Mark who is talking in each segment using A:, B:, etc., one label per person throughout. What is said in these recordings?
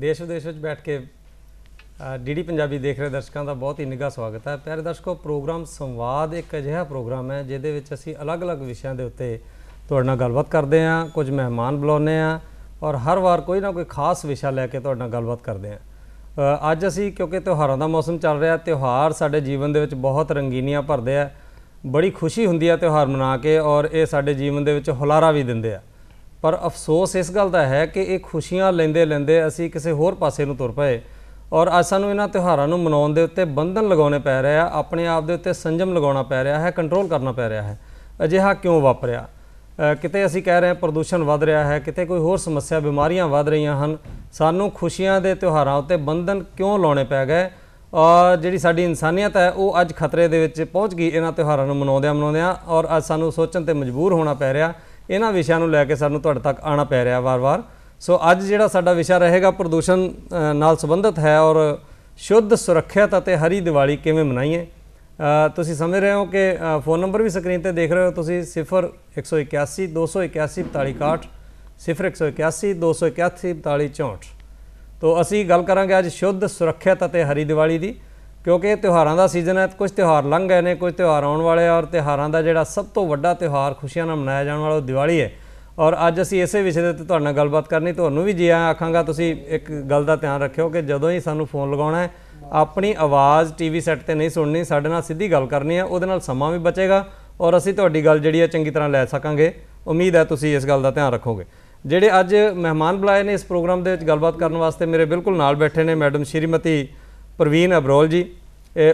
A: ਦੇਸ਼ ਵਿਦੇਸ਼ ਵਿੱਚ ਬੈਠ ਕੇ ਡੀਡੀ ਪੰਜਾਬੀ ਦੇਖ ਰਹੇ ਦਰਸ਼ਕਾਂ ਦਾ ਬਹੁਤ ਹੀ ਨਿੱਘਾ ਸਵਾਗਤ ਹੈ ਪਿਆਰੇ ਦਰਸ਼ਕੋ ਪ੍ਰੋਗਰਾਮ ਸੰਵਾਦ ਇੱਕ ਅਜਿਹਾ ਪ੍ਰੋਗਰਾਮ ਹੈ ਜਿਹਦੇ ਵਿੱਚ ਅਸੀਂ ਅਲੱਗ-ਅਲੱਗ ਵਿਸ਼ਿਆਂ ਦੇ ਉੱਤੇ ਤੁਹਾਡੇ ਨਾਲ ਗੱਲਬਾਤ ਕਰਦੇ ਹਾਂ ਕੁਝ ਮਹਿਮਾਨ ਬੁਲਾਉਂਦੇ ਹਾਂ ਔਰ ਹਰ ਵਾਰ ਕੋਈ ਨਾ ਕੋਈ ਖਾਸ ਵਿਸ਼ਾ ਲੈ ਕੇ ਤੁਹਾਡੇ ਨਾਲ ਗੱਲਬਾਤ ਕਰਦੇ ਹਾਂ ਅੱਜ ਅਸੀਂ ਕਿਉਂਕਿ ਤਿਉਹਾਰਾਂ ਦਾ ਮੌਸਮ ਚੱਲ ਰਿਹਾ ਤਿਉਹਾਰ ਸਾਡੇ ਜੀਵਨ ਦੇ ਵਿੱਚ ਬਹੁਤ ਰੰਗੀਨੀਆਂ ਭਰਦੇ ਆ ਬੜੀ ਖੁਸ਼ੀ ਹੁੰਦੀ ਆ ਤਿਉਹਾਰ ਮਨਾ ਕੇ ਔਰ ਇਹ ਸਾਡੇ ਜੀਵਨ ਦੇ ਵਿੱਚ ਹੁਲਾਰਾ ਵੀ ਦਿੰਦੇ ਆ ਪਰ ਅਫਸੋਸ ਇਸ ਗੱਲ ਦਾ ਹੈ ਕਿ ਇਹ ਖੁਸ਼ੀਆਂ ਲੈਂਦੇ ਲੈਂਦੇ ਅਸੀਂ ਕਿਸੇ ਹੋਰ ਪਾਸੇ ਨੂੰ ਤੁਰ ਪਏ ਔਰ ਅੱਜ ਸਾਨੂੰ ਇਹਨਾਂ ਤਿਉਹਾਰਾਂ ਨੂੰ ਮਨਾਉਣ ਦੇ ਉੱਤੇ ਬੰਧਨ ਲਗਾਉਣੇ ਪੈ ਰਹੇ ਆ ਆਪਣੇ ਆਪ ਦੇ ਉੱਤੇ ਸੰਜਮ ਲਗਾਉਣਾ ਪੈ ਰਿਹਾ ਹੈ ਕੰਟਰੋਲ ਕਰਨਾ ਪੈ ਰਿਹਾ ਹੈ ਅਜਿਹਾ ਕਿਉਂ ਵਾਪਰਿਆ ਕਿਤੇ ਅਸੀਂ ਕਹਿ ਰਹੇ ਹਾਂ ਪ੍ਰਦੂਸ਼ਣ ਵੱਧ ਰਿਹਾ ਹੈ ਕਿਤੇ ਕੋਈ ਹੋਰ ਸਮੱਸਿਆ ਬਿਮਾਰੀਆਂ ਵੱਧ ਰਹੀਆਂ ਹਨ ਸਾਨੂੰ ਖੁਸ਼ੀਆਂ ਦੇ ਤਿਉਹਾਰਾਂ ਉੱਤੇ ਬੰਧਨ ਕਿਉਂ ਲਾਉਣੇ ਪੈ ਗਏ ਔਰ ਜਿਹੜੀ ਸਾਡੀ ਇਨਸਾਨੀਅਤ ਹੈ ਉਹ ਅੱਜ ਖਤਰੇ ਦੇ ਵਿੱਚ ਪਹੁੰਚ ਗਈ ਇਹਨਾਂ ਤਿਉਹਾਰਾਂ ਨੂੰ ਮਨਾਉਂਦਿਆਂ ਮਨਾਉਂਦਿਆਂ ਔਰ ਅੱਜ ਸਾਨੂੰ ਸੋਚਣ ਤੇ ਮਜਬੂਰ ਹੋਣਾ ਪੈ ਰਿਹਾ ਇਹਨਾਂ ਵਿਸ਼ਿਆਂ ਨੂੰ ਲੈ ਕੇ ਸਾਨੂੰ ਤੁਹਾਡੇ ਤੱਕ ਆਣਾ ਪੈ ਰਿਹਾ ਵਾਰ-ਵਾਰ ਸੋ ਅੱਜ ਜਿਹੜਾ ਸਾਡਾ ਵਿਸ਼ਾ ਰਹੇਗਾ ਪ੍ਰਦੂਸ਼ਣ ਨਾਲ ਸੰਬੰਧਿਤ ਹੈ ਔਰ ਸ਼ੁੱਧ ਸੁਰੱਖਿਅਤ ਅਤੇ ਹਰੀ ਦੀਵਾਲੀ ਕਿਵੇਂ ਮਨਾਈਏ ਤੁਸੀਂ ਸਮਝ ਰਹੇ ਹੋ ਕਿ ਫੋਨ ਨੰਬਰ ਵੀ ਸਕਰੀਨ ਤੇ ਦੇਖ ਰਹੇ ਹੋ ਤੁਸੀਂ 0181 281 ਸਿਫਰ 0181 281 4264 ਤੋਂ ਅਸੀਂ ਗੱਲ ਕਰਾਂਗੇ ਅੱਜ ਸ਼ੁੱਧ ਸੁਰੱਖਿਅਤ ਅਤੇ ਹਰੀ ਦੀਵਾਲੀ ਦੀ ਕਿਉਂਕਿ ਇਹ ਤਿਉਹਾਰਾਂ ਦਾ ਸੀਜ਼ਨ ਹੈ ਕੁਝ ਤਿਉਹਾਰ ਲੰਘ ਗਏ ਨੇ ਕੁਝ ਤਿਉਹਾਰ ਆਉਣ ਵਾਲੇ ਆ ਔਰ ਤਿਉਹਾਰਾਂ ਦਾ ਜਿਹੜਾ ਸਭ ਤੋਂ ਵੱਡਾ ਤਿਉਹਾਰ ਖੁਸ਼ੀਆਂ ਨਾਲ ਮਨਾਇਆ ਜਾਣ ਵਾਲਾ ਉਹ ਦੀਵਾਲੀ ਹੈ ਔਰ ਅੱਜ ਅਸੀਂ ਇਸੇ ਵਿਸ਼ੇ ਦੇ ਉੱਤੇ ਤੁਹਾਡੇ ਨਾਲ ਗੱਲਬਾਤ ਕਰਨੀ ਤੁਹਾਨੂੰ ਵੀ ਜੀ ਆਖਾਂਗਾ ਤੁਸੀਂ ਇੱਕ ਗੱਲ ਦਾ ਧਿਆਨ ਰੱਖਿਓ ਕਿ ਜਦੋਂ ਹੀ ਸਾਨੂੰ ਫੋਨ ਲਗਾਉਣਾ ਹੈ ਆਪਣੀ ਆਵਾਜ਼ ਟੀਵੀ ਸੈੱਟ ਤੇ ਨਹੀਂ ਸੁਣਨੀ ਸਾਡੇ ਨਾਲ ਸਿੱਧੀ ਗੱਲ ਕਰਨੀ ਹੈ ਉਹਦੇ ਨਾਲ ਸਮਾਂ ਵੀ ਬਚੇਗਾ ਔਰ ਅਸੀਂ ਤੁਹਾਡੀ ਗੱਲ ਜਿਹੜੀ ਹੈ ਚੰਗੀ ਤਰ੍ਹਾਂ ਲੈ ਸਕਾਂਗੇ ਉਮੀਦ ਹੈ ਤੁਸੀਂ ਇਸ ਗੱਲ ਦਾ ਧਿਆਨ ਰੱਖੋਗੇ ਜਿਹੜੇ ਅੱਜ ਮਹਿਮਾਨ ਬੁਲਾਏ ਨੇ ਇਸ ਪ੍ਰੋਗਰਾਮ ਦੇ ਵਿੱਚ ਗੱਲਬਾਤ ਕਰਨ ਵਾਸਤੇ ਮੇਰੇ ਬਿਲਕੁਲ ਨਾਲ ਬੈਠੇ ਨੇ ਮੈਡਮ ਸ਼੍ਰੀਮਤੀ ਪ੍ਰਵੀਨ ਅਬਰੋਲ ਜੀ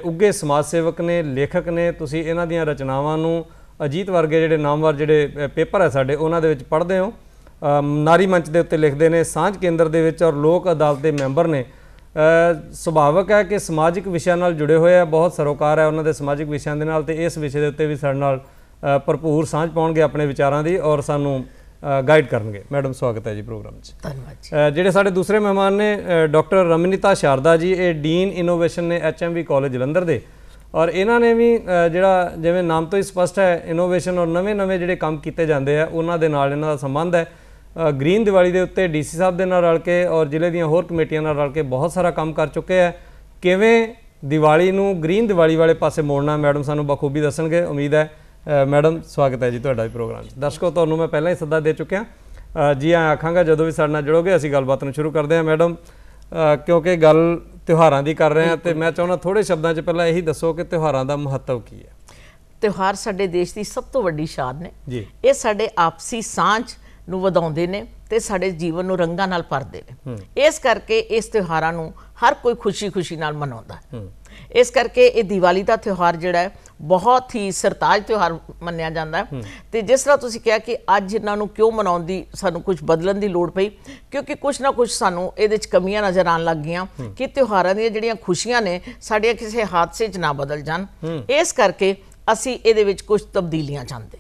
A: ਉੱਗੇ ਸਮਾਜ ਸੇਵਕ ਨੇ ਲੇਖਕ ਨੇ ਤੁਸੀਂ ਇਹਨਾਂ ਦੀਆਂ ਰਚਨਾਵਾਂ ਨੂੰ ਅਜੀਤ ਵਰਗੇ ਜਿਹੜੇ ਨਾਮਵਰ ਜਿਹੜੇ ਪੇਪਰ ਹੈ ਸਾਡੇ ਉਹਨਾਂ ਦੇ ਵਿੱਚ ਪੜ੍ਹਦੇ ਹੋ ਨਾਰੀ ਮੰਚ ਦੇ ਉੱਤੇ ਲਿਖਦੇ ਨੇ ਸਾਂਝ ਕੇਂਦਰ ਦੇ ਵਿੱਚ ਔਰ ਲੋਕ ਅਦਾਲਤ ਦੇ ਮੈਂਬਰ ਨੇ ਸੁਭਾਵਕ ਹੈ ਕਿ ਸਮਾਜਿਕ ਵਿਸ਼ਿਆਂ ਨਾਲ ਜੁੜੇ ਹੋਏ ਆ ਬਹੁਤ ਸਰੋਕਾਰ ਹੈ ਉਹਨਾਂ ਦੇ ਸਮਾਜਿਕ ਵਿਸ਼ਿਆਂ ਦੇ ਨਾਲ ਤੇ ਇਸ ਵਿਸ਼ੇ ਦੇ ਉੱਤੇ ਵੀ ਸਾਡੇ ਨਾਲ ਭਰਪੂਰ ਸਾਂਝ ਪਾਉਣਗੇ ਆਪਣੇ ਵਿਚਾਰਾਂ ਦੀ ਔਰ ਸਾਨੂੰ ਗਾਈਡ ਕਰਨਗੇ ਮੈਡਮ ਸਵਾਗਤ ਹੈ ਜੀ ਪ੍ਰੋਗਰਾਮ 'ਚ ਧੰਨਵਾਦ ਜੀ ਜਿਹੜੇ ਸਾਡੇ ਦੂਸਰੇ ਮਹਿਮਾਨ ਨੇ ਡਾਕਟਰ ਰਮਨਿਤਾ ਸ਼ਾਰਦਾ ਜੀ ਇਹ ਡੀਨ ਇਨੋਵੇਸ਼ਨ ਨੇ ਐਚਐਮਵੀ ਕਾਲਜ ਜਲੰਧਰ ਦੇ ਔਰ ਇਹਨਾਂ ਨੇ ਵੀ ਜਿਹੜਾ ਜਿਵੇਂ ਨਾਮ ਤੋਂ ਹੀ ਸਪਸ਼ਟ ਹੈ ਇਨੋਵੇਸ਼ਨ ਔਰ ਨਵੇਂ-ਨਵੇਂ ਜਿਹੜੇ ਕੰਮ ਕੀਤੇ ਜਾਂਦੇ ਆ ਉਹਨਾਂ ਦੇ ਨਾਲ ਇਹਨਾਂ ਦਾ ਸੰਬੰਧ ਹੈ ਗ੍ਰੀਨ ਦੀਵਾਲੀ ਦੇ ਉੱਤੇ ਡੀਸੀ ਸਾਹਿਬ ਦੇ ਨਾਲ ਰਲ ਕੇ ਔਰ ਜ਼ਿਲ੍ਹੇ ਦੀਆਂ ਹੋਰ ਕਮੇਟੀਆਂ ਨਾਲ ਰਲ ਕੇ ਬਹੁਤ ਸਾਰਾ ਕੰਮ ਕਰ ਚੁੱਕੇ ਆ ਕਿਵੇਂ ਦੀਵਾਲੀ ਨੂੰ ਗ੍ਰੀਨ ਦੀਵਾਲੀ ਵਾਲੇ ਪਾਸੇ ਮੋੜਨਾ ਮੈਡਮ ਸਾਨੂੰ ਬਖੂਬੀ ਦੱਸਣਗੇ ਉਮੀਦ ਹੈ ਮੈਡਮ ਸਵਾਗਤ ਹੈ ਜੀ ਤੁਹਾਡਾ ਵੀ ਪ੍ਰੋਗਰਾਮ 'ਚ ਦਰਸ਼ਕੋ ਤੁਹਾਨੂੰ ਮੈਂ ਪਹਿਲਾਂ ਹੀ ਸੱਦਾ ਦੇ ਚੁੱਕਿਆ ਜੀ ਆਖਾਂਗਾ ਜਦੋਂ ਵੀ ਸਾਡੇ ਨਾਲ ਜੁੜੋਗੇ ਅਸੀਂ ਗੱਲਬਾਤ ਨੂੰ ਸ਼ੁਰੂ ਕਰਦੇ ਹਾਂ ਮੈਡਮ ਕਿਉਂਕਿ ਗੱਲ ਤਿਉਹਾਰਾਂ ਦੀ ਕਰ ਰਹੇ ਹਾਂ ਤੇ ਮੈਂ ਚਾਹੁੰਦਾ ਥੋੜੇ ਸ਼ਬਦਾਂ 'ਚ ਪਹਿਲਾਂ ਇਹੀ ਦੱਸੋ ਕਿ ਤਿਉਹਾਰਾਂ ਦਾ ਮਹੱਤਵ ਕੀ ਹੈ
B: ਤਿਉਹਾਰ ਸਾਡੇ ਦੇਸ਼ ਦੀ ਸਭ ਤੋਂ ਵੱਡੀ ਸ਼ਾਨ ਨੇ ਜੀ ਇਹ ਸਾਡੇ ਆਪਸੀ ਸਾਂਝ ਨੂੰ ਵਧਾਉਂਦੇ ਨੇ ਤੇ ਸਾਡੇ ਜੀਵਨ ਨੂੰ ਰੰਗਾਂ ਨਾਲ ਭਰਦੇ ਨੇ ਇਸ ਕਰਕੇ ਇਸ ਤਿਉਹਾਰਾਂ ਨੂੰ ਹਰ ਕੋਈ ਖੁਸ਼ੀ-ਖੁਸ਼ੀ ਨਾਲ ਮਨਾਉਂਦਾ ਹੈ ਇਸ ਕਰਕੇ ਇਹ ਦੀਵਾਲੀ ਦਾ ਤਿਉਹਾਰ ਜਿਹੜਾ ਹੈ ਬਹੁਤ ਹੀ ਸਰਤਾਜ ਤਿਉਹਾਰ ਮੰਨਿਆ ਜਾਂਦਾ ਹੈ ਤੇ ਜਿਸ ਤਰ੍ਹਾਂ ਤੁਸੀਂ ਕਿਹਾ ਕਿ ਅੱਜ ਇਹਨਾਂ ਨੂੰ ਕਿਉਂ ਮਨਾਉਣ ਦੀ ਸਾਨੂੰ ਕੁਝ ਬਦਲਣ ਦੀ ਲੋੜ ਪਈ ਕਿਉਂਕਿ ਕੁਝ ਨਾ ਕੁਝ ਸਾਨੂੰ ਇਹਦੇ ਵਿੱਚ ਕਮੀਆਂ ਨਜ਼ਰ ਆਣ ਲੱਗ ਗਈਆਂ ਕਿ ਤਿਉਹਾਰਾਂ ਦੀਆਂ ਜਿਹੜੀਆਂ ਖੁਸ਼ੀਆਂ ਨੇ ਸਾਡੀਆਂ ਕਿਸੇ ਹਾਦਸੇ 'ਚ ਨਾ ਬਦਲ ਜਾਣ ਇਸ ਕਰਕੇ ਅਸੀਂ ਇਹਦੇ ਵਿੱਚ ਕੁਝ ਤਬਦੀਲੀਆਂ ਚਾਹੁੰਦੇ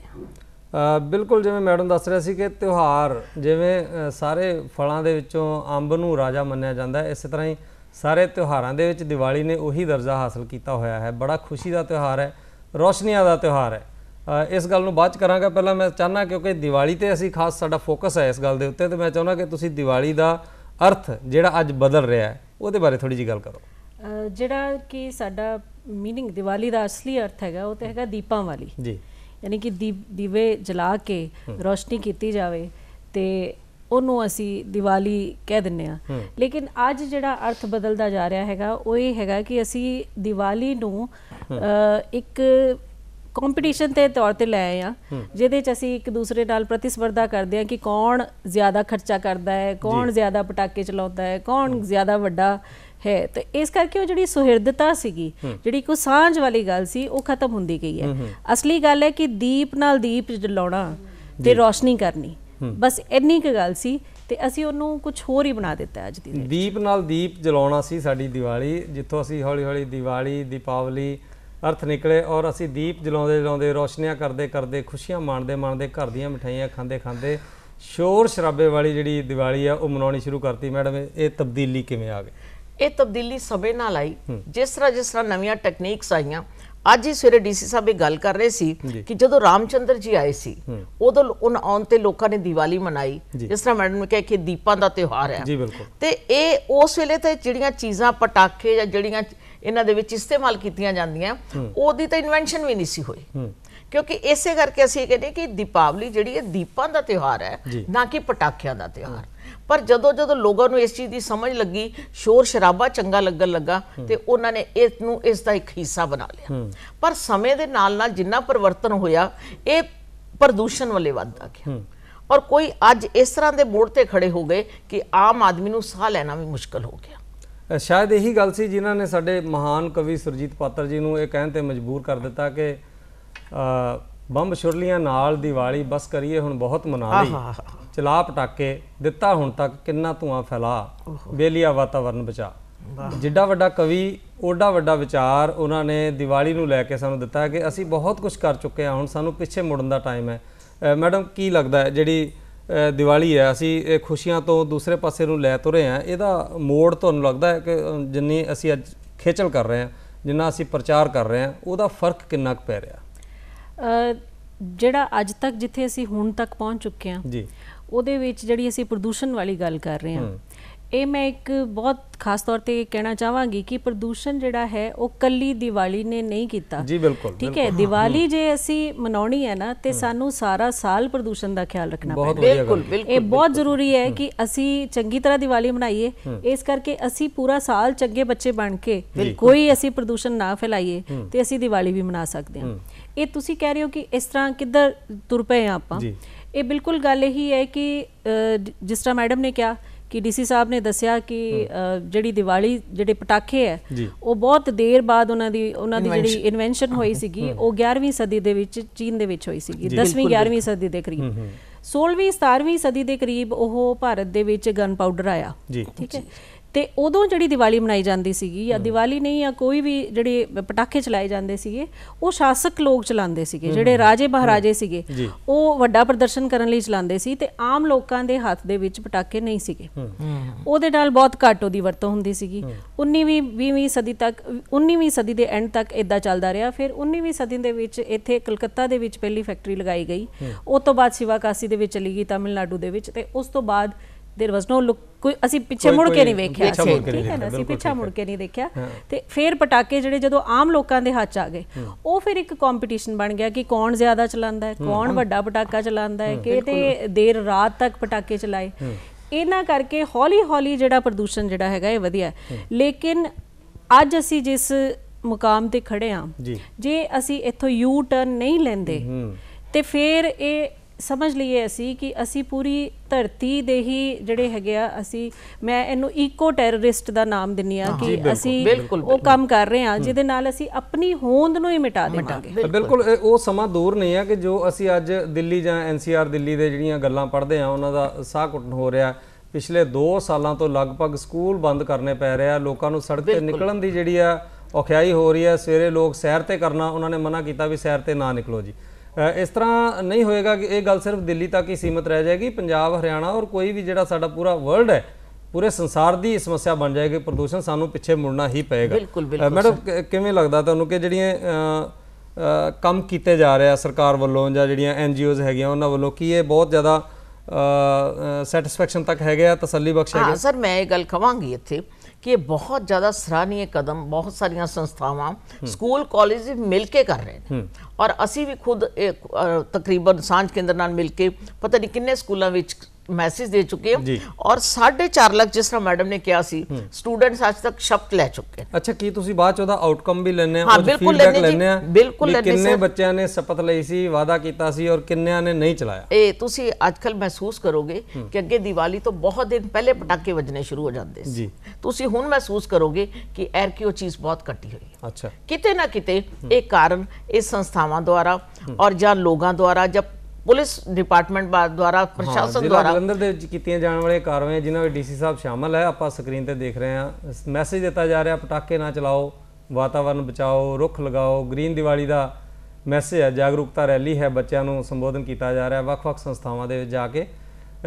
A: ਹਾਂ ਬਿਲਕੁਲ ਜਿਵੇਂ ਮੈਡਮ ਦੱਸ ਰਿਹਾ ਸੀ ਕਿ ਤਿਉਹਾਰ ਜਿਵੇਂ ਸਾਰੇ ਫਲਾਂ ਦੇ ਵਿੱਚੋਂ ਅੰਬ ਨੂੰ ਰਾਜਾ ਮੰਨਿਆ ਜਾਂਦਾ ਹੈ ਇਸੇ ਤਰ੍ਹਾਂ ਹੀ ਸਾਰੇ ਤਿਉਹਾਰਾਂ ਦੇ ਵਿੱਚ ਦੀਵਾਲੀ ਨੇ ਉਹੀ ਦਰਜਾ ਹਾਸਲ ਕੀਤਾ ਹੋਇਆ ਹੈ ਬੜਾ ਖੁਸ਼ੀ ਦਾ ਤਿਉਹਾਰ ਹੈ ਰੋਸ਼ਨੀਆਂ ਦਾ ਤਿਉਹਾਰ ਹੈ ਇਸ ਗੱਲ ਨੂੰ ਬਾਅਦ ਚ ਕਰਾਂਗਾ ਪਹਿਲਾਂ ਮੈਂ ਚਾਹਨਾ ਕਿਉਂਕਿ ਦੀਵਾਲੀ ਤੇ ਅਸੀਂ ਖਾਸ ਸਾਡਾ ਫੋਕਸ ਹੈ ਇਸ ਗੱਲ ਦੇ ਉੱਤੇ ਤੇ ਮੈਂ ਚਾਹੁੰਦਾ ਕਿ ਤੁਸੀਂ ਦੀਵਾਲੀ ਦਾ ਅਰਥ ਜਿਹੜਾ ਅੱਜ ਬਦਲ ਰਿਹਾ ਹੈ ਉਹਦੇ ਬਾਰੇ ਥੋੜੀ ਜੀ ਗੱਲ
C: ਕਰੋ ਜਿਹੜਾ ਕਿ ਸਾਡਾ ਮੀਨਿੰਗ ਦੀਵਾਲੀ ਦਾ ਅਸਲੀ ਅਰਥ ਹੈਗਾ ਉਹ ਤੇ ਹੈਗਾ ਦੀਪਾਂ ਵਾਲੀ ਜੀ ਯਾਨੀ ਕਿ ਦੀਵੇ ਜਲਾ ਕੇ ਰੋਸ਼ਨੀ ਕੀਤੀ ਜਾਵੇ ਤੇ ਉਹਨੂੰ ਅਸੀਂ ਦੀਵਾਲੀ ਕਹਿ ਦਿੰਨੇ ਆ ਲੇਕਿਨ ਅੱਜ ਜਿਹੜਾ ਅਰਥ ਬਦਲਦਾ ਜਾ ਰਿਹਾ ਹੈਗਾ ਉਹ ਇਹ ਹੈਗਾ ਕਿ ਅਸੀਂ ਦੀਵਾਲੀ ਨੂੰ ਇੱਕ ਕੰਪੀਟੀਸ਼ਨ ਤੇ ਤੌਰ ਤੇ ਲੈ ਆਏ ਆ ਜਿਹਦੇ ਚ ਅਸੀਂ ਇੱਕ ਦੂਸਰੇ ਨਾਲ ਪ੍ਰਤੀਸਪਰਧਾ ਕਰਦੇ ਆ ਕਿ ਕੌਣ ਜ਼ਿਆਦਾ ਖਰਚਾ ਕਰਦਾ ਹੈ ਕੌਣ ਜ਼ਿਆਦਾ ਪਟਾਕੇ ਚਲਾਉਂਦਾ ਹੈ ਕੌਣ ਜ਼ਿਆਦਾ ਵੱਡਾ ਹੈ ਤੇ ਇਸ ਕਰਕੇ ਉਹ ਜਿਹੜੀ ਸੁਹਿਰਦਤਾ ਸੀਗੀ ਜਿਹੜੀ ਕੋ ਸਾਂਝ ਵਾਲੀ ਗੱਲ ਸੀ ਉਹ ਖਤਮ ਹੁੰਦੀ ਗਈ ਹੈ ਅਸਲੀ ਗੱਲ ਹੈ ਕਿ ਦੀਪ ਨਾਲ ਦੀਪ ਜਲਾਉਣਾ ਤੇ ਰੋਸ਼ਨੀ ਕਰਨੀ ਬਸ ਇੰਨੀ ਕੁ ਗੱਲ ਸੀ ਤੇ ਅਸੀਂ ਉਹਨੂੰ ਕੁਝ ਹੋਰ ਹੀ ਬਣਾ ਦਿੱਤਾ ਅੱਜ ਦੀ
A: ਦੀਪ ਨਾਲ ਦੀਪ ਜਲਾਉਣਾ ਸੀ ਸਾਡੀ ਦੀਵਾਲੀ ਜਿੱਥੋਂ ਅਸੀਂ ਹੌਲੀ-ਹੌਲੀ ਦੀਵਾਲੀ ਦੀਪਾਵਲੀ ਅਰਥ ਨਿਕਲੇ ਔਰ ਅਸੀਂ ਦੀਪ ਜਲਾਉਂਦੇ ਜਲਾਉਂਦੇ ਰੋਸ਼ਨੀਆਂ ਕਰਦੇ ਕਰਦੇ ਖੁਸ਼ੀਆਂ ਮਾਣਦੇ ਮਾਣਦੇ ਘਰ ਦੀਆਂ ਮਠਾਈਆਂ ਖਾਂਦੇ ਖਾਂਦੇ ਸ਼ੋਰ ਸ਼ਰਾਬੇ ਵਾਲੀ ਜਿਹੜੀ ਦੀਵਾਲੀ ਆ ਉਹ ਮਨਾਉਣੀ ਸ਼ੁਰੂ ਕਰਤੀ ਮੈਡਮ ਇਹ ਤਬਦੀਲੀ ਕਿਵੇਂ ਆ ਗਈ
B: ਇਹ ਤਬਦੀਲੀ ਸਮੇਂ ਨਾਲ ਆਈ ਜਿਸ ਤਰ੍ਹਾਂ ਜਿਸ ਤਰ੍ਹਾਂ ਨਵੀਆਂ ਟੈਕਨੀਕਸ ਆਈਆਂ ਅੱਜ ਹੀ ਸਵੇਰੇ ਡੀਸੀ ਸਾਹਿਬ ਇਹ ਗੱਲ ਕਰ ਰਹੇ ਸੀ ਕਿ ਜਦੋਂ ਰਾਮਚੰਦਰ ਜੀ ਆਏ ਸੀ ਉਦੋਂ ਉਹਨਾਂ ਆਉਣ ਤੇ ਲੋਕਾਂ ਨੇ ਦੀਵਾਲੀ ਮਨਾਈ ਜਿਸ ਤਰ੍ਹਾਂ ਮੈਡਮ ਨੇ ਕਿਹਾ ਕਿ ਦੀਪਾਂ ਦਾ ਤਿਉਹਾਰ ਹੈ ਜੀ ਬਿਲਕੁਲ ਤੇ ਇਹ ਉਸ ਵੇਲੇ ਤੇ ਜਿਹੜੀਆਂ ਚੀਜ਼ਾਂ ਪਟਾਕੇ ਜਾਂ ਜਿਹੜੀਆਂ ਇਹਨਾਂ ਦੇ ਵਿੱਚ ਇਸਤੇਮਾਲ ਕੀਤੀਆਂ ਜਾਂਦੀਆਂ ਉਹਦੀ ਤਾਂ ਇਨਵੈਂਸ਼ਨ ਵੀ ਨਹੀਂ ਸੀ ਹੋਈ ਕਿਉਂਕਿ ਇਸੇ ਕਰਕੇ ਅਸੀਂ ਕਹਿੰਦੇ ਕਿ ਦੀਪਾਵਲੀ ਜਿਹੜੀ ਹੈ ਦੀਪਾਂ ਦਾ ਤਿਉਹਾਰ ਹੈ ਨਾ ਕਿ ਪਟਾਕਿਆਂ ਦਾ ਤਿਉਹਾਰ ਪਰ ਜਦੋਂ ਜਦੋਂ ਲੋਕਾਂ ਨੂੰ ਇਸ ਚੀਜ਼ ਦੀ ਸਮਝ ਲੱਗੀ ਸ਼ੋਰ ਸ਼ਰਾਬਾ ਚੰਗਾ ਲੱਗਣ ਲੱਗਾ ਤੇ ਉਹਨਾਂ ਨੇ ਇਸ ਨੂੰ ਇਸ ਦਾ ਇੱਕ ਹਿੱਸਾ ਬਣਾ ਲਿਆ ਪਰ ਸਮੇਂ ਦੇ ਨਾਲ ਨਾਲ ਜਿੰਨਾ ਪਰਿਵਰਤਨ ਹੋਇਆ ਇਹ ਪ੍ਰਦੂਸ਼ਣ ਵੱਲੇ ਵੱਧਦਾ ਗਿਆ ਔਰ ਕੋਈ ਅੱਜ ਇਸ ਤਰ੍ਹਾਂ ਦੇ ਮੋੜ ਤੇ ਖੜੇ ਹੋ ਗਏ ਕਿ ਆਮ ਆਦਮੀ ਨੂੰ ਸਾਹ ਲੈਣਾ ਵੀ ਮੁਸ਼ਕਲ ਹੋ
A: ਗਿਆ ਸ਼ਾਇਦ ਇਹੀ ਗੱਲ ਸੀ ਜਿਨ੍ਹਾਂ ਨੇ ਸਾਡੇ ਮਹਾਨ ਕਵੀ ਸੁਰਜੀਤ ਪਾਤਰ ਜੀ ਨੂੰ ਇਹ ਕਹਿਣ ਤੇ ਮਜਬੂਰ ਕਰ ਦਿੱਤਾ ਕਿ ਬੰਬ ਛੁਰਲੀਆਂ ਨਾਲ ਦੀਵਾਲੀ ਬਸ ਕਰੀਏ ਹੁਣ ਬਹੁਤ ਮਨਾ ਲਈ ਚਲਾ ਪਟਾਕੇ ਦਿੱਤਾ ਹੁਣ ਤੱਕ ਕਿੰਨਾ ਧੂਆਂ ਫੈਲਾ ਬੇਲੀਆ ਵਾਤਾਵਰਨ ਬਚਾ ਜਿੱਡਾ ਵੱਡਾ ਕਵੀ ਓਡਾ ਵੱਡਾ ਵਿਚਾਰ ਉਹਨਾਂ ਨੇ ਦੀਵਾਲੀ ਨੂੰ ਲੈ ਕੇ ਸਾਨੂੰ ਦਿੱਤਾ ਕਿ ਅਸੀਂ ਬਹੁਤ ਕੁਝ ਕਰ ਚੁੱਕੇ ਹਾਂ ਹੁਣ ਸਾਨੂੰ ਪਿੱਛੇ ਮੁੜਨ ਦਾ ਟਾਈਮ ਹੈ ਮੈਡਮ ਕੀ ਲੱਗਦਾ ਹੈ ਜਿਹੜੀ ਦੀਵਾਲੀ ਹੈ ਅਸੀਂ ਖੁਸ਼ੀਆਂ ਤੋਂ ਦੂਸਰੇ ਪਾਸੇ ਨੂੰ ਲੈ ਤੁਰੇ ਆ ਇਹਦਾ ਮੋੜ ਤੁਹਾਨੂੰ ਲੱਗਦਾ ਹੈ ਕਿ ਜਿੰਨੀ ਅਸੀਂ ਅੱਜ ਖੇਚਲ ਕਰ ਰਹੇ ਹਾਂ ਜਿੰਨਾ ਅਸੀਂ ਪ੍ਰਚਾਰ ਕਰ ਰਹੇ ਹਾਂ ਉਹਦਾ ਫਰਕ ਕਿੰਨਾ ਕੁ ਪੈ ਰਿਹਾ
C: ਜਿਹੜਾ ਅੱਜ ਤੱਕ ਜਿੱਥੇ ਅਸੀਂ ਹੁਣ ਤੱਕ ਪਹੁੰਚ ਚੁੱਕੇ ਹਾਂ ਜੀ ਉਹਦੇ ਵਿੱਚ ਜਿਹੜੀ ਅਸੀਂ ਪ੍ਰਦੂਸ਼ਣ ਵਾਲੀ ਗੱਲ ਕਰ ਰਹੇ ਹਾਂ ਇਹ ਮੈਂ ਇੱਕ ਬਹੁਤ ਖਾਸ ਤੌਰ ਤੇ ਕਹਿਣਾ ਚਾਹਾਂਗੀ ਕਿ ਪ੍ਰਦੂਸ਼ਣ ਜਿਹੜਾ ਹੈ ਉਹ ਕੱਲੀ ਦੀਵਾਲੀ ਨੇ ਨਹੀਂ ਕੀਤਾ ਜੀ ਬਿਲਕੁਲ ਠੀਕ ਹੈ ਦੀਵਾਲੀ ਜੇ ਅਸੀਂ ਮਨਾਉਣੀ ਹੈ ਨਾ ਤੇ ਸਾਨੂੰ ਸਾਰਾ ਸਾਲ ਪ੍ਰਦੂਸ਼ਣ ਦਾ ਖਿਆਲ ਰੱਖਣਾ
D: ਪੈਂਦਾ
A: ਬਿਲਕੁਲ
C: ਬਿਲਕੁਲ ਇਹ ਬਹੁਤ ਜ਼ਰੂਰੀ ਹੈ ਕਿ ਅਸੀਂ ਚੰਗੀ ਤਰ੍ਹਾਂ ਦੀਵਾਲੀ ਮਨਾਈਏ ਇਸ ਕਰਕੇ ਅਸੀਂ ਪੂਰਾ ਸਾਲ ਚੰਗੇ ਬੱਚੇ ਬਣ ਕੇ ਕੋਈ ਅਸੀਂ ਪ੍ਰਦੂਸ਼ਣ ਨਾ ਫੈਲਾਈਏ ਤੇ ਅਸੀਂ ਦੀਵਾਲੀ ਵੀ ਮਨਾ ਸਕਦੇ ਹਾਂ ਇਹ ਤੁਸੀਂ ਕਹਿ ਰਹੇ ਹੋ ਕਿ ਇਸ ਤਰ੍ਹਾਂ ਕਿੱਧਰ ਤੁਰ ਪਏ ਆ ਆਪਾਂ ਇਹ ਬਿਲਕੁਲ ਗੱਲ ਇਹੀ ਹੈ ਕਿ ਜਿਸ ਤਰ੍ਹਾਂ ਮੈਡਮ ਨੇ ਕਿਹਾ ਕਿ ਡੀਸੀ ਸਾਹਿਬ ਨੇ ਦੱਸਿਆ ਕਿ ਜਿਹੜੀ ਦੀਵਾਲੀ ਜਿਹੜੇ ਪਟਾਕੇ ਹੈ ਉਹ ਬਹੁਤ ਦੇਰ ਬਾਅਦ ਉਹਨਾਂ ਦੀ ਉਹਨਾਂ ਦੀ ਜਿਹੜੀ ਇਨਵੈਂਸ਼ਨ ਹੋਈ ਸੀਗੀ ਉਹ 11ਵੀਂ ਸਦੀ ਦੇ ਵਿੱਚ ਚੀਨ ਦੇ ਵਿੱਚ ਹੋਈ ਸੀਗੀ 10ਵੀਂ 11ਵੀਂ ਸਦੀ ਦੇ ਕਰੀਬ 16ਵੀਂ 17ਵੀਂ ਸਦੀ ਦੇ ਕਰੀਬ ਉਹ ਭਾਰਤ ਦੇ ਵਿੱਚ ਗਨ ਪਾਊਡਰ ਆਇਆ ਠੀਕ ਹੈ ਤੇ ਉਦੋਂ ਜਿਹੜੀ ਦੀਵਾਲੀ ਮਨਾਈ ਜਾਂਦੀ ਸੀਗੀ ਜਾਂ ਦੀਵਾਲੀ ਨਹੀਂ ਜਾਂ ਕੋਈ ਵੀ ਜਿਹੜੇ ਪਟਾਕੇ ਚਲਾਏ ਜਾਂਦੇ ਸੀਗੇ ਉਹ ਸ਼ਾਸਕ ਲੋਕ ਚਲਾਉਂਦੇ ਸੀਗੇ ਜਿਹੜੇ ਰਾਜੇ ਮਹਾਰਾਜੇ ਸੀਗੇ ਉਹ ਵੱਡਾ ਪ੍ਰਦਰਸ਼ਨ ਕਰਨ ਲਈ ਚਲਾਉਂਦੇ ਸੀ ਤੇ ਆਮ ਲੋਕਾਂ ਦੇ ਹੱਥ ਦੇ ਵਿੱਚ ਪਟਾਕੇ ਨਹੀਂ ਸੀਗੇ ਉਹਦੇ ਨਾਲ ਬਹੁਤ ਘੱਟ ਉਹਦੀ ਵਰਤੋਂ ਹੁੰਦੀ ਸੀਗੀ 19ਵੀਂ 20ਵੀਂ ਸਦੀ ਤੱਕ 19ਵੀਂ ਸਦੀ ਦੇ ਐਂਡ ਤੱਕ ਇਦਾਂ ਚੱਲਦਾ ਰਿਹਾ ਫਿਰ 19ਵੀਂ ਸਦੀ ਦੇ ਵਿੱਚ ਇੱਥੇ ਕਲਕੱਤਾ ਦੇ ਵਿੱਚ ਪਹਿਲੀ ਫੈਕਟਰੀ ਲਗਾਈ ਗਈ ਉਸ ਤੋਂ ਬਾਅਦ ਸ਼ਿਵਾਕਾਸੀ ਦੇ ਵਿੱਚ ਚਲੀ ਗਈ ਤਾਮਿਲਨਾਡੂ ਦੇ ਵਿੱਚ ਤੇ ਉਸ ਤੋਂ ਬਾਅਦ देयर वाज नो लुक ਕੋਈ ਅਸੀਂ ਪਿੱਛੇ ਮੁੜ ਕੇ ਨਹੀਂ ਵੇਖਿਆ ਠੀਕ ਹੈ ਨਾ ਅਸੀਂ ਪਿੱਛਾ ਮੁੜ ਕੇ ਨਹੀਂ ਦੇਖਿਆ ਤੇ ਫਿਰ ਪਟਾਕੇ ਜਿਹੜੇ ਜਦੋਂ ਆਮ ਲੋਕਾਂ ਦੇ ਹੱਥ ਆ ਗਏ ਉਹ ਫਿਰ ਇੱਕ ਕੰਪੀਟੀਸ਼ਨ ਬਣ ਗਿਆ ਕਿ ਕੌਣ ਜ਼ਿਆਦਾ ਚਲਾਉਂਦਾ ਹੈ ਕੌਣ ਵੱਡਾ ਪਟਾਕਾ ਚਲਾਉਂਦਾ ਹੈ ਕਿ ਤੇ ਦੇਰ ਰਾਤ ਤੱਕ ਪਟਾਕੇ ਚਲਾਏ ਇਹਨਾਂ ਕਰਕੇ ਹੌਲੀ ਹੌਲੀ ਜਿਹੜਾ ਪ੍ਰਦੂਸ਼ਣ ਜਿਹੜਾ ਹੈਗਾ ਇਹ ਵਧਿਆ ਲੇਕਿਨ ਅੱਜ ਅਸੀਂ ਜਿਸ ਮੁਕਾਮ ਤੇ ਖੜੇ ਆ ਜੇ ਅਸੀਂ ਇੱਥੋਂ ਯੂ ਟਰਨ ਨਹੀਂ ਲੈਂਦੇ ਤੇ ਫਿਰ ਇਹ ਸਮਝ ਲਈਏ ਅਸੀਂ ਕਿ ਅਸੀਂ ਪੂਰੀ ਧਰਤੀ ਦੇ ਹੀ ਜਿਹੜੇ ਹੈਗੇ ਆ ਅਸੀਂ ਮੈਂ ਇਹਨੂੰ ਈਕੋ ਟੈਰਰਿਸਟ ਦਾ ਨਾਮ ਦਿੰਨੀ ਆ ਕਿ ਅਸੀਂ ਉਹ ਕੰਮ ਕਰ ਰਹੇ ਆ ਜਿਹਦੇ ਨਾਲ ਅਸੀਂ ਆਪਣੀ ਹੋਂਦ ਨੂੰ ਹੀ ਮਿਟਾ ਦੇਵਾਂਗੇ
A: ਬਿਲਕੁਲ ਉਹ ਸਮਾਂ ਦੂਰ ਨਹੀਂ ਆ ਕਿ ਜੋ ਅਸੀਂ ਅੱਜ ਦਿੱਲੀ ਜਾਂ ਐਨਸੀਆਰ ਦਿੱਲੀ ਦੇ ਜਿਹੜੀਆਂ ਗੱਲਾਂ ਪੜ੍ਹਦੇ ਆ ਉਹਨਾਂ ਦਾ ਸਾਹ ਘੁੱਟਣ ਹੋ ਰਿਹਾ ਪਿਛਲੇ 2 ਸਾਲਾਂ ਤੋਂ ਲਗਭਗ ਸਕੂਲ ਬੰਦ ਕਰਨੇ ਪੈ ਰਿਹਾ ਲੋਕਾਂ ਨੂੰ ਸੜਕ ਤੇ ਨਿਕਲਣ ਦੀ ਜਿਹੜੀ ਆ ਔਖਿਆਈ ਹੋ ਰਹੀ ਆ ਸਵੇਰੇ ਲੋਕ ਸੈਰ ਤੇ ਕਰਨਾ ਉਹਨਾਂ ਨੇ ਮਨਾ ਕੀਤਾ ਵੀ ਸੈਰ ਤੇ ਨਾ ਨਿਕਲੋ ਜੀ ਇਸ ਤਰ੍ਹਾਂ ਨਹੀਂ ਹੋਏਗਾ ਕਿ ਇਹ ਗੱਲ ਸਿਰਫ ਦਿੱਲੀ ਤੱਕ ਹੀ ਸੀਮਤ ਰਹਿ ਜਾਏਗੀ ਪੰਜਾਬ ਹਰਿਆਣਾ ਔਰ ਕੋਈ ਵੀ ਜਿਹੜਾ ਸਾਡਾ ਪੂਰਾ ਵਰਲਡ ਹੈ ਪੂਰੇ ਸੰਸਾਰ ਦੀ ਸਮੱਸਿਆ ਬਣ ਜਾਏਗੀ ਪ੍ਰਦੂਸ਼ਣ ਸਾਨੂੰ ਪਿੱਛੇ ਮੁੜਨਾ ਹੀ ਪਏਗਾ ਮੈਡਮ ਕਿਵੇਂ ਲੱਗਦਾ ਤੁਹਾਨੂੰ ਕਿ ਜਿਹੜੀਆਂ ਕੰਮ ਕੀਤੇ ਜਾ ਰਿਹਾ ਸਰਕਾਰ ਵੱਲੋਂ ਜਾਂ ਜਿਹੜੀਆਂ ਐਨ ਜੀਓਜ਼ ਹੈਗੀਆਂ ਉਹਨਾਂ ਵੱਲੋਂ ਕੀ ਇਹ ਬਹੁਤ ਜ਼ਿਆਦਾ ਸੈਟੀਸਫੈਕਸ਼ਨ ਤੱਕ ਹੈਗੇ ਆ ਤਸੱਲੀ ਬਖਸ਼ ਹੈਗੇ ਹਾਂ ਸਰ
B: ਮੈਂ ਇਹ ਗੱਲ ਕਵਾਂਗੀ ਇੱਥੇ ਕਿ ਬਹੁਤ ਜ਼ਿਆਦਾ ਸਰਾਹਨੀਏ ਕਦਮ ਬਹੁਤ ਸਾਰੀਆਂ ਸੰਸਥਾਵਾਂ ਸਕੂਲ ਕਾਲਜ ਮਿਲ ਕੇ ਕਰ ਰਹੇ ਨੇ ਔਰ ਅਸੀਂ ਵੀ ਖੁਦ ਤਕਰੀਬਨ ਸਾਂਝ ਕੇਂਦਰ ਨਾਲ ਮਿਲ ਕੇ ਪਤਾ ਨਹੀਂ ਕਿੰਨੇ ਸਕੂਲਾਂ ਵਿੱਚ ਮੈਸੇਜ ਦੇ ਚੁੱਕੇ ਔਰ 4.5 ਲੱਖ ਜਿਸ ਤਰ੍ਹਾਂ ਮੈਡਮ ਨੇ ਕਿਹਾ ਸੀ
A: ਸਟੂਡੈਂਟਸ ਅੱਜ ਤੱਕ ਸ਼ਬਦ ਲੈ ਚੁੱਕੇ ਨੇ ਅੱਛਾ ਕੀ ਤੁਸੀਂ ਬਾਅਦ ਚ ਉਹਦਾ ਆਊਟਕਮ ਵੀ ਲੈਣੇ ਆ ਉਹਦੀ ਫੀਡਬੈਕ ਲੈਣੇ ਆ ਬਿਲਕੁਲ ਲੈਣੇ ਕਿੰਨੇ ਬੱਚਿਆਂ ਨੇ ਸਪਤ ਲਈ ਸੀ ਵਾਅਦਾ ਕੀਤਾ ਸੀ ਔਰ ਕਿੰਨਿਆਂ ਨੇ ਨਹੀਂ ਚਲਾਇਆ
B: ਇਹ ਤੁਸੀਂ ਅੱਜਕੱਲ ਮਹਿਸੂਸ ਕਰੋਗੇ ਕਿ ਅੱਗੇ ਦੀਵਾਲੀ ਤੋਂ ਬਹੁਤ ਦਿਨ ਪਹਿਲੇ ਪਟਾਕੇ ਵੱਜਣੇ ਸ਼ੁਰੂ ਹੋ ਜਾਂਦੇ ਸੀ ਤੁਸੀਂ ਹੁਣ ਮਹਿਸੂਸ ਕਰੋਗੇ ਕਿ ਐਰ ਕਿਉ ਚੀਜ਼ ਬਹੁਤ ਘਟੀ ਹੋਈ ਹੈ ਅੱਛਾ ਕਿਤੇ ਨਾ ਕਿਤੇ ਇਹ ਕਾਰਨ ਇਹ ਸੰਸਥਾਵਾਂ ਦੁਆਰਾ ਔਰ ਜਾਂ ਲੋਕਾਂ ਦੁਆਰਾ ਜਾਂ ਪੁਲਿਸ ਡਿਪਾਰਟਮੈਂਟ ਦੁਆਰਾ ਪ੍ਰਸ਼ਾਸਨ ਦੁਆਰਾ
A: ਜਲੰਧਰ ਦੇ ਵਿੱਚ ਕੀਤੀਆਂ ਜਾਣ ਵਾਲੀਆਂ ਕਾਰਵਾਈਆਂ ਜਿਨ੍ਹਾਂ ਵਿੱਚ ਡੀਸੀ ਸਾਹਿਬ ਸ਼ਾਮਲ ਹੈ ਆਪਾਂ ਸਕਰੀਨ ਤੇ ਦੇਖ ਰਹੇ ਹਾਂ ਮੈਸੇਜ ਦਿੱਤਾ ਜਾ ਰਿਹਾ ਪਟਾਕੇ ਨਾ ਚਲਾਓ ਵਾਤਾਵਰਨ ਬਚਾਓ ਰੁੱਖ ਲਗਾਓ ਗ੍ਰੀਨ ਦੀਵਾਲੀ ਦਾ ਮੈਸੇਜ ਹੈ ਜਾਗਰੂਕਤਾ ਰੈਲੀ ਹੈ ਬੱਚਿਆਂ ਨੂੰ ਸੰਬੋਧਨ ਕੀਤਾ ਜਾ ਰਿਹਾ ਵੱਖ-ਵੱਖ ਸੰਸਥਾਵਾਂ ਦੇ ਵਿੱਚ ਜਾ ਕੇ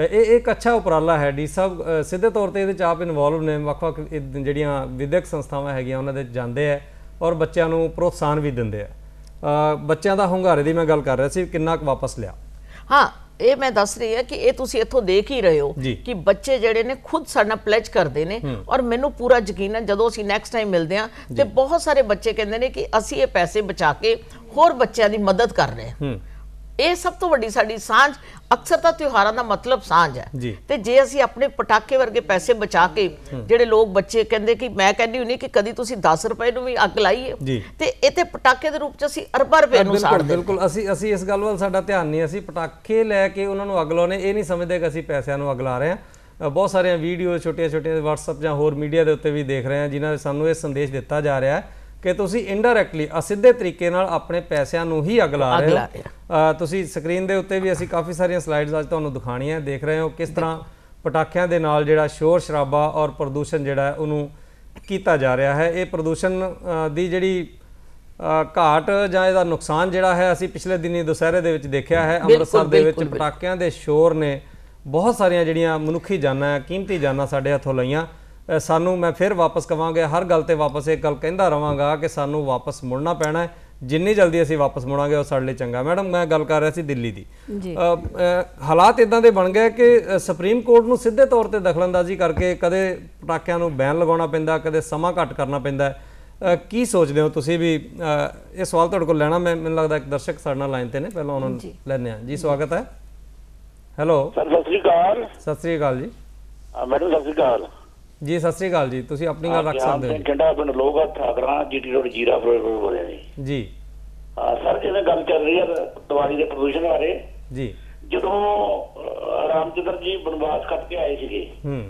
A: ਇਹ ਇੱਕ ਅੱਛਾ ਉਪਰਾਲਾ ਹੈ ਡੀ ਸਾਹਿਬ ਸਿੱਧੇ ਤੌਰ ਤੇ ਇਹਦੇ ਚ ਆਪ ਇਨਵੋਲਵ ਨੇ ਵੱਖ-ਵੱਖ ਜਿਹੜੀਆਂ ਵਿਦਿਅਕ ਸੰਸਥਾਵਾਂ ਹੈਗੀਆਂ ਉਹਨਾਂ ਦੇ ਜਾਂਦੇ ਆ ਔਰ ਬੱਚਿਆਂ ਨੂੰ ਪ੍ਰੋਤਸਾਹਨ ਵੀ ਦਿੰਦੇ ਆ ਬੱਚਿਆਂ ਦਾ ਹੰਗਾਰੇ ਦੀ ਮੈਂ ਗੱਲ ਕਰ ਰਿਹਾ ਸੀ ਕਿੰਨਾ ਕੁ ਵਾਪਸ ਲਿਆ
B: ਹਾਂ ਇਹ ਮੈਂ ਦੱਸ ਰਹੀ ਹਾਂ ਕਿ ਇਹ ਤੁਸੀਂ ਇੱਥੋਂ ਦੇਖ ਹੀ ਰਹੇ ਹੋ ਕਿ ਬੱਚੇ ਜਿਹੜੇ ਨੇ ਖੁਦ ਸਾਡਾ ਪਲੇਜ ਕਰਦੇ ਨੇ ਔਰ ਮੈਨੂੰ ਪੂਰਾ ਯਕੀਨ ਹੈ ਜਦੋਂ ਅਸੀਂ ਨੈਕਸਟ ਟਾਈਮ ਮਿਲਦੇ ਹਾਂ ਤੇ ਬਹੁਤ ਸਾਰੇ ਬੱਚੇ ਕਹਿੰਦੇ ਨੇ ਕਿ ਅਸੀਂ ਇਹ ਪੈਸੇ ਬਚਾ ਕੇ ਹੋਰ ਬੱਚਿਆਂ ਦੀ ਮਦਦ ਕਰ ਰਹੇ ਹਾਂ ਇਹ ਸਭ ਤੋਂ ਵੱਡੀ ਸਾਡੀ ਸਾਂਝ ਅਕਸਰ ਤਾਂ ਤਿਉਹਾਰਾਂ ਦਾ ਮਤਲਬ ਸਾਂਝ ਹੈ ਤੇ ਜੇ ਅਸੀਂ ਆਪਣੇ ਪਟਾਕੇ ਵਰਗੇ ਪੈਸੇ ਬਚਾ ਕੇ ਜਿਹੜੇ ਲੋਕ ਬੱਚੇ ਕਹਿੰਦੇ ਕਿ ਮੈਂ ਕਹਿੰਦੀ ਹੁੰਨੀ ਕਿ ਕਦੀ ਤੁਸੀਂ 10 ਰੁਪਏ ਨੂੰ ਵੀ ਅੱਗ ਲਾਈਏ ਤੇ ਇਥੇ ਪਟਾਕੇ ਦੇ ਰੂਪ ਚ ਅਸੀਂ ਅਰਬਾਂ ਰੁਪਏ ਨੂੰ ਸਾੜ ਬਿਲਕੁਲ
A: ਅਸੀਂ ਅਸੀਂ ਇਸ ਗੱਲ ਵੱਲ ਸਾਡਾ ਧਿਆਨ ਨਹੀਂ ਅਸੀਂ ਪਟਾਕੇ ਲੈ ਕੇ ਉਹਨਾਂ ਨੂੰ ਅੱਗ ਲਾਉਣੇ ਇਹ ਨਹੀਂ ਸਮਝਦੇ ਕਿ ਅਸੀਂ ਪੈਸਿਆਂ ਨੂੰ ਅੱਗ ਲਾ ਰਹੇ ਹਾਂ ਬਹੁਤ ਸਾਰੇ ਵੀਡੀਓ ਛੋਟੀਆਂ ਛੋਟੀਆਂ WhatsApp ਜਾਂ ਹੋਰ ਮੀਡੀਆ ਦੇ ਉੱਤੇ ਵੀ ਦੇਖ ਰਹੇ ਹਾਂ ਜਿਨ੍ਹਾਂ ਨੇ ਸਾਨੂੰ ਇਹ ਸੰਦੇਸ਼ ਦਿੱਤਾ ਜਾ ਰਿਹਾ ਹੈ ਕਿ ਤੁਸੀਂ ਇਨਡਾਇਰੈਕਟਲੀ ਅਸਿੱਧੇ ਤਰੀਕੇ ਨਾਲ ਆਪਣੇ ਪੈਸਿਆਂ ਨੂੰ ਹੀ ਅਗਲਾ ਰਹੇ ਹੋ ਤੁਸੀਂ ਸਕਰੀਨ ਦੇ ਉੱਤੇ ਵੀ ਅਸੀਂ ਕਾਫੀ ਸਾਰੀਆਂ ਸਲਾਈਡਸ ਅੱਜ ਤੁਹਾਨੂੰ ਦਿਖਾਣੀਆਂ ਦੇਖ ਰਹੇ ਹੋ ਕਿਸ ਤਰ੍ਹਾਂ ਪਟਾਕਿਆਂ ਦੇ ਨਾਲ ਜਿਹੜਾ ਸ਼ੋਰ ਸ਼ਰਾਬਾ ਔਰ ਪ੍ਰਦੂਸ਼ਣ ਜਿਹੜਾ ਉਹਨੂੰ ਕੀਤਾ ਜਾ ਰਿਹਾ ਹੈ ਇਹ ਪ੍ਰਦੂਸ਼ਣ ਦੀ ਜਿਹੜੀ ਘਾਟ ਜਾਂ ਇਹਦਾ ਨੁਕਸਾਨ ਜਿਹੜਾ ਹੈ ਅਸੀਂ ਪਿਛਲੇ ਦਿਨੀ ਦੁਸਹਿਰੇ ਦੇ ਵਿੱਚ ਦੇਖਿਆ ਹੈ ਅੰਮ੍ਰਿਤਸਰ ਦੇ ਵਿੱਚ ਪਟਾਕਿਆਂ ਦੇ ਸ਼ੋਰ ਨੇ ਬਹੁਤ ਸਾਰੀਆਂ ਜਿਹੜੀਆਂ ਮਨੁੱਖੀ ਜਾਨਾਂ ਕੀਮਤੀ ਜਾਨਾਂ ਸਾਡੇ ਹੱਥੋਂ ਲਈਆਂ ਸਾਨੂੰ ਮੈਂ ਫਿਰ ਵਾਪਸ ਕਵਾਂਗਾ ਹਰ ਗੱਲ ਤੇ ਵਾਪਸ ਇਹ ਗੱਲ ਕਹਿੰਦਾ ਰਵਾਂਗਾ ਕਿ ਸਾਨੂੰ ਵਾਪਸ ਮੁੜਨਾ ਪੈਣਾ ਹੈ ਜਿੰਨੀ ਜਲਦੀ ਅਸੀਂ ਵਾਪਸ ਮੁੜਾਂਗੇ ਉਹ ਸਾਡੇ ਲਈ ਚੰਗਾ ਮੈਡਮ ਮੈਂ ਗੱਲ ਕਰ ਰਿਹਾ ਸੀ ਦਿੱਲੀ ਦੀ ਹਾਲਾਤ ਇਦਾਂ ਦੇ ਬਣ ਗਏ ਕਿ ਸੁਪਰੀਮ ਕੋਰਟ ਨੂੰ ਸਿੱਧੇ ਤੌਰ ਤੇ ਦਖਲਅੰਦਾਜ਼ੀ ਕਰਕੇ ਕਦੇ ਪਟਾਕਿਆਂ ਨੂੰ ਬੈਨ ਲਗਾਉਣਾ ਪੈਂਦਾ ਕਦੇ ਸਮਾਂ ਘੱਟ ਕਰਨਾ ਪੈਂਦਾ ਕੀ ਸੋਚਦੇ ਹੋ ਤੁਸੀਂ ਵੀ ਇਹ ਸਵਾਲ ਤੁਹਾਡੇ ਕੋਲ ਲੈਣਾ ਮੈਨੂੰ ਲੱਗਦਾ ਇੱਕ ਦਰਸ਼ਕ ਸਾਡੇ ਨਾਲ ਲਾਈਨ ਤੇ ਨੇ ਪਹਿਲਾਂ ਉਹਨਾਂ ਨੂੰ ਲੈਣੇ ਆ ਜੀ ਸਵਾਗਤ ਹੈ ਹੈਲੋ ਸਤਿ
E: ਸ੍ਰੀ ਅਕਾਲ
A: ਸਤਿ ਸ੍ਰੀ ਅਕਾਲ ਜੀ
E: ਮੈਡਮ ਸਤਿ ਸ੍ਰੀ ਅਕਾਲ
A: ਜੀ ਸਤਿ ਸ੍ਰੀ ਅਕਾਲ ਜੀ ਤੁਸੀਂ ਆਪਣੀ ਗੱਲ ਰੱਖ ਸਕਦੇ ਹੋ
E: ਜੰਡਾ ਪਿੰਡ ਆ ਠਾਕਰਾ ਜੀਟੀ ਰੋਡ ਜੀਰਾ ਫਿਰੋਜ਼ਪੁਰ ਬੋਲੇ ਜੀ ਜੀ ਹਾਂ ਸਰ ਜਿਹੜਾ ਗੱਲ ਚੱਲ ਰਹੀ ਹੈ ਦਿਵਾਲੀ ਦੇ ਪ੍ਰਦੂਸ਼ਣ ਬਾਰੇ ਜੀ ਜਦੋਂ ਰਾਮਚੰਦਰ ਜੀ ਬਨਵਾਸ ਕੱਟ ਕੇ ਆਏ ਸੀਗੇ ਹੂੰ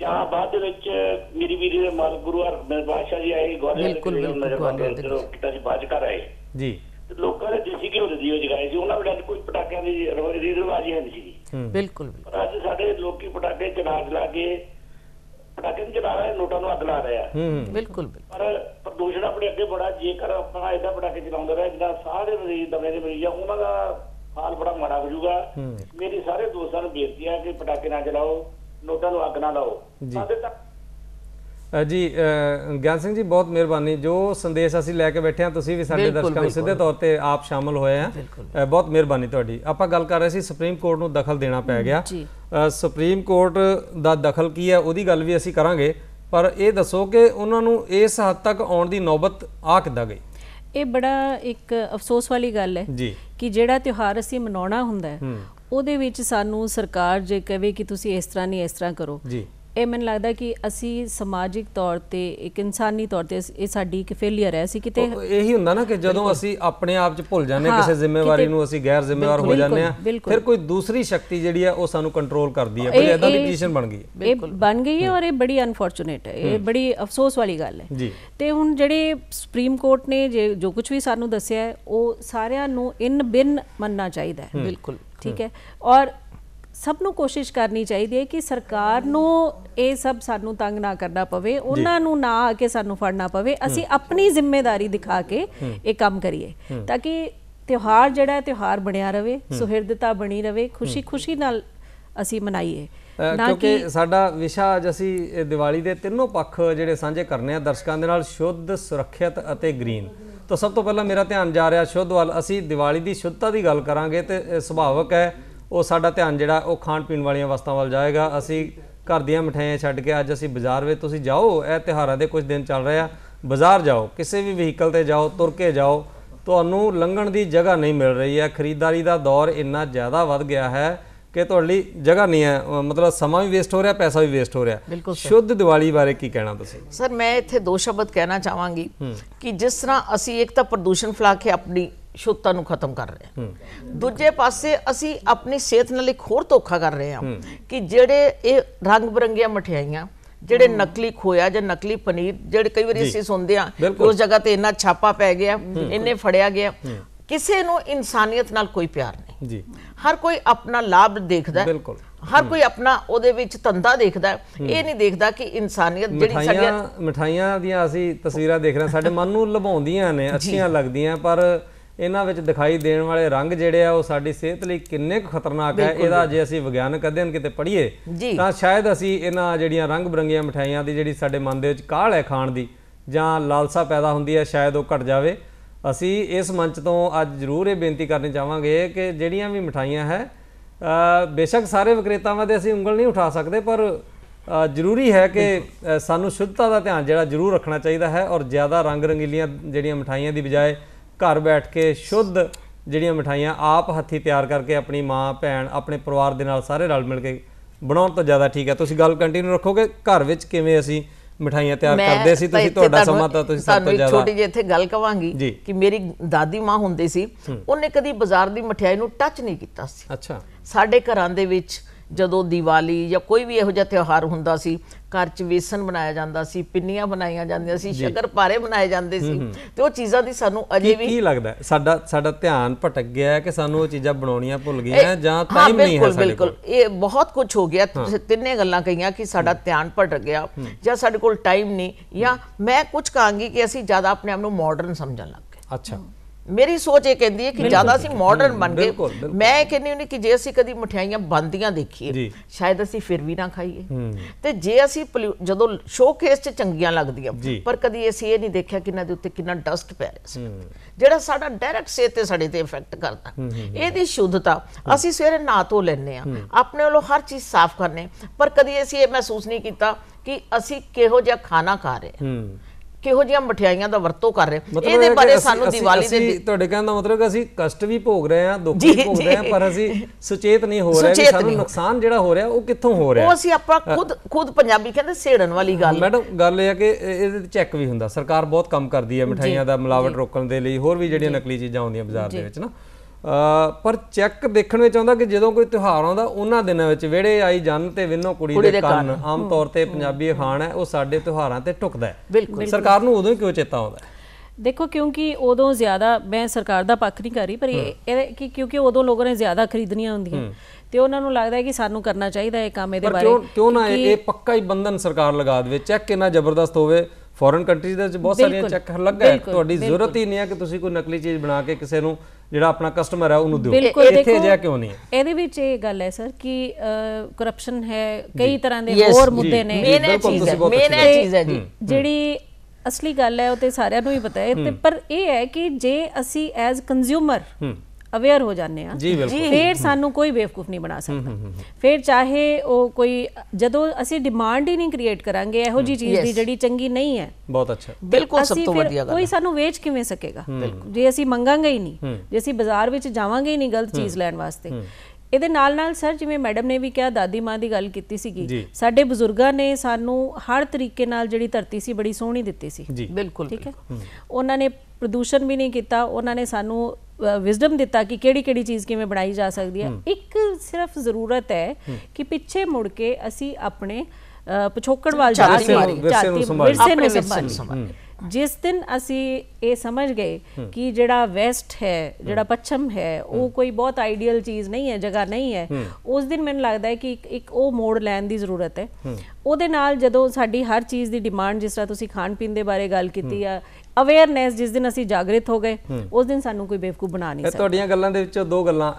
E: ਜਾਂ ਬਾਅਦ ਦੇ ਵਿੱਚ ਮੇਰੀ ਵੀਰੀ ਦੇ ਮਾਲ ਗੁਰੂ ਹਰਗੋਬਿੰਦ ਬਾਦਸ਼ਾਹ ਜੀ ਆਏ ਗੋਰੇ ਦੇ ਬਿਲਕੁਲ ਬਿਲਕੁਲ ਕਿਤਾ ਜੀ ਬਾਜ ਕਰ ਆਏ ਜੀ ਲੋਕਾਂ ਨੇ ਜਿਸੀ ਕਿ ਦੀ ਉਹ ਜਗਾਈ ਸੀ ਉਹਨਾਂ ਵਿੱਚ ਕੋਈ ਪਟਾਕਿਆਂ ਦੀ ਦੀ ਰਿਵਾਜ ਹੈ ਨਹੀਂ ਸੀ
B: ਬਿਲਕੁਲ ਬਿਲਕੁਲ
E: ਅੱਜ ਸਾਡੇ ਲੋਕੀ ਪਟਾਕੇ ਚਲਾ ਲਾ ਕੇ ਪਟਾਕੇ ਚਲਾ ਰਹੇ ਨੋਟਾਂ ਨੂੰ ਅੱਗ ਲਾ ਰਹੇ ਆ ਬਿਲਕੁਲ ਪਰ ਪ੍ਰਦੂਸ਼ਣ ਆਪਣੇ ਅੱਗੇ ਬੜਾ ਜੇਕਰ ਆਪਣਾ ਇਹਦਾ ਪਟਾਕੇ ਚਲਾਉਂਦੇ ਰਹੇ ਜਿਹੜਾ ਸਾਰੇ ਮਰੀਜ਼ ਦਮੇ ਦੇ ਮਰੀਜ਼ ਆ ਉਹਨਾਂ ਦਾ ਹਾਲ ਬੜਾ ਮਾੜਾ ਹੋ ਜਾਊਗਾ ਮੇਰੀ ਸਾਰੇ ਦੋਸਤਾਂ ਨੂੰ ਬੇਨਤੀ ਆ ਕਿ ਪਟਾਕੇ ਨਾ ਚਲਾਓ ਨੋਟਾਂ ਨੂੰ ਅੱਗ ਨਾ ਲਾਓ ਸਾਡੇ ਤੱਕ
A: ਜੀ ਗਿਆਨ ਸਿੰਘ ਜੀ ਬਹੁਤ ਮਿਹਰਬਾਨੀ ਜੋ ਸੰਦੇਸ਼ ਅਸੀਂ ਲੈ ਕੇ ਬੈਠੇ ਆ ਤੁਸੀਂ ਵੀ ਸਾਡੇ ਦਰਸ਼ਕਾਂ ਨੂੰ ਸਿੱਧੇ ਤੌਰ ਤੇ ਆਪ ਸ਼ਾਮਲ ਹੋਏ ਆ ਬਹੁਤ ਮਿਹਰਬਾਨੀ ਤੁਹਾਡੀ ਆਪਾਂ ਗੱਲ ਕਰ ਰਹੇ ਸੀ ਸੁਪਰੀਮ ਕੋਰਟ ਨੂੰ ਦਖਲ ਦੇਣਾ ਪੈ ਗਿਆ ਸੁਪਰੀਮ ਕੋਰਟ ਦਾ ਦਖਲ ਕੀ ਹੈ ਉਹਦੀ ਗੱਲ ਵੀ ਅਸੀਂ ਕਰਾਂਗੇ ਪਰ ਇਹ ਦੱਸੋ ਕਿ ਉਹਨਾਂ ਨੂੰ ਇਸ ਹੱਦ ਤੱਕ ਆਉਣ ਦੀ ਨੌਬਤ ਆ ਕਿੱਦਾਂ ਗਈ
C: ਇਹ ਬੜਾ ਇੱਕ ਅਫਸੋਸ ਵਾਲੀ ਗੱਲ ਹੈ ਜੀ ਕਿ ਜਿਹੜਾ ਤਿਉਹਾਰ ਅਸੀਂ ਮਨਾਉਣਾ ਹੁੰਦਾ ਹੈ ਉਹਦੇ ਵਿੱਚ ਸਾਨੂੰ ਸਰਕਾਰ ਜੇ ਕਹੇ ਕਿ ਤੁਸੀਂ ਇਸ ਤਰ੍ਹਾਂ ਨਹੀਂ ਇਸ ਤਰ੍ਹਾਂ ਕਰੋ ਇਹ ਮੈਨੂੰ ਲੱਗਦਾ ਕਿ ਅਸੀਂ ਸਮਾਜਿਕ ਤੌਰ ਤੇ ਇੱਕ ਇਨਸਾਨੀ ਤੌਰ ਤੇ ਇਹ ਸਾਡੀ ਇੱਕ ਫੇਲਿਅਰ ਹੈ ਅਸੀਂ ਕਿਤੇ
A: ਇਹੀ ਹੁੰਦਾ ਨਾ ਕਿ ਜਦੋਂ ਅਸੀਂ ਆਪਣੇ ਆਪ 'ਚ ਭੁੱਲ ਜਾਂਦੇ ਕਿਸੇ ਜ਼ਿੰਮੇਵਾਰੀ ਨੂੰ ਅਸੀਂ ਗੈਰ ਜ਼ਿੰਮੇਵਾਰ ਹੋ ਜਾਂਦੇ ਆ ਫਿਰ ਕੋਈ ਦੂਸਰੀ ਸ਼ਕਤੀ ਜਿਹੜੀ ਆ ਉਹ ਸਾਨੂੰ ਕੰਟਰੋਲ ਕਰਦੀ ਹੈ ਬਈ ਇਦਾਂ ਦੀ ਪੋਜੀਸ਼ਨ ਬਣ ਗਈ ਹੈ
C: ਇਹ ਬਣ ਗਈ ਹੈ ਔਰ ਇਹ ਬੜੀ ਅਨਫੋਰਚੂਨੇਟ ਹੈ ਇਹ ਬੜੀ ਅਫਸੋਸ ਵਾਲੀ ਗੱਲ ਹੈ ਤੇ ਹੁਣ ਜਿਹੜੇ ਸੁਪਰੀਮ ਕੋਰਟ ਨੇ ਜੋ ਕੁਝ ਵੀ ਸਾਨੂੰ ਦੱਸਿਆ ਹੈ ਉਹ ਸਾਰਿਆਂ ਨੂੰ ਇਨ ਬਿਨ ਮੰਨਣਾ ਚਾਹੀਦਾ ਹੈ ਬਿਲਕੁਲ ਠੀਕ ਹੈ ਔਰ ਸਭ ਨੂੰ ਕੋਸ਼ਿਸ਼ ਕਰਨੀ ਚਾਹੀਦੀ ਹੈ ਕਿ ਸਰਕਾਰ ਨੂੰ ਇਹ ਸਭ ਸਾਨੂੰ ਤੰਗ ਨਾ ਕਰਨਾ ਪਵੇ ਉਹਨਾਂ ਨੂੰ ਨਾ ਆ ਕੇ ਸਾਨੂੰ ਫੜਨਾ ਪਵੇ ਅਸੀਂ ਆਪਣੀ ਜ਼ਿੰਮੇਵਾਰੀ ਦਿਖਾ ਕੇ ਇਹ ਕੰਮ ਕਰੀਏ ਤਾਂ ਕਿ ਤਿਉਹਾਰ ਜਿਹੜਾ ਤਿਉਹਾਰ ਬਣਿਆ ਰਵੇ ਸੁਹਿਰਦਤਾ ਬਣੀ ਰਵੇ ਖੁਸ਼ੀ ਖੁਸ਼ੀ ਨਾਲ ਅਸੀਂ ਮਨਾਈਏ ਕਿਉਂਕਿ
A: ਸਾਡਾ ਵਿਸ਼ਾ ਅੱਜ ਅਸੀਂ ਦੀਵਾਲੀ ਦੇ ਤਿੰਨੋਂ ਪੱਖ ਜਿਹੜੇ ਸਾਂਝੇ ਕਰਨੇ ਆ ਦਰਸ਼ਕਾਂ ਦੇ ਨਾਲ ਸ਼ੁੱਧ ਸੁਰੱਖਿਅਤ ਅਤੇ ਗ੍ਰੀਨ ਤਾਂ ਸਭ ਤੋਂ ਪਹਿਲਾਂ ਮੇਰਾ ਧਿਆਨ ਜਾ ਰਿਹਾ ਸ਼ੁੱਧ ਵੱਲ ਅਸੀਂ ਦੀਵਾਲੀ ਦੀ ਸ਼ੁੱਧਤਾ ਦੀ ਗੱਲ ਕਰਾਂਗੇ ਤੇ ਸੁਭਾਵਕ ਹੈ ਉਹ ਸਾਡਾ ਧਿਆਨ ਜਿਹੜਾ ਉਹ ਖਾਣ ਪੀਣ ਵਾਲੀਆਂ ਵਸਤਾਂ ਵੱਲ ਜਾਏਗਾ ਅਸੀਂ ਘਰ ਦੀਆਂ ਮਠਿਆਈਆਂ ਛੱਡ ਕੇ ਅੱਜ ਅਸੀਂ ਬਾਜ਼ਾਰ ਵਿੱਚ ਤੁਸੀਂ ਜਾਓ ਇਹ ਤਿਹਾਰਾਂ ਦੇ ਕੁਝ ਦਿਨ ਚੱਲ ਰਹੇ ਆ ਬਾਜ਼ਾਰ ਜਾਓ ਕਿਸੇ ਵੀ ਵਹੀਕਲ ਤੇ ਜਾਓ ਤੁਰ ਕੇ ਜਾਓ ਤੁਹਾਨੂੰ ਲੰਘਣ ਦੀ ਜਗ੍ਹਾ ਨਹੀਂ ਮਿਲ ਰਹੀ ਹੈ ਖਰੀਦਦਾਰੀ ਦਾ ਦੌਰ ਇੰਨਾ ਜ਼ਿਆਦਾ ਵੱਧ ਗਿਆ ਹੈ ਕਿ ਤੁਹਾਡੇ ਲਈ ਜਗ੍ਹਾ ਨਹੀਂ ਹੈ ਮਤਲਬ ਸਮਾਂ ਵੀ ਵੇਸਟ ਹੋ ਰਿਹਾ ਪੈਸਾ ਵੀ ਵੇਸਟ ਹੋ ਰਿਹਾ ਸ਼ੁੱਧ ਦੀਵਾਲੀ ਬਾਰੇ ਕੀ ਕਹਿਣਾ ਤੁਸੀਂ
B: ਸਰ ਮੈਂ ਇੱਥੇ ਦੋ ਸ਼ਬਦ ਕਹਿਣਾ ਚਾਹਾਂਗੀ ਕਿ ਜਿਸ ਤਰ੍ਹਾਂ ਅਸੀਂ ਇੱਕ ਤਾਂ ਪ੍ਰਦੂਸ਼ਣ ਫਲਾ ਕੇ ਆਪਣੀ ਸ਼ੁੱਧਤਾ ਨੂੰ ਖਤਮ ਕਰ ਰਹੇ ਹਾਂ ਦੂਜੇ ਪਾਸੇ ਅਸੀਂ ਆਪਣੀ ਸਿਹਤ ਨਾਲ ਇੱਕ ਹੋਰ ਧੋਖਾ ਕਰ ਰਹੇ ਹਾਂ ਕਿ ਜਿਹੜੇ ਇਹ ਰੰਗ ਬਰੰਗੀਆਂ ਮਠਿਆਈਆਂ ਜਿਹੜੇ ਨਕਲੀ ਖੋਇਆ ਜਾਂ ਨਕਲੀ ਪਨੀਰ ਜਿਹੜੇ ਕਈ ਵਾਰੀ ਅਸੀਂ ਸੁਣਦੇ ਆ ਉਸ ਜਗ੍ਹਾ ਤੇ ਇੰਨਾ ਛਾਪਾ ਪੈ ਗਿਆ ਇੰਨੇ ਫੜਿਆ ਗਿਆ ਕਿਸੇ ਨੂੰ ਇਨਸਾਨੀਅਤ ਨਾਲ ਕੋਈ ਪਿਆਰ ਨਹੀਂ ਜੀ ਹਰ ਕੋਈ ਆਪਣਾ ਲਾਭ ਦੇਖਦਾ ਹੈ
A: ਬਿਲਕੁਲ ਹਰ ਕੋਈ
B: ਆਪਣਾ ਉਹਦੇ ਵਿੱਚ ਧੰਦਾ ਦੇਖਦਾ ਇਹ ਨਹੀਂ ਦੇਖਦਾ ਕਿ ਇਨਸਾਨੀਅਤ ਜਿਹੜੀ ਸਾਡੀਆਂ
A: ਮਠਾਈਆਂ ਦੀਆਂ ਅਸੀਂ ਤਸਵੀਰਾਂ ਦੇਖ ਰਹੇ ਸਾਡੇ ਮਨ ਨੂੰ ਲੁਭਾਉਂਦੀਆਂ ਨੇ ਅੱਛੀਆਂ ਲੱਗਦੀਆਂ ਪਰ ਇਹਨਾਂ ਵਿੱਚ ਦਿਖਾਈ ਦੇਣ ਵਾਲੇ ਰੰਗ ਜਿਹੜੇ ਆ ਉਹ ਸਾਡੀ ਸਿਹਤ ਲਈ ਕਿੰਨੇ ਕੁ ਖਤਰਨਾਕ ਹੈ ਇਹਦਾ ਜੇ ਅਸੀਂ ਵਿਗਿਆਨਕ ਅਧਿਐਨ ਕਿਤੇ ਪੜ੍ਹੀਏ ਤਾਂ ਸ਼ਾਇਦ ਅਸੀਂ ਇਹਨਾਂ ਜਿਹੜੀਆਂ ਰੰਗ ਬਰੰਗੀਆਂ ਮਠਾਈਆਂ ਦੀ ਜਿਹੜੀ ਸਾਡੇ ਮਨ ਦੇ ਵਿੱਚ ਕਾਹਲ ਹੈ ਖਾਣ ਦੀ ਜਾਂ ਲਾਲਸਾ ਪੈਦਾ ਹੁੰਦੀ ਹੈ ਸ਼ਾਇਦ ਉਹ ਘਟ ਜਾਵੇ ਅਸੀਂ ਇਸ ਮੰਚ ਤੋਂ ਅੱਜ ਜ਼ਰੂਰ ਇਹ ਬੇਨਤੀ ਕਰਨੀ ਚਾਹਾਂਗੇ ਕਿ ਜਿਹੜੀਆਂ ਵੀ ਮਠਾਈਆਂ ਹੈ ਬੇਸ਼ੱਕ ਸਾਰੇ ਵਿਕਰੇਤਾਵਾਂ ਦੇ ਅਸੀਂ ਉਂਗਲ ਨਹੀਂ ਉਠਾ ਸਕਦੇ ਪਰ ਜ਼ਰੂਰੀ ਹੈ ਕਿ ਸਾਨੂੰ ਸ਼ੁੱਧਤਾ ਦਾ ਧਿਆਨ ਜਿਹੜਾ ਜ਼ਰੂਰ ਰੱਖਣਾ ਚਾਹੀਦਾ ਹੈ ਔਰ ਜ਼ਿਆਦਾ ਰੰਗ ਰੰਗੀਲੀਆਂ ਜਿਹੜੀਆਂ ਮਠਾਈਆਂ ਦੀ ਬਜਾਏ ਘਰ ਬੈਠ ਕੇ ਸ਼ੁੱਧ ਜਿਹੜੀਆਂ ਮਠਾਈਆਂ ਆਪ ਹੱਥੀ ਤਿਆਰ ਕਰਕੇ ਆਪਣੀ ਮਾਂ ਭੈਣ ਆਪਣੇ ਪਰਿਵਾਰ ਦੇ ਨਾਲ ਸਾਰੇ ਰਲ ਮਿਲ ਕੇ ਬਣਾਉਣ ਤੋਂ ਜ਼ਿਆਦਾ ਠੀਕ ਹੈ ਤੁਸੀਂ ਗੱਲ ਕੰਟੀਨਿਊ ਰੱਖੋਗੇ ਘਰ ਵਿੱਚ ਕਿਵੇਂ ਅਸੀਂ ਮਠਾਈਆਂ ਤਿਆਰ ਕਰਦੇ ਸੀ ਤੁਸੀਂ ਤੁਹਾਡਾ ਸਮਾਂ ਤਾਂ ਤੁਸੀਂ ਸਭ ਤੋਂ ਜ਼ਿਆਦਾ ਛੋਟੀ ਜਿਹੀ ਇੱਥੇ
B: ਗੱਲ ਕਵਾਂਗੀ ਕਿ ਮੇਰੀ ਦਾਦੀ ਮਾਂ ਹੁੰਦੀ ਸੀ ਉਹਨੇ ਕਦੀ ਬਾਜ਼ਾਰ ਦੀ ਮਠਿਆਈ ਨੂੰ ਟੱਚ ਨਹੀਂ ਕੀਤਾ ਸੀ ਅੱਛਾ ਸਾਡੇ ਘਰਾਂ ਦੇ ਵਿੱਚ ਜਦੋਂ ਦੀਵਾਲੀ ਜਾਂ ਕੋਈ ਵੀ ਇਹੋ ਜਿਹਾ ਤਿਉਹਾਰ ਹੁੰਦਾ ਸੀ ਘਰ 'ਚ ਵੇਸਨ ਬਣਾਇਆ ਜਾਂਦਾ ਸੀ ਪਿੰਨੀਆਂ ਬਣਾਈਆਂ ਜਾਂਦੀਆਂ ਸੀ ਸ਼ਕਰਪਾਰੇ ਬਣਾਏ ਜਾਂਦੇ ਸੀ ਤੇ ਉਹ ਚੀਜ਼ਾਂ ਦੀ ਸਾਨੂੰ ਅਜੇ ਵੀ ਕੀ ਲੱਗਦਾ
A: ਸਾਡਾ ਸਾਡਾ ਧਿਆਨ ਭਟਕ ਗਿਆ ਹੈ ਕਿ ਸਾਨੂੰ ਉਹ ਚੀਜ਼ਾਂ ਬਣਾਉਣੀਆਂ ਭੁੱਲ ਗਈਆਂ ਜਾਂ ਟਾਈਮ ਨਹੀਂ ਹੈ ਸਾਡੇ ਕੋਲ ਬਿਲਕੁਲ
B: ਇਹ ਬਹੁਤ ਕੁਝ ਹੋ ਗਿਆ ਤੁਸੀਂ ਤਿੰਨੇ ਗੱਲਾਂ ਕਹੀਆਂ ਕਿ ਸਾਡਾ ਧਿਆਨ ਭਟਕ ਗਿਆ ਜਾਂ ਸਾਡੇ ਕੋਲ ਟਾਈਮ ਨਹੀਂ ਜਾਂ ਮੈਂ ਕੁਝ ਕਹਾਂਗੀ ਕਿ ਅਸੀਂ ਜ਼ਿਆਦਾ ਆਪਣੇ ਆਪ ਨੂੰ ਮਾਡਰਨ ਸਮਝਣ ਲੱਗ ਗਏ ਅੱਛਾ ਮੇਰੀ ਸੋਚ ਇਹ ਕਹਿੰਦੀ ਹੈ ਕਿ ਜਿਆਦਾ ਅਸੀਂ ਮਾਡਰਨ ਬਣ ਗਏ ਮੈਂ ਕਹਿੰਦੀ ਹੁੰਦੀ ਕਿ ਜੇ ਅਸੀਂ ਕਦੀ ਮਠਿਆਈਆਂ ਬੰਦੀਆਂ ਦੇਖੀਏ ਸ਼ਾਇਦ ਅਸੀਂ ਫਿਰ ਵੀ ਨਾ ਖਾਈਏ ਤੇ ਜੇ ਅਸੀਂ ਜਦੋਂ ਸ਼ੋਕੇਸ 'ਚ ਚੰਗੀਆਂ ਲੱਗਦੀਆਂ ਪਰ ਕਦੀ ਅਸੀਂ ਇਹ ਨਹੀਂ ਦੇਖਿਆ ਕਿ ਇਹਨਾਂ ਦੇ ਉੱਤੇ ਕਿੰਨਾ ਡਸਟ ਪੈ ਰਿਹਾ ਸੀ ਜਿਹੜਾ ਸਾਡਾ ਡਾਇਰੈਕਟ ਸਿਹਤ ਤੇ ਸਾਡੇ ਤੇ ਇਫੈਕਟ ਕਰਦਾ ਇਹਦੀ ਸ਼ੁੱਧਤਾ ਅਸੀਂ ਸਵੇਰੇ ਨਾ ਧੋ ਲੈਨੇ ਆ ਆਪਣੇ ਵੱਲੋਂ ਹਰ ਚੀਜ਼ ਸਾਫ਼ ਕਰਨੇ ਪਰ ਕਦੀ ਅਸੀਂ ਇਹ ਮਹਿਸੂਸ ਨਹੀਂ ਕੀਤਾ ਕਿ ਅਸੀਂ ਕਿਹੋ ਜਿਹਾ ਖਾਣਾ ਖਾ ਰਹੇ ਹਾਂ ਕਿਹੋ ਜੀਆਂ ਮਠਿਆਈਆਂ ਦਾ ਵਰਤੋਂ ਕਰ ਰਹੇ ਹੋ ਇਹਦੇ ਬਾਰੇ ਸਾਨੂੰ ਦੀਵਾਲੀ ਦੇ
A: ਤੁਹਾਡੇ ਕਹਿੰਦਾ ਮਤਲਬ ਕਿ ਅਸੀਂ ਕਸ਼ਟ ਵੀ ਭੋਗ ਰਹੇ ਹਾਂ ਦੁੱਖ ਵੀ ਭੋਗ ਰਹੇ ਹਾਂ ਪਰ ਅਸੀਂ ਸੁਚੇਤ ਨਹੀਂ ਹੋ ਰਹੇ ਕਿ ਸਾਨੂੰ ਨੁਕਸਾਨ ਜਿਹੜਾ ਹੋ ਰਿਹਾ ਉਹ ਕਿੱਥੋਂ ਹੋ ਰਿਹਾ ਉਹ ਅਸੀਂ ਆਪਾਂ ਖੁਦ ਖੁਦ ਪੰਜਾਬੀ ਕਹਿੰਦੇ ਸੇੜਨ ਵਾਲੀ ਗੱਲ ਮੈਡਮ ਗੱਲ ਇਹ ਆ ਕਿ ਇਹਦੇ ਤੇ ਚੈੱਕ ਵੀ ਹੁੰਦਾ ਸਰਕਾਰ ਬਹੁਤ ਕੰਮ ਕਰਦੀ ਹੈ ਮਠਿਆਈਆਂ ਦਾ ਮਿਲਾਵਟ ਰੋਕਣ ਦੇ ਲਈ ਹੋਰ ਵੀ ਜਿਹੜੀਆਂ ਨਕਲੀ ਚੀਜ਼ਾਂ ਆਉਂਦੀਆਂ ਬਾਜ਼ਾਰ ਦੇ ਵਿੱਚ ਨਾ ਪਰ ਚੈੱਕ ਦੇਖਣ ਵਿੱਚ ਆਉਂਦਾ ਕਿ ਜਦੋਂ ਕੋਈ ਤਿਉਹਾਰ ਆਉਂਦਾ ਉਹਨਾਂ ਦਿਨਾਂ ਵਿੱਚ ਵਿੜੇ ਆਈ ਜੰਨ ਤੇ ਵਿੰਨੋ ਕੁੜੀ ਦੇ ਕੰਨ ਆਮ ਤੌਰ ਤੇ ਪੰਜਾਬੀ ਖਾਣ ਹੈ ਉਹ ਸਾਡੇ ਤਿਉਹਾਰਾਂ ਤੇ ਟੁਕਦਾ ਹੈ ਸਰਕਾਰ ਨੂੰ ਉਦੋਂ ਕਿਉਂ ਚੇਤਾ ਆਉਂਦਾ
C: ਦੇਖੋ ਕਿਉਂਕਿ ਉਦੋਂ ਜ਼ਿਆਦਾ ਮੈਂ ਸਰਕਾਰ ਦਾ ਪੱਖ ਨਹੀਂ ਕਰ ਰਹੀ ਪਰ ਇਹ ਕਿ ਕਿਉਂਕਿ ਉਦੋਂ ਲੋਕਾਂ ਨੇ ਜ਼ਿਆਦਾ ਖਰੀਦਣੀਆਂ ਹੁੰਦੀਆਂ ਤੇ ਉਹਨਾਂ ਨੂੰ ਲੱਗਦਾ ਹੈ ਕਿ ਸਾਨੂੰ ਕਰਨਾ ਚਾਹੀਦਾ ਇਹ ਕੰਮ ਇਹਦੇ ਬਾਰੇ ਪਰ ਕਿਉਂ ਨਾ ਇਹ
A: ਪੱਕਾ ਹੀ ਬੰਧਨ ਸਰਕਾਰ ਲਗਾ ਦੇਵੇ ਚੈੱਕ ਇੰਨਾ ਜ਼ਬਰਦਸਤ ਹੋਵੇ ਫੋਰਨ ਕੰਟਰੀਜ਼ ਦੇ ਵਿੱਚ ਬਹੁਤ ਸਾਰੀਆਂ ਚੈੱਕ ਲੱਗਾ ਹੈ ਤੁਹਾਡੀ ਜ਼ਰੂਰਤ ਹੀ ਨਹੀਂ ਹੈ ਕਿ ਤੁਸੀਂ ਕੋਈ ਨਕਲੀ ਚੀਜ਼ ਬਣਾ ਕੇ ਕਿਸੇ ਨੂੰ ਜਿਹੜਾ ਆਪਣਾ ਕਸਟਮਰ ਹੈ ਉਹਨੂੰ ਦਿਓ ਇੱਥੇ ਜਾ ਕਿਉਂ ਨਹੀਂ ਹੈ
C: ਇਹਦੇ ਵਿੱਚ ਇਹ ਗੱਲ ਹੈ ਸਰ ਕਿ ਕਰਪਸ਼ਨ ਹੈ ਕਈ ਤਰ੍ਹਾਂ ਦੇ ਹੋਰ ਮੁੱਦੇ ਨੇ ਮੇਨ ਇਹ ਚੀਜ਼ ਹੈ ਮੇਨ ਇਹ ਚੀਜ਼ ਹੈ ਜੀ ਜਿਹੜੀ ਅਸਲੀ ਗੱਲ ਹੈ ਉਹ ਤੇ ਸਾਰਿਆਂ ਨੂੰ ਹੀ ਪਤਾ ਹੈ ਤੇ ਪਰ ਇਹ ਹੈ ਕਿ ਜੇ ਅਸੀਂ ਐਜ਼ ਕੰਜ਼ਿਊਮਰ ਅਵੇਅਰ ਹੋ ਜਾਂਦੇ ਆ ਫਿਰ ਸਾਨੂੰ ਕੋਈ ਬੇਵਕੂਫ ਨਹੀਂ ਬਣਾ ਸਕਦਾ ਫਿਰ ਚਾਹੇ ਉਹ ਕੋਈ ਜਦੋਂ ਅਸੀਂ ਡਿਮਾਂਡ ਹੀ ਨਹੀਂ ਕ੍ਰੀਏਟ ਕਰਾਂਗੇ ਇਹੋ ਜੀ ਚੀਜ਼ ਦੀ ਜਿਹੜੀ ਚੰਗੀ ਨਹੀਂ ਹੈ
A: ਬਹੁਤ ਅੱਛਾ ਬਿਲਕੁਲ ਸਭ ਤੋਂ ਵਧੀਆ ਗੱਲ ਕੋਈ ਸਾਨੂੰ
C: ਵੇਚ ਕਿਵੇਂ ਸਕੇਗਾ ਜੇ ਅਸੀਂ ਮੰਗਾਂਗੇ ਹੀ ਨਹੀਂ ਜੇ ਅਸੀਂ ਬਾਜ਼ਾਰ ਵਿੱਚ ਜਾਵਾਂਗੇ ਹੀ ਨਹੀਂ ਗਲਤ ਚੀਜ਼ ਲੈਣ ਵਾਸਤੇ ਇਹਦੇ ਨਾਲ ਨਾਲ ਸਰ ਜਿਵੇਂ ਮੈਡਮ ਨੇ ਵੀ ਕਿਹਾ ਦਾਦੀ ਮਾਂ ਦੀ ਗੱਲ ਕੀਤੀ ਸੀਗੀ ਸਾਡੇ ਬਜ਼ੁਰਗਾਂ ਨੇ ਸਾਨੂੰ ਹਰ ਤਰੀਕੇ ਨਾਲ ਜਿਹੜੀ ਧਰਤੀ ਸੀ ਬੜੀ ਸੋਹਣੀ ਦਿੱਤੀ ਸੀ ਬਿਲਕੁਲ ਠੀਕ ਹੈ ਉਹਨਾਂ ਨੇ ਪ੍ਰਦੂਸ਼ਣ ਵੀ ਨਹੀਂ ਕੀਤਾ ਉਹਨਾਂ ਨੇ ਸਾਨੂੰ ਵਿਜ਼ਡਮ ਦਿੱਤਾ ਕਿ ਕਿਹੜੀ ਕਿਹੜੀ ਚੀਜ਼ ਕਿਵੇਂ ਬਣਾਈ ਜਾ ਸਕਦੀ ਹੈ ਇੱਕ ਸਿਰਫ ਜ਼ਰੂਰਤ ਹੈ ਕਿ ਪਿੱਛੇ ਮੁੜ ਕੇ ਅਸੀਂ ਆਪਣੇ ਪਿਛੋਕੜ ਵਾਲ ਜਾ ਰਹੇ ਹਾਂ ਵਿਰਸੇ ਨੂੰ ਜਿਸ ਦਿਨ ਅਸੀਂ ਇਹ ਸਮਝ ਗਏ ਕਿ ਜਿਹੜਾ ਵੈਸਟ ਹੈ ਜਿਹੜਾ ਪੱਛਮ ਹੈ ਉਹ ਕੋਈ ਬਹੁਤ ਆਈਡੀਅਲ ਚੀਜ਼ ਨਹੀਂ ਹੈ ਜਗ੍ਹਾ ਨਹੀਂ ਹੈ ਉਸ ਦਿਨ ਮੈਨੂੰ ਲੱਗਦਾ ਹੈ ਕਿ ਇੱਕ ਉਹ ਮੋੜ ਲੈਣ ਦੀ ਜ਼ਰੂਰਤ ਹੈ ਉਹਦੇ ਨਾਲ ਜਦੋਂ ਸਾਡੀ ਹਰ ਚੀਜ਼ ਦੀ ਡਿਮਾਂਡ ਜਿਸ ਤਰ੍ਹਾਂ ਤੁਸੀਂ ਖਾਣ ਪੀਣ ਦੇ ਬਾਰੇ ਗੱਲ ਕੀਤੀ ਆ ਅਵੇਅਰਨੈਸ ਜਿਸ ਦਿਨ ਅਸੀਂ ਜਾਗਰਿਤ ਹੋ ਗਏ ਉਸ ਦਿਨ ਸਾਨੂੰ ਕੋਈ ਬੇਵਕੂਫ ਬਣਾ ਨਹੀਂ ਸਕਦਾ ਤੁਹਾਡੀਆਂ
A: ਗੱਲਾਂ ਦੇ ਵਿੱਚੋਂ ਦੋ ਗੱਲਾਂ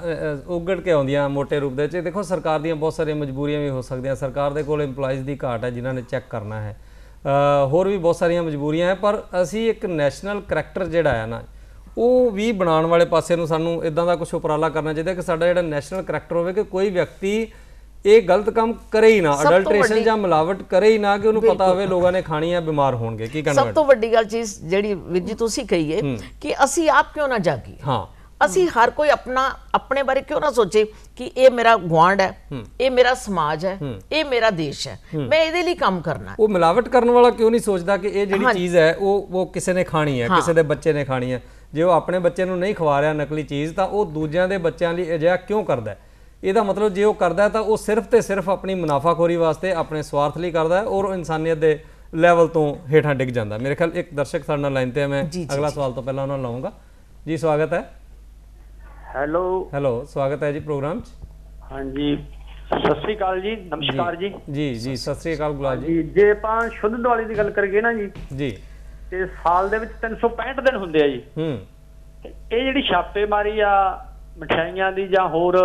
A: ਉਗੜ ਕੇ ਆਉਂਦੀਆਂ ਮੋٹے ਰੂਪ ਦੇ ਵਿੱਚ ਦੇਖੋ ਸਰਕਾਰ ਦੀਆਂ ਬਹੁਤ ਸਾਰੀਆਂ ਮਜਬੂਰੀਆਂ ਵੀ ਹੋ ਸਕਦੀਆਂ ਸਰਕਾਰ ਦੇ ਕੋਲ EMPLOYEES ਦੀ ਘਾਟ ਹੈ ਜਿਨ੍ਹਾਂ ਨੇ ਚੈੱਕ ਕਰਨਾ ਹੈ ਹੋਰ ਵੀ ਬਹੁਤ ਸਾਰੀਆਂ ਮਜਬੂਰੀਆਂ ਹੈ ਪਰ ਅਸੀਂ ਇੱਕ ਨੈਸ਼ਨਲ ਕੈਰੈਕਟਰ ਜਿਹੜਾ ਹੈ ਨਾ ਉਹ ਵੀ ਬਣਾਉਣ ਵਾਲੇ ਪਾਸੇ ਨੂੰ ਸਾਨੂੰ ਇਦਾਂ ਦਾ ਕੁਝ ਉਪਰਾਲਾ ਕਰਨਾ ਚਾਹੀਦਾ ਕਿ ਸਾਡਾ ਜਿਹੜਾ ਨੈਸ਼ਨਲ ਕੈਰੈਕਟਰ ਹੋਵੇ ਕਿ ਕੋਈ ਵਿਅਕਤੀ ਇਹ ਗਲਤ ਕੰਮ ਕਰੇ ਹੀ ਨਾ ਅਡਲਟ੍ਰੇਸ਼ਨ ਜਾਂ ਮਿਲਾਵਟ ਕਰੇ ਹੀ ਨਾ ਕਿ ਉਹਨੂੰ ਪਤਾ ਹੋਵੇ ਲੋਕਾਂ ਨੇ ਖਾਣੀ ਆ ਬਿਮਾਰ ਹੋਣਗੇ ਕੀ ਕਹਿਣਾ ਸਭ ਤੋਂ
B: ਵੱਡੀ ਗੱਲ ਚੀਜ਼ ਜਿਹੜੀ ਵੀਰ ਜੀ ਤੁਸੀਂ ਕਹੀਏ ਕਿ ਅਸੀਂ ਆਪ ਕਿਉਂ ਨਾ ਜਾਗੀ ਹਾਂ ਅਸੀਂ ਹਰ ਕੋਈ ਆਪਣਾ ਆਪਣੇ ਬਾਰੇ ਕਿਉਂ ਨਾ ਸੋਚੇ ਕਿ ਇਹ ਮੇਰਾ ਗਵਾਂਡ ਹੈ ਇਹ ਮੇਰਾ ਸਮਾਜ ਹੈ ਇਹ ਮੇਰਾ ਦੇਸ਼ ਹੈ ਮੈਂ ਇਹਦੇ ਲਈ ਕੰਮ ਕਰਨਾ
A: ਉਹ ਮਿਲਾਵਟ ਕਰਨ ਵਾਲਾ ਕਿਉਂ ਨਹੀਂ ਸੋਚਦਾ ਕਿ ਇਹ ਜਿਹੜੀ ਚੀਜ਼ ਹੈ ਉਹ ਉਹ ਕਿਸੇ ਨੇ ਖਾਣੀ ਹੈ ਕਿਸੇ ਦੇ ਬੱਚੇ ਨੇ ਖਾਣੀ ਹੈ ਜੇ ਉਹ ਆਪਣੇ ਬੱਚੇ ਨੂੰ ਨਹੀਂ ਖਵਾ ਰਿਹਾ ਨਕਲੀ ਚੀਜ਼ ਤਾਂ ਉਹ ਦੂਜਿਆਂ ਦੇ ਬੱਚਿਆਂ ਲਈ ਅਜਿਹਾ ਕਿਉਂ ਕਰਦਾ ਹੈ ਇਹਦਾ ਮਤਲਬ ਜੇ ਉਹ ਕਰਦਾ ਤਾਂ ਉਹ ਸਿਰਫ ਤੇ ਸਿਰਫ ਆਪਣੀ ਮੁਨਾਫਾਖੋਰੀ ਵਾਸਤੇ ਆਪਣੇ ਸਵਾਰਥ ਲਈ ਕਰਦਾ ਹੈ ਔਰ ਇਨਸਾਨੀਅਤ ਦੇ ਲੈਵਲ ਤੋਂ ਹੇਠਾਂ ਡਿੱਗ ਜਾਂਦਾ ਮੇਰੇ ਖਿਆਲ ਇੱਕ ਦਰਸ਼ਕ ਸਾਡੇ ਨਾਲ ਲਾਈਨ ਤੇ ਹੈ ਮੈਂ ਅਗਲਾ ਸਵਾਲ ਤੋਂ ਪਹਿਲਾਂ ਉਹਨਾਂ ਨੂੰ ਲਾਉਂਗਾ ਜੀ ਸਵਾਗਤ ਹੈ ਹੈਲੋ ਹੈਲੋ ਸਵਾਗਤ ਹੈ ਜੀ ਪ੍ਰੋਗਰਾਮ 'ਚ ਹਾਂਜੀ ਸਤਿ ਸ੍ਰੀ ਅਕਾਲ ਜੀ ਨਮਸਕਾਰ ਜੀ ਜੀ ਜੀ ਸਤਿ ਸ੍ਰੀ ਅਕਾਲ ਗੁਲਾਬ ਜੀ ਜੇ ਆਪਾਂ ਸ਼ੁੱਧ ਦਿਵਾਲੀ ਦੀ ਗੱਲ ਕਰੀਏ ਨਾ ਜੀ ਜੀ
E: ਤੇ ਸਾਲ ਦੇ ਵਿੱਚ 365 ਦਿਨ ਹੁੰਦੇ ਆ ਜੀ ਹੂੰ ਇਹ ਜਿਹੜੀ ਮਾਰੀ ਆ ਮਠਿਆਈਆਂ ਦੀ ਜਾਂ ਹੋਰ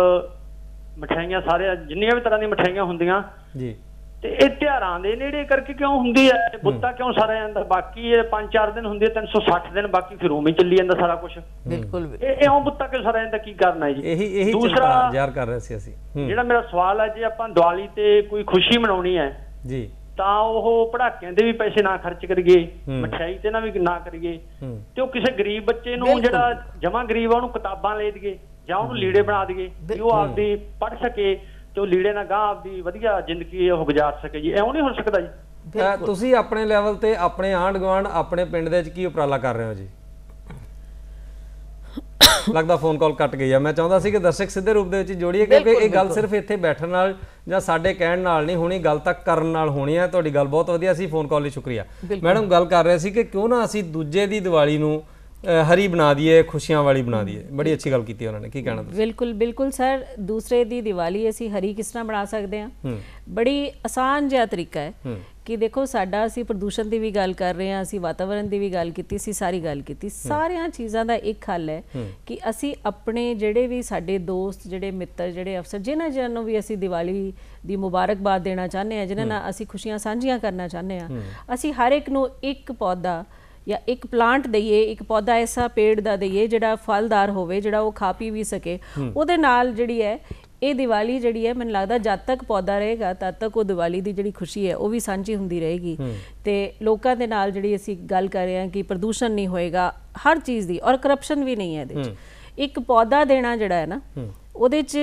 E: ਮਠਿਆਈਆਂ ਸਾਰੇ ਜਿੰਨੀਆਂ ਵੀ ਤਰ੍ਹਾਂ ਦੀਆਂ ਮਠਿਆਈਆਂ ਹੁੰਦੀਆਂ ਜੀ ਤੇ ਇਹ ਤਿਹਾਰਾਂ ਦੇ ਨੇੜੇ ਕਰਕੇ ਕਿਉਂ ਹੁੰਦੀ ਹੈ ਬੁੱਤਾ ਕਿਉਂ ਸਾਰਾ ਜਾਂਦਾ ਬਾਕੀ ਇਹ 5-4 ਦਿਨ ਹੁੰਦੀ ਹੈ 360 ਦਿਨ ਬਾਕੀ ਫਿਰ ਉਵੇਂ ਚੱਲੀ ਜਾਂਦਾ ਸਾਰਾ ਕੁਝ ਬਿਲਕੁਲ ਇਹ ਇਉਂ ਬੁੱਤਾ ਕਿਉਂ ਸਾਰਾ ਜਾਂਦਾ ਕੀ ਕਰਨਾ ਜੀ ਇਹੀ ਇਹੀ ਦੂਸਰਾ
A: ਯਾਰ ਕਰ ਰਹੇ ਸੀ ਅਸੀਂ ਜਿਹੜਾ
E: ਮੇਰਾ ਸਵਾਲ ਹੈ ਜੇ ਆਪਾਂ ਦੀਵਾਲੀ ਤੇ ਕੋਈ ਖੁਸ਼ੀ
A: ਮਨਾਉਣੀ ਹੈ ਜੀ
E: ਤਾਂ ਉਹ ਪੜਾਕਿਆਂ ਦੇ ਵੀ ਪੈਸੇ ਨਾ ਖਰਚ ਕਰੀਏ ਮਠਿਆਈ ਤੇ ਨਾ ਵੀ ਨਾ ਕਰੀਏ ਤੇ ਉਹ ਕਿਸੇ ਗਰੀਬ ਬੱਚੇ ਨੂੰ ਜਿਹੜਾ ਜਮਾ ਗਰੀਬ ਆ ਉਹਨੂੰ ਕਿਤਾਬਾਂ ਲੈ ਦਈਏ ਜਾਂ ਉਹਨੂੰ ਲੀੜੇ ਬਣਾ ਦਈਏ ਕਿ ਉਹ ਆਪਦੀ ਪੜ ਸਕੇ ਤੇ ਉਹ ਲੀੜੇ ਨਾਲ ਗਾਂ ਆਪਦੀ ਵਧੀਆ ਜ਼ਿੰਦਗੀ ਉਹ ਗੁਜ਼ਾਰ ਸਕੇ ਜੀ ਐਉਂ ਨਹੀਂ ਹੋ ਸਕਦਾ
A: ਜੀ ਤੁਸੀਂ ਆਪਣੇ ਲੈਵਲ ਤੇ ਆਪਣੇ ਆਂਡ ਗਵਾਂਡ ਆਪਣੇ ਪਿੰਡ ਦੇ ਵਿੱਚ ਕੀ ਉਪਰਾਲਾ ਕਰ ਰਹੇ ਹੋ ਜੀ ਲੱਗਦਾ ਫੋਨ ਕਾਲ ਕੱਟ ਗਈ ਆ ਮੈਂ ਚਾਹੁੰਦਾ ਸੀ ਕਿ ਦਰਸ਼ਕ ਸਿੱਧੇ ਰੂਪ ਦੇ ਵਿੱਚ ਜੋੜੀਏ ਕਿਉਂਕਿ ਇਹ ਗੱਲ ਸਿਰਫ ਇੱਥੇ ਬੈਠਣ ਨਾਲ ਜਾਂ ਸਾਡੇ ਕਹਿਣ ਨਾਲ ਨਹੀਂ ਹੋਣੀ ਗੱਲ ਤਾਂ ਕਰਨ ਨਾਲ ਹੋਣੀ ਆ ਤੁਹਾਡੀ ਗੱਲ ਬਹੁਤ ਵਧੀਆ ਸੀ ਫੋਨ ਕਾਲ ਲਈ ਸ਼ੁਕਰੀਆ ਮੈਡਮ ਗੱਲ ਕਰ ਰਹੇ ਸੀ ਕਿ ਕਿਉਂ ਨਾ ਅਸੀਂ ਦੂਜੇ ਦੀ ਦੀਵਾਲੀ ਨੂੰ ਹਰੀ ਬਣਾ ਦਈਏ ਖੁਸ਼ੀਆਂ ਵਾਲੀ ਬਣਾ ਦਈਏ ਬੜੀ ਅੱਛੀ ਗੱਲ ਕੀਤੀ ਉਹਨਾਂ ਨੇ ਕੀ ਕਹਿਣਾ ਤੁਸੀਂ
C: ਬਿਲਕੁਲ ਬਿਲਕੁਲ ਸਰ ਦੂਸਰੇ ਦੀ ਦੀਵਾਲੀ ਅਸੀਂ ਹਰੀ ਕਿਸ ਤਰ੍ਹਾਂ ਬਣਾ ਸਕਦੇ ਹਾਂ ਬੜੀ ਆਸਾਨ ਜਿਹਾ ਤਰੀਕਾ ਹੈ ਕਿ ਦੇਖੋ ਸਾਡਾ ਅਸੀਂ ਪ੍ਰਦੂਸ਼ਣ ਦੀ ਵੀ ਗੱਲ ਕਰ ਰਹੇ ਹਾਂ ਅਸੀਂ ਵਾਤਾਵਰਣ ਦੀ ਵੀ ਗੱਲ ਕੀਤੀ ਸੀ ਸਾਰੀ ਗੱਲ ਕੀਤੀ ਸਾਰੀਆਂ ਚੀਜ਼ਾਂ ਦਾ ਇੱਕ ਹੱਲ ਹੈ ਕਿ ਅਸੀਂ ਆਪਣੇ ਜਿਹੜੇ ਵੀ ਸਾਡੇ ਦੋਸਤ ਜਿਹੜੇ ਮਿੱਤਰ ਜਿਹੜੇ ਅਫਸਰ ਜਿਨ੍ਹਾਂ ਜਨ ਨੂੰ ਵੀ ਅਸੀਂ ਦੀਵਾਲੀ ਦੀ ਮੁਬਾਰਕਬਾਦ ਦੇਣਾ ਚਾਹੁੰਦੇ ਆ ਜਿਨ੍ਹਾਂ ਨਾਲ ਅਸੀਂ ਖੁਸ਼ੀਆਂ ਸਾਂਝੀਆਂ ਕਰਨਾ ਚਾਹੁੰਦੇ ਆ ਅਸੀਂ ਹਰ ਇੱਕ ਨੂੰ ਇੱਕ ਪੌਦਾ ਜਾਂ ਇੱਕ ਪਲਾਂਟ ਦਈਏ ਇੱਕ ਪੌਦਾ ਐਸਾ ਪੇੜ ਦਾ ਦਈਏ ਜਿਹੜਾ ਫਲਦਾਰ ਹੋਵੇ ਜਿਹੜਾ ਉਹ ਖਾ ਪੀ ਵੀ ਸਕੇ ਉਹਦੇ ਨਾਲ ਜਿਹੜੀ ਹੈ ਇਹ ਦੀਵਾਲੀ ਜਿਹੜੀ ਹੈ ਮੈਨੂੰ ਲੱਗਦਾ ਜਦ ਤੱਕ ਪੌਦਾ ਰਹੇਗਾ ਤਦ ਤੱਕ ਉਹ ਦੀਵਾਲੀ ਦੀ ਜਿਹੜੀ ਖੁਸ਼ੀ ਹੈ ਉਹ ਵੀ ਸਾਂਝੀ ਹੁੰਦੀ ਰਹੇਗੀ ਤੇ ਲੋਕਾਂ ਦੇ ਨਾਲ ਜਿਹੜੀ ਅਸੀਂ ਗੱਲ ਕਰ ਰਹੇ ਹਾਂ ਕਿ ਪ੍ਰਦੂਸ਼ਣ ਨਹੀਂ ਹੋਏਗਾ ਹਰ ਚੀਜ਼ ਦੀ ਔਰ ਕਰਪਸ਼ਨ ਵੀ ਨਹੀਂ ਹੈ ਇਹਦੇ ਵਿੱਚ ਇੱਕ ਪੌਦਾ ਦੇਣਾ ਜਿਹੜਾ ਹੈ ਨਾ ਉਹਦੇ 'ਚ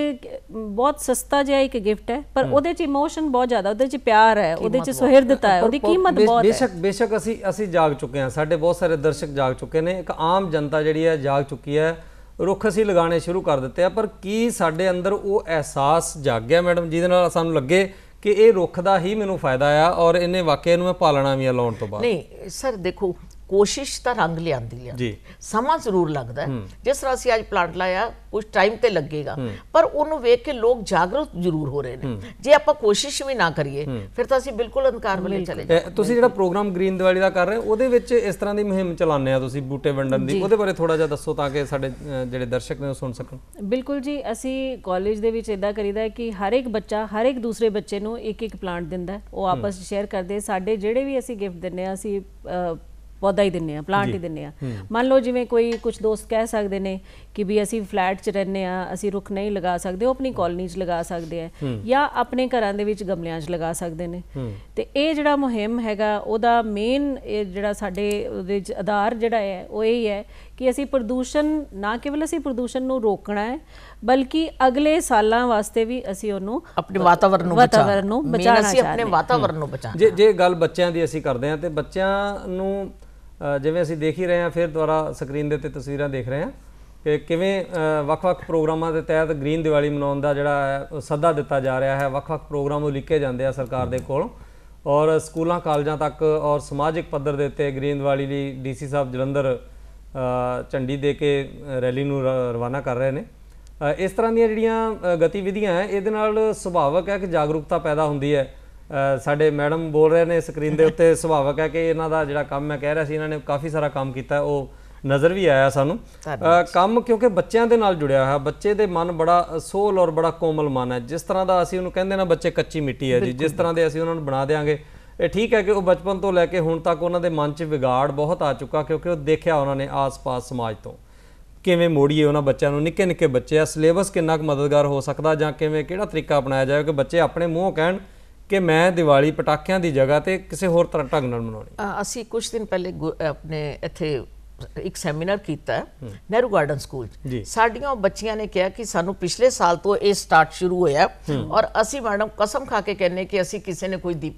C: ਬਹੁਤ ਸਸਤਾ ਜਿਹਾ ਇੱਕ ਗਿਫਟ ਹੈ ਪਰ ਉਹਦੇ 'ਚ ਇਮੋਸ਼ਨ ਬਹੁਤ ਜ਼ਿਆਦਾ ਉਹਦੇ 'ਚ ਪਿਆਰ ਹੈ ਉਹਦੇ 'ਚ ਸੁਹਿਰਦਤਾ ਹੈ ਉਹਦੀ ਕੀਮਤ ਬਹੁਤ ਹੈ ਬੇਸ਼ੱਕ
A: ਬੇਸ਼ੱਕ ਅਸੀਂ ਅਸੀਂ ਜਾਗ ਚੁੱਕੇ ਹਾਂ ਸਾਡੇ ਬਹੁਤ ਸਾਰੇ ਦਰਸ਼ਕ ਜਾਗ ਚੁੱਕੇ ਨੇ ਇੱਕ ਆਮ ਜਨਤਾ ਜਿਹੜੀ ਹੈ ਜਾਗ ਚੁੱਕੀ ਹੈ ਰੁੱਖ ਅਸੀਂ ਲਗਾਣੇ ਸ਼ੁਰੂ ਕਰ ਦਿੱਤੇ ਆ ਪਰ ਕੀ ਸਾਡੇ ਅੰਦਰ ਉਹ ਅਹਿਸਾਸ ਜਾਗ ਗਿਆ ਮੈਡਮ ਜਿਹਦੇ ਨਾਲ ਸਾਨੂੰ ਲੱਗੇ ਕਿ ਇਹ ਰੁੱਖ ਦਾ ਹੀ ਮੈਨੂੰ ਫਾਇਦਾ ਆ ਔਰ ਇਹਨੇ ਵਾਕਿਆ ਨੂੰ ਮੈਂ ਪਾਲਣਾ ਵੀ ਆ ਲਾਉਣ ਤੋਂ ਬਾਅਦ
B: ਨਹੀਂ ਸਰ ਦੇਖੋ ਕੋਸ਼ਿਸ਼ ਤਾਂ ਰੰਗ ਲਿਆਂਦੀ ਆ ਜੀ ਸਮਾਂ ਜ਼ਰੂਰ ਲੱਗਦਾ ਜਿਸ ਤਰ੍ਹਾਂ ਅਸੀਂ ਅੱਜ ਪਲਾਂਟ ਲਾਇਆ ਕੁਝ ਟਾਈਮ ਤੇ ਲੱਗੇਗਾ ਪਰ ਉਹਨੂੰ ਵੇਖ ਕੇ ਲੋਕ ਜਾਗਰੂਕ ਜ਼ਰੂਰ ਹੋ ਰਹੇ ਨੇ ਜੇ ਆਪਾਂ ਕੋਸ਼ਿਸ਼ ਵੀ ਨਾ ਕਰੀਏ ਫਿਰ ਤਾਂ ਅਸੀਂ ਬਿਲਕੁਲ ਅੰਧਕਾਰ ਵਾਲੇ ਚਲੇ ਜਾਂਦੇ
A: ਤੁਸੀਂ ਜਿਹੜਾ ਪ੍ਰੋਗਰਾਮ ਗ੍ਰੀਨ ਦੀਵਾਲੀ ਦਾ ਕਰ ਰਹੇ ਹੋ ਉਹਦੇ ਵਿੱਚ ਇਸ ਤਰ੍ਹਾਂ ਦੀ ਮੁਹਿੰਮ ਚਲਾਉਂਦੇ ਆ ਤੁਸੀਂ ਬੂਟੇ ਵੰਡਣ ਦੀ ਉਹਦੇ ਬਾਰੇ ਥੋੜਾ ਜਿਹਾ ਦੱਸੋ ਤਾਂ ਕਿ ਸਾਡੇ ਜਿਹੜੇ ਦਰਸ਼ਕ ਨੇ ਉਹ ਸੁਣ ਸਕਣ
C: ਬਿਲਕੁਲ ਜੀ ਅਸੀਂ ਕਾਲਜ ਦੇ ਵਿੱਚ ਇਦਾਂ ਕਰੀਦਾ ਕਿ ਹਰ ਇੱਕ ਬੱਚਾ ਹਰ ਇੱਕ ਦੂਸਰੇ ਬੱਚੇ ਨੂੰ ਇੱਕ ਇੱਕ ਪਲਾਂਟ ਦਿੰਦਾ ਉਹ ਆਪਸ ਵਿੱਚ ਸ਼ੇਅਰ ਕਰਦੇ ਸਾਡੇ ਜਿਹੜੇ ਵੀ ਅਸੀਂ ਗਿਫਟ ਦਿੰਨੇ ਆ ਅਸੀਂ ਪੌਦਾ ਹੀ ਦਿੰਨੇ ਆ ਪਲਾਂਟ ਹੀ ਦਿੰਨੇ ਆ ਮੰਨ ਲਓ ਜਿਵੇਂ ਕੋਈ ਕੁਝ ਦੋਸਤ ਕਹਿ ਸਕਦੇ ਨੇ ਕਿ ਵੀ ਅਸੀਂ ਫਲੈਟ 'ਚ ਰਹਿੰਨੇ ਆ ਅਸੀਂ ਰੁੱਖ ਨਹੀਂ ਲਗਾ ਸਕਦੇ ਉਹ ਆਪਣੀ ਕਲੋਨੀ 'ਚ ਲਗਾ ਸਕਦੇ ਆ ਜਾਂ ਆਪਣੇ ਘਰਾਂ ਦੇ ਵਿੱਚ ਗਮਲਿਆਂ 'ਚ ਲਗਾ ਸਕਦੇ ਨੇ ਤੇ ਇਹ ਜਿਹੜਾ ਮੁਹਿੰਮ ਹੈਗਾ ਉਹਦਾ ਮੇਨ ਜਿਹੜਾ ਸਾਡੇ ਉਹਦੇ ਵਿੱਚ ਆਧਾਰ ਜਿਹੜਾ ਹੈ ਉਹ ਇਹ ਹੈ ਕਿ ਅਸੀਂ ਪ੍ਰਦੂਸ਼ਣ ਨਾ ਕੇਵਲ ਅਸੀਂ ਪ੍ਰਦੂਸ਼ਣ ਨੂੰ ਰੋਕਣਾ ਹੈ ਬਲਕਿ ਅਗਲੇ ਸਾਲਾਂ ਵਾਸਤੇ ਵੀ ਅਸੀਂ ਉਹਨੂੰ
B: ਆਪਣੇ
A: ਵਾਤਾਵਰਣ ਨੂੰ ਬਚਾਉਣਾ ਵਾਤਾਵਰਣ ਨੂੰ ਬਚਾਉਣਾ ਚਾਹੀਦਾ ਅਸੀਂ ਆਪਣੇ ਵਾਤਾਵਰਣ ਨੂੰ ਬਚਾਉਣਾ ਜੇ ਜੇ ਗੱਲ ਬੱਚਿਆਂ ਦੀ ਅਸੀਂ ਕਰਦੇ ਹਾਂ ਤੇ ਬੱਚਿਆਂ ਨੂੰ ਜਿਵੇਂ ਅਸੀਂ ਦੇਖ ਹੀ ਰਹੇ ਹਾਂ ਫਿਰ ਦੁਬਾਰਾ ਸਕਰੀਨ ਦੇ ਉੱਤੇ ਤਸਵੀਰਾਂ ਦੇਖ ਰਹੇ ਹਾਂ ਕਿ ਕਿਵੇਂ ਵੱਖ-ਵੱਖ ਪ੍ਰੋਗਰਾਮਾਂ ਦੇ ਤਹਿਤ ਗ੍ਰੀਨ ਦੀਵਾਲੀ ਮਨਾਉਣ ਦਾ ਜਿਹੜਾ ਸੱਦਾ ਦਿੱਤਾ ਜਾ ਰਿਹਾ ਹੈ ਵੱਖ-ਵੱਖ ਪ੍ਰੋਗਰਾਮ ਉਲੀਕੇ ਜਾਂਦੇ ਆ ਸਰਕਾਰ ਦੇ ਕੋਲ ਔਰ ਸਕੂਲਾਂ ਕਾਲਜਾਂ ਤੱਕ ਔਰ ਸਮਾਜਿਕ ਪੱਧਰ ਦੇ ਉੱਤੇ ਗ੍ਰੀਨ ਦੀਵਾਲੀ ਲਈ ਡੀਸੀ ਸਾਹਿਬ ਜਲੰਧਰ ਝੰਡੀ ਦੇ ਕੇ ਰੈਲੀ ਨੂੰ ਰਵਾਨਾ ਕਰ ਰਹੇ ਨੇ ਇਸ ਤਰ੍ਹਾਂ ਦੀਆਂ ਜਿਹੜੀਆਂ ਗਤੀਵਿਧੀਆਂ ਹੈ ਇਹਦੇ ਨਾਲ ਸੁਭਾਵਕ ਹੈ ਕਿ ਜਾਗਰੂਕਤਾ ਪੈਦਾ ਹੁੰਦੀ ਹੈ ਸਾਡੇ ਮੈਡਮ ਬੋਲ ਰਹੇ ਨੇ ਸਕਰੀਨ ਦੇ ਉੱਤੇ ਸੁਭਾਵਕ ਹੈ ਕਿ ਇਹਨਾਂ ਦਾ ਜਿਹੜਾ ਕੰਮ ਮੈਂ ਕਹਿ ਰਿਹਾ ਸੀ ਇਹਨਾਂ ਨੇ ਕਾਫੀ ਸਾਰਾ ਕੰਮ ਕੀਤਾ ਉਹ ਨਜ਼ਰ ਵੀ ਆਇਆ ਸਾਨੂੰ ਕੰਮ ਕਿਉਂਕਿ ਬੱਚਿਆਂ ਦੇ ਨਾਲ ਜੁੜਿਆ ਹੋਇਆ ਬੱਚੇ ਦੇ ਮਨ ਬੜਾ ਸੋਲ ਔਰ ਬੜਾ ਕੋਮਲ ਮਨ ਹੈ ਜਿਸ ਤਰ੍ਹਾਂ ਦਾ ਅਸੀਂ ਉਹਨੂੰ ਕਹਿੰਦੇ ਨਾ ਬੱਚੇ ਕੱਚੀ ਮਿੱਟੀ ਹੈ ਜੀ ਜਿਸ ਤਰ੍ਹਾਂ ਦੇ ਅਸੀਂ ਉਹਨਾਂ ਨੂੰ ਬਣਾ ਦੇਾਂਗੇ ਇਹ ਠੀਕ ਹੈ ਕਿ ਉਹ ਬਚਪਨ ਤੋਂ ਲੈ ਕੇ ਹੁਣ ਤੱਕ ਉਹਨਾਂ ਦੇ ਮਨ 'ਚ ਵਿਗਾੜ ਬਹੁਤ ਆ ਚੁੱਕਾ ਕਿਉਂਕਿ ਉਹ ਦੇਖਿਆ ਉਹਨਾਂ ਨੇ ਆਸ-ਪਾਸ ਸਮਾਜ ਤੋਂ ਕਿਵੇਂ ਮੋੜੀਏ ਉਹਨਾਂ ਬੱਚਿਆਂ ਨੂੰ ਨਿੱਕੇ ਨਿੱਕੇ ਬੱਚੇ ਆ ਸਿਲੇਬਸ ਕਿੰਨਾ ਕੁ ਮਦਦਗਾਰ ਹੋ ਸਕਦਾ ਜਾਂ ਕਿਵੇਂ ਕਿਹੜਾ ਤਰੀਕਾ ਅਪਣਾਇਆ ਜਾਵੇ ਕਿ ਬੱਚੇ ਆਪਣੇ ਮੂੰਹੋਂ ਕਹਿਣ ਕਿ ਮੈਂ ਦੀਵਾਲੀ ਪਟਾਕਿਆਂ ਦੀ ਜਗ੍ਹਾ ਤੇ ਕਿਸੇ ਹੋਰ ਤਰ੍ਹਾਂ ਢੰਗ ਨਾਲ
B: ਮਨਾਉਣੀ ਅਸੀਂ ਕੁਝ ਦਿਨ ਪਹਿਲੇ ਆਪਣੇ ਇੱਥੇ ਇੱਕ ਸੈਮੀਨਾਰ ਕੀਤਾ ਨਹਿਰੂ ਗਾਰਡਨ ਸਕੂਲ ਸਾਡੀਆਂ ਬੱਚੀਆਂ ਨੇ ਕਿਹਾ ਕਿ ਸਾਨੂੰ ਪਿਛਲੇ ਸਾਲ ਤੋਂ ਇਹ ਸਟਾਰਟ ਸ਼ੁਰੂ ਹੋਇਆ ਔਰ ਅਸੀਂ ਮੈਡਮ ਕਸਮ ਖਾ ਕੇ ਕਹਿੰਨੇ ਕਿ ਅਸੀਂ ਕਿਸੇ ਨੇ ਕੋਈ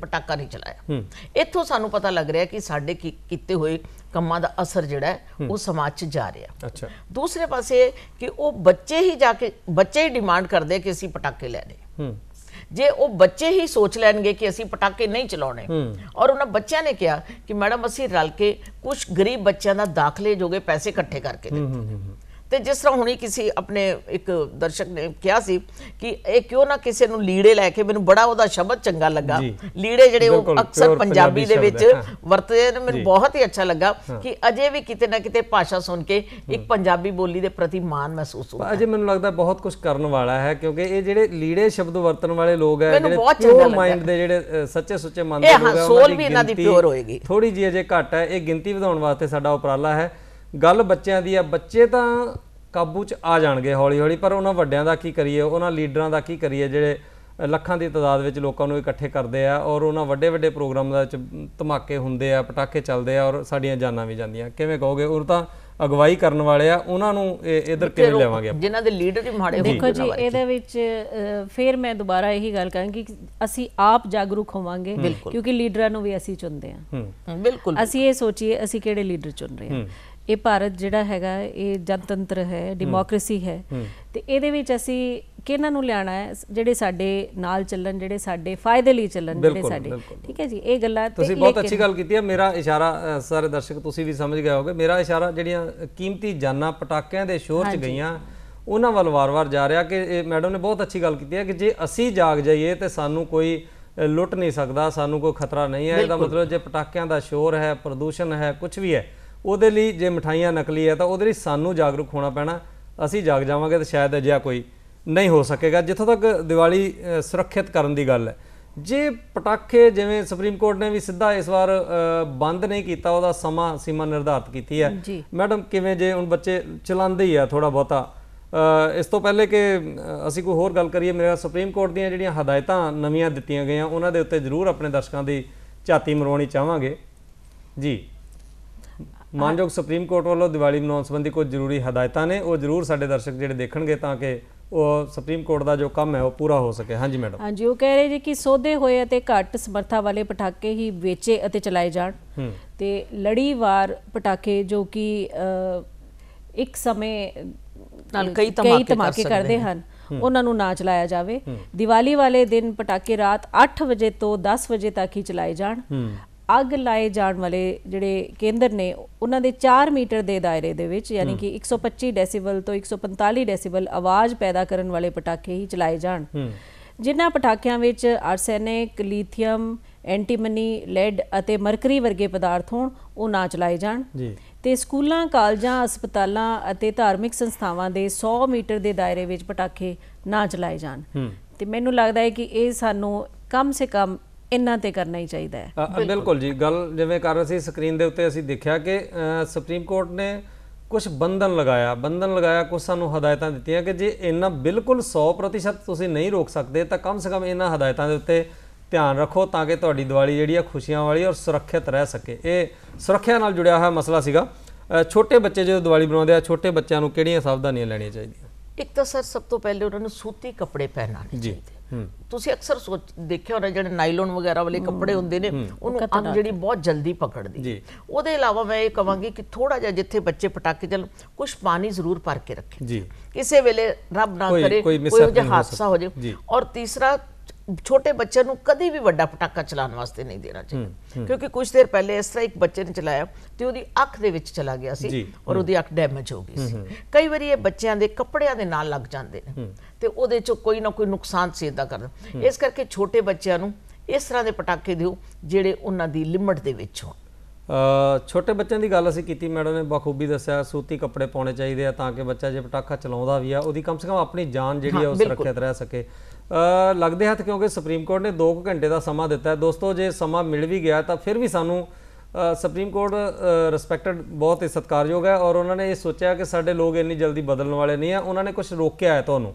B: ਪਟਾਕਾ ਨਹੀਂ ਚਲਾਇਆ ਇੱਥੋਂ ਸਾਨੂੰ ਪਤਾ ਲੱਗ ਰਿਹਾ ਕਿ ਸਾਡੇ ਕੀਤੇ ਹੋਏ ਕੰਮਾਂ ਦਾ ਅਸਰ ਜਿਹੜਾ ਉਹ ਸਮਾਜ 'ਚ ਜਾ ਰਿਹਾ ਅੱਛਾ ਦੂਸਰੇ ਪਾਸੇ ਕਿ ਉਹ ਬੱਚੇ ਹੀ ਜਾ ਕੇ ਬੱਚੇ ਹੀ ਡਿਮਾਂਡ ਕਰਦੇ ਕਿ ਅਸੀਂ ਪਟਾਕੇ ਲੈਣੇ ਹੂੰ ਜੇ ਉਹ ਬੱਚੇ ਹੀ ਸੋਚ ਲੈਣਗੇ ਕਿ ਅਸੀਂ ਪਟਾਕੇ ਨਹੀਂ ਚਲਾਉਣੇ ਔਰ ਉਹਨਾਂ ਬੱਚਿਆਂ ਨੇ ਕਿਹਾ ਕਿ ਮੈਡਮ ਅਸੀਂ ਰਲ ਕੇ ਕੁਝ ਗਰੀਬ ਬੱਚਿਆਂ ਦਾ ਦਾਖਲੇ ਜੋਗੇ ਪੈਸੇ ਇਕੱਠੇ ਕਰਕੇ ਦਿੱਤੇ ਤੇ ਜਿਸ ਤਰ੍ਹਾਂ ਹੁਣੀ ਕਿਸੇ ਆਪਣੇ ਇੱਕ ਦਰਸ਼ਕ ਨੇ ਕਿਹਾ ਸੀ ਕਿ ਇਹ ਕਿਉਂ ਨਾ ਕਿਸੇ ਨੂੰ ਲੀੜੇ ਲੈ ਕੇ ਮੈਨੂੰ ਬੜਾ ਉਹਦਾ ਸ਼ਬਦ ਚੰਗਾ ਲੱਗਾ ਲੀੜੇ ਜਿਹੜੇ ਉਹ ਅਕਸਰ ਪੰਜਾਬੀ ਦੇ ਵਿੱਚ ਵਰਤਦੇ ਨੇ ਮੈਨੂੰ ਬਹੁਤ ਹੀ ਅੱਛਾ ਲੱਗਾ ਕਿ ਅਜੇ ਵੀ ਕਿਤੇ ਨਾ ਕਿਤੇ ਭਾਸ਼ਾ ਸੁਣ ਕੇ ਇੱਕ ਪੰਜਾਬੀ ਬੋਲੀ ਦੇ ਪ੍ਰਤੀ ਮਾਣ ਮਹਿਸੂਸ ਹੁੰਦਾ ਅਜੇ
A: ਮੈਨੂੰ ਲੱਗਦਾ ਬਹੁਤ ਕੁਝ ਕਰਨ ਵਾਲਾ ਹੈ ਕਿਉਂਕਿ ਇਹ ਜਿਹੜੇ ਲੀੜੇ ਸ਼ਬਦ ਵਰਤਣ ਵਾਲੇ ਲੋਕ ਹੈ ਜਿਹੜੇ ਉਹ ਮਾਈਂਡ ਦੇ ਜਿਹੜੇ ਸੱਚੇ ਸੁੱਚੇ ਮਨ ਦੇ ਲੋਕ ਹੈ ਸੋਲ ਵੀ ਇਹਨਾਂ ਦੀ ਪਿਓਰ ਹੋਏਗੀ ਥੋੜੀ ਜੀ ਅਜੇ ਘਟ ਹੈ ਇਹ ਗਿਣਤੀ ਵਧਾਉਣ ਵਾਸਤੇ ਸਾਡਾ ਉਪਰਾਲਾ ਹੈ ਗੱਲ ਬੱਚਿਆਂ ਦੀ ਆ ਬੱਚੇ ਤਾਂ ਕਾਬੂ 'ਚ ਆ ਜਾਣਗੇ ਹੌਲੀ-ਹੌਲੀ ਪਰ ਉਹਨਾਂ ਵੱਡਿਆਂ ਦਾ ਕੀ ਕਰੀਏ ਉਹਨਾਂ ਲੀਡਰਾਂ ਦਾ ਕੀ ਕਰੀਏ ਜਿਹੜੇ ਲੱਖਾਂ ਦੀ ਤਾਦਾਦ ਵਿੱਚ ਲੋਕਾਂ ਨੂੰ ਇਕੱਠੇ ਕਰਦੇ ਆ ਔਰ ਉਹਨਾਂ ਵੱਡੇ-ਵੱਡੇ ਪ੍ਰੋਗਰਾਮ ਦੇ ਵਿੱਚ ਧਮਾਕੇ ਹੁੰਦੇ ਆ ਪਟਾਕੇ ਚੱਲਦੇ ਆ ਔਰ ਸਾਡੀਆਂ ਜਾਨਾਂ ਵੀ ਜਾਂਦੀਆਂ ਕਿਵੇਂ ਕਹੋਗੇ ਉਹ ਤਾਂ ਅਗਵਾਈ ਕਰਨ ਵਾਲੇ ਆ ਉਹਨਾਂ ਨੂੰ ਇਧਰ ਕਿਵੇਂ ਲਿਆਵਾਂਗੇ ਜਿਨ੍ਹਾਂ ਦੇ ਲੀਡਰ ਵੀ ਮਾੜੇ ਦੇਖੋ ਜੀ ਇਹਦੇ
C: ਵਿੱਚ ਫੇਰ ਮੈਂ ਦੁਬਾਰਾ ਇਹੀ ਗੱਲ ਕਹਾਂ ਕਿ ਅਸੀਂ ਆਪ ਜਾਗਰੂਕ ਹੋਵਾਂਗੇ ਕਿਉਂਕਿ ਲੀਡਰਾਂ ਨੂੰ ਵੀ ਅਸੀਂ ਚੁਣਦੇ ਆ ਬਿਲਕੁਲ ਅਸੀਂ ਇਹ ਸੋਚੀਏ ਅਸੀਂ ਕਿਹੜੇ ਲੀਡਰ ਚੁਣ ਰਹੇ ਹਾਂ ਇਹ ਭਾਰਤ ਜਿਹੜਾ ਹੈਗਾ ਇਹ ਜਨਤੰਤਰ ਹੈ
D: ਡੈਮੋਕ੍ਰੇਸੀ
A: ਹੈ
C: ਤੇ ਇਹਦੇ ਵਿੱਚ ਅਸੀਂ ਕਿਹਨਾਂ ਨੂੰ ਲਿਆਣਾ ਹੈ ਜਿਹੜੇ ਸਾਡੇ ਨਾਲ ਚੱਲਣ ਜਿਹੜੇ ਸਾਡੇ ਫਾਇਦੇ ਲਈ ਚੱਲਣ ਜਿਹੜੇ ਸਾਡੇ ਠੀਕ ਹੈ ਜੀ ਇਹ ਗੱਲਾਂ ਤੇ ਤੁਸੀਂ ਬਹੁਤ ਅੱਛੀ ਗੱਲ
A: ਕੀਤੀ ਹੈ ਮੇਰਾ ਇਸ਼ਾਰਾ ਸਾਰੇ ਦਰਸ਼ਕ ਤੁਸੀਂ ਵੀ ਸਮਝ ਗਏ ਹੋਗੇ ਮੇਰਾ ਇਸ਼ਾਰਾ ਜਿਹੜੀਆਂ ਕੀਮਤੀ ਜਾਨਾਂ ਪਟਾਕਿਆਂ ਦੇ ਸ਼ੋਰ 'ਚ ਗਈਆਂ ਉਹਨਾਂ ਵੱਲ ਵਾਰ-ਵਾਰ ਜਾ ਰਿਹਾ ਕਿ ਮੈਡਮ ਨੇ ਬਹੁਤ ਅੱਛੀ ਗੱਲ ਕੀਤੀ ਹੈ ਕਿ ਜੇ ਅਸੀਂ ਜਾਗ ਜਾਈਏ ਤੇ ਸਾਨੂੰ ਕੋਈ ਲੁੱਟ ਨਹੀਂ ਸਕਦਾ ਸਾਨੂੰ ਕੋਈ ਖਤਰਾ ਨਹੀਂ ਹੈ ਇਹਦਾ ਮਤਲਬ ਜੇ ਪਟਾਕਿਆਂ ਦਾ ਸ਼ੋਰ ਹੈ ਪ੍ਰਦੂਸ਼ਣ ਹੈ ਕੁਝ ਵੀ ਹੈ ਉਹਦੇ ਲਈ ਜੇ ਮਠਾਈਆਂ ਨਕਲੀ ਆ ਤਾਂ ਉਹਦੇ ਲਈ ਸਾਨੂੰ ਜਾਗਰੂਕ ਹੋਣਾ ਪੈਣਾ ਅਸੀਂ ਜਾਗ ਜਾਵਾਂਗੇ ਤਾਂ ਸ਼ਾਇਦ ਅਜਿਹਾ ਕੋਈ ਨਹੀਂ ਹੋ ਸਕੇਗਾ ਜਿੱਥੋਂ ਤੱਕ ਦੀਵਾਲੀ ਸੁਰੱਖਿਅਤ ਕਰਨ ਦੀ ਗੱਲ ਹੈ ਜੇ ਪਟਾਕੇ ਜਿਵੇਂ ਸੁਪਰੀਮ ਕੋਰਟ ਨੇ ਵੀ ਸਿੱਧਾ ਇਸ ਵਾਰ ਬੰਦ ਨਹੀਂ ਕੀਤਾ ਉਹਦਾ ਸਮਾਂ ਸੀਮਾ ਨਿਰਧਾਰਿਤ ਕੀਤੀ ਹੈ ਮੈਡਮ ਕਿਵੇਂ ਜੇ ਹੁਣ ਬੱਚੇ ਚਲਾਉਂਦੇ ਹੀ ਆ ਥੋੜਾ ਬਹੁਤਾ ਇਸ ਤੋਂ ਪਹਿਲੇ ਕਿ ਅਸੀਂ ਕੋਈ ਹੋਰ ਗੱਲ ਕਰੀਏ ਮੇਰੇ ਸੁਪਰੀਮ ਕੋਰਟ ਦੀਆਂ ਜਿਹੜੀਆਂ ਹਦਾਇਤਾਂ ਨਵੀਆਂ ਦਿੱਤੀਆਂ ਗਈਆਂ ਉਹਨਾਂ ਦੇ ਉੱਤੇ ਜ਼ਰੂਰ ਆਪਣੇ ਦਰਸ਼ਕਾਂ ਦੀ ਝਾਤੀ ਮਰਵਾਉਣੀ ਚਾਹਾਂਗੇ ਜੀ ਮਾਨਯੋਗ ਸੁਪਰੀਮ ਕੋਰਟ ਵੱਲੋਂ ਦੀਵਾਲੀ ਮਨਾਉਣ ਸੰਬੰਧੀ ਕੁਝ ਜ਼ਰੂਰੀ ਹਦਾਇਤਾਂ ਨੇ ਉਹ ਜ਼ਰੂਰ ਸਾਡੇ ਦਰਸ਼ਕ ਜਿਹੜੇ ਦੇਖਣਗੇ ਤਾਂ ਕਿ ਉਹ ਸੁਪਰੀਮ ਕੋਰਟ ਦਾ ਜੋ ਕੰਮ ਹੈ ਉਹ ਪੂਰਾ ਹੋ ਸਕੇ ਹਾਂਜੀ ਮੈਡਮ
C: ਹਾਂਜੀ ਉਹ ਕਹਿ ਰਹੇ ਜੀ ਕਿ ਸੋਧੇ ਹੋਏ ਅਤੇ ਘੱਟ ਸਮਰਥਾ ਵਾਲੇ ਪਟਾਕੇ ਹੀ ਵੇਚੇ ਅਤੇ ਚਲਾਏ ਜਾਣ ਤੇ ਲੜੀਵਾਰ ਪਟਾਕੇ ਜੋ ਕਿ ਇੱਕ ਸਮੇਂ ਨਾਲ ਕਈ ਤਮਾਕੇ ਕਰਦੇ ਹਨ ਉਹਨਾਂ ਨੂੰ ਨਾ ਚਲਾਇਆ ਜਾਵੇ ਦੀਵਾਲੀ ਵਾਲੇ ਦਿਨ ਪਟਾਕੇ ਰਾਤ 8 ਵਜੇ ਤੋਂ 10 ਵਜੇ ਤੱਕ ਹੀ ਚਲਾਏ ਜਾਣ ਅੱਗ ਲਾਏ ਜਾਣ ਵਾਲੇ ਜਿਹੜੇ ਕੇਂਦਰ ਨੇ ਉਹਨਾਂ ਦੇ 4 ਮੀਟਰ ਦੇ ਦਾਇਰੇ ਦੇ ਵਿੱਚ ਯਾਨੀ ਕਿ 125 ਡੈਸੀਬਲ ਤੋਂ 145 ਡੈਸੀਬਲ ਆਵਾਜ਼ ਪੈਦਾ ਕਰਨ ਵਾਲੇ ਪਟਾਕੇ ਹੀ ਚਲਾਏ ਜਾਣ ਜਿਨ੍ਹਾਂ ਪਟਾਕਿਆਂ ਵਿੱਚ ਆਰਸੈਨਿਕ ਲੀਥੀਅਮ ਐਂਟੀਮਨੀ ਲੈਡ ਅਤੇ ਮਰਕਰੀ ਵਰਗੇ ਪਦਾਰਥ ਹੋਣ ਉਹ ਨਾ ਚਲਾਏ ਜਾਣ ਜੀ ਤੇ ਸਕੂਲਾਂ ਕਾਲਜਾਂ ਹਸਪਤਾਲਾਂ ਅਤੇ ਧਾਰਮਿਕ ਸੰਸਥਾਵਾਂ ਦੇ 100 ਮੀਟਰ ਦੇ ਦਾਇਰੇ ਵਿੱਚ ਪਟਾਕੇ ਨਾ ਚਲਾਏ ਜਾਣ ਤੇ ਮੈਨੂੰ ਲੱਗਦਾ ਹੈ ਕਿ ਇਹ ਸਾਨੂੰ ਕਮ ਸੇ ਕਮ ਇਹਨਾਂ ਤੇ ਕਰਨਾ ਹੀ ਚਾਹੀਦਾ ਹੈ ਬਿਲਕੁਲ
A: ਜੀ ਗੱਲ ਜਿਵੇਂ ਕਰ ਰਹੇ ਸੀ ਸਕਰੀਨ ਦੇ ਉੱਤੇ ਅਸੀਂ ਦੇਖਿਆ ਕਿ ਸੁਪਰੀਮ ਕੋਰਟ ਨੇ ਕੁਝ ਬੰਧਨ ਲਗਾਇਆ ਬੰਧਨ ਲਗਾਇਆ ਕੁਝ ਸਾਨੂੰ ਹਦਾਇਤਾਂ ਦਿੱਤੀਆਂ ਕਿ ਜੇ ਇਹਨਾਂ ਬਿਲਕੁਲ 100% ਤੁਸੀਂ ਨਹੀਂ ਰੋਕ ਸਕਦੇ ਤਾਂ ਕਮ ਸੇ ਕਮ ਇਹਨਾਂ ਹਦਾਇਤਾਂ ਦੇ ਉੱਤੇ ਧਿਆਨ ਰੱਖੋ ਤਾਂ ਕਿ ਤੁਹਾਡੀ ਦੀਵਾਲੀ ਜਿਹੜੀ ਆ ਖੁਸ਼ੀਆਂ ਵਾਲੀ ਔਰ ਸੁਰੱਖਿਅਤ ਰਹਿ ਸਕੇ ਇਹ ਸੁਰੱਖਿਆ ਨਾਲ ਜੁੜਿਆ ਹੋਇਆ ਮਸਲਾ ਸੀਗਾ ਛੋਟੇ ਬੱਚੇ ਜਦੋਂ ਦੀਵਾਲੀ ਬਣਾਉਂਦੇ ਆ ਛੋਟੇ ਬੱਚਿਆਂ ਨੂੰ ਕਿਹੜੀਆਂ ਸਾਵਧਾਨੀਆਂ ਲੈਣੀਆਂ ਚਾਹੀਦੀਆਂ
B: ਇੱਕ ਤਾਂ ਸਰ ਸਭ ਤੋਂ ਪਹਿਲੇ ਉਹਨਾਂ ਨੂੰ ਸੂਤੀ ਕੱਪੜੇ ਪਹਿਨਾਣੇ ਚਾਹੀਦੇ ਤੁਸੀਂ ਅਕਸਰ ਸੋਚ ਦੇਖਿਆ ਹੋਣਾ ਜਿਹੜੇ ਨਾਈਲਨ ਵਗੈਰਾ ਵਾਲੇ ਕੱਪੜੇ ਹੁੰਦੇ ਨੇ ਉਹਨੂੰ ਅੰਗ ਜਿਹੜੀ ਬਹੁਤ ਜਲਦੀ ਪਕੜਦੀ ਉਹਦੇ ਇਲਾਵਾ ਮੈਂ ਇਹ ਕਵਾਂਗੀ ਕਿ ਥੋੜਾ ਜਿਹਾ ਜਿੱਥੇ ਬੱਚੇ ਪਟਾਕੇ ਚੱਲ ਕੁਝ ਪਾਣੀ ਜ਼ਰੂਰ ਭਰ ਕੇ ਰੱਖੇ ਜੀ ਕਿਸੇ ਵੇਲੇ ਰੱਬ ਨਾ ਕਰੇ ਕੋਈ ਜਿਹਾ ਹਾਦਸਾ ਹੋ ਜਾਵੇ ਔਰ ਤੀਸਰਾ ਛੋਟੇ ਬੱਚੇ ਨੂੰ ਕਦੀ ਵੀ ਵੱਡਾ ਪਟਾਕਾ ਚਲਾਉਣ ਵਾਸਤੇ ਨਹੀਂ ਦੇਣਾ
D: ਚਾਹੀਦਾ ਕਿਉਂਕਿ
B: ਕੁਝ ਦਿਨ ਪਹਿਲੇ ਇਸ ਤਰ੍ਹਾਂ ਇੱਕ ਬੱਚੇ ਨੇ ਚਲਾਇਆ ਤੇ ਉਹਦੀ ਅੱਖ ਦੇ ਵਿੱਚ ਚਲਾ ਗਿਆ ਸੀ ਔਰ ਉਹਦੀ ਅੱਖ ਡੈਮੇਜ ਹੋ ਗਈ ਸੀ ਕਈ ਵਾਰੀ ਇਹ ਬੱਚਿਆਂ ਦੇ ਕੱਪੜਿਆਂ ਦੇ ਨਾਲ ਲੱਗ ਜਾਂਦੇ ਨੇ ਤੇ ਉਹਦੇ ਚੋਂ ਕੋਈ ਨਾ ਕੋਈ ਨੁਕਸਾਨ ਸਿੱਧਾ ਕਰਦਾ ਇਸ ਕਰਕੇ ਛੋਟੇ ਬੱਚਿਆਂ ਨੂੰ ਇਸ ਤਰ੍ਹਾਂ ਦੇ ਪਟਾਕੇ ਦਿਓ ਜਿਹੜੇ ਉਹਨਾਂ ਦੀ ਲਿਮਟ ਦੇ ਵਿੱਚ ਹੋਣ
A: ਛੋਟੇ ਬੱਚਿਆਂ ਦੀ ਗੱਲ ਅਸੀਂ ਕੀਤੀ ਮੈਡਮ ਨੇ ਬਖੂਬੀ ਦੱਸਿਆ ਸੂਤੀ ਕੱਪੜੇ ਪਾਉਣੇ ਚਾਹੀਦੇ ਆ ਤਾਂ ਕਿ ਬੱਚਾ ਜੇ ਪਟਾਕਾ ਚਲਾਉਂਦਾ ਵੀ ਆ ਉਹਦੀ ਕਮ ਸੇ ਕਮ ਆਪਣੀ ਜਾਨ ਜਿਹੜੀ ਆ ਉਹ ਸੁਰੱਖਿਅਤ ਰਹਿ ਸਕੇ ਲੱਗਦੇ ਹੱਥ ਕਿਉਂਕਿ ਸੁਪਰੀਮ ਕੋਰਟ ਨੇ 2 ਘੰਟੇ ਦਾ ਸਮਾਂ ਦਿੱਤਾ ਹੈ ਦੋਸਤੋ ਜੇ ਸਮਾਂ ਮਿਲ ਵੀ ਗਿਆ ਤਾਂ ਫਿਰ ਵੀ ਸਾਨੂੰ ਸੁਪਰੀਮ ਕੋਰਟ ਰਿਸਪੈਕਟਡ ਬਹੁਤ ਹੀ ਸਤਿਕਾਰਯੋਗ ਹੈ ਔਰ ਉਹਨਾਂ ਨੇ ਇਹ ਸੋਚਿਆ ਕਿ ਸਾਡੇ ਲੋਕ ਇੰਨੀ ਜਲਦੀ ਬਦਲਣ ਵਾਲੇ ਨਹੀਂ ਆ ਉਹਨਾਂ ਨੇ ਕੁਝ ਰੋਕਿਆ ਹੈ ਤੁਹਾਨੂੰ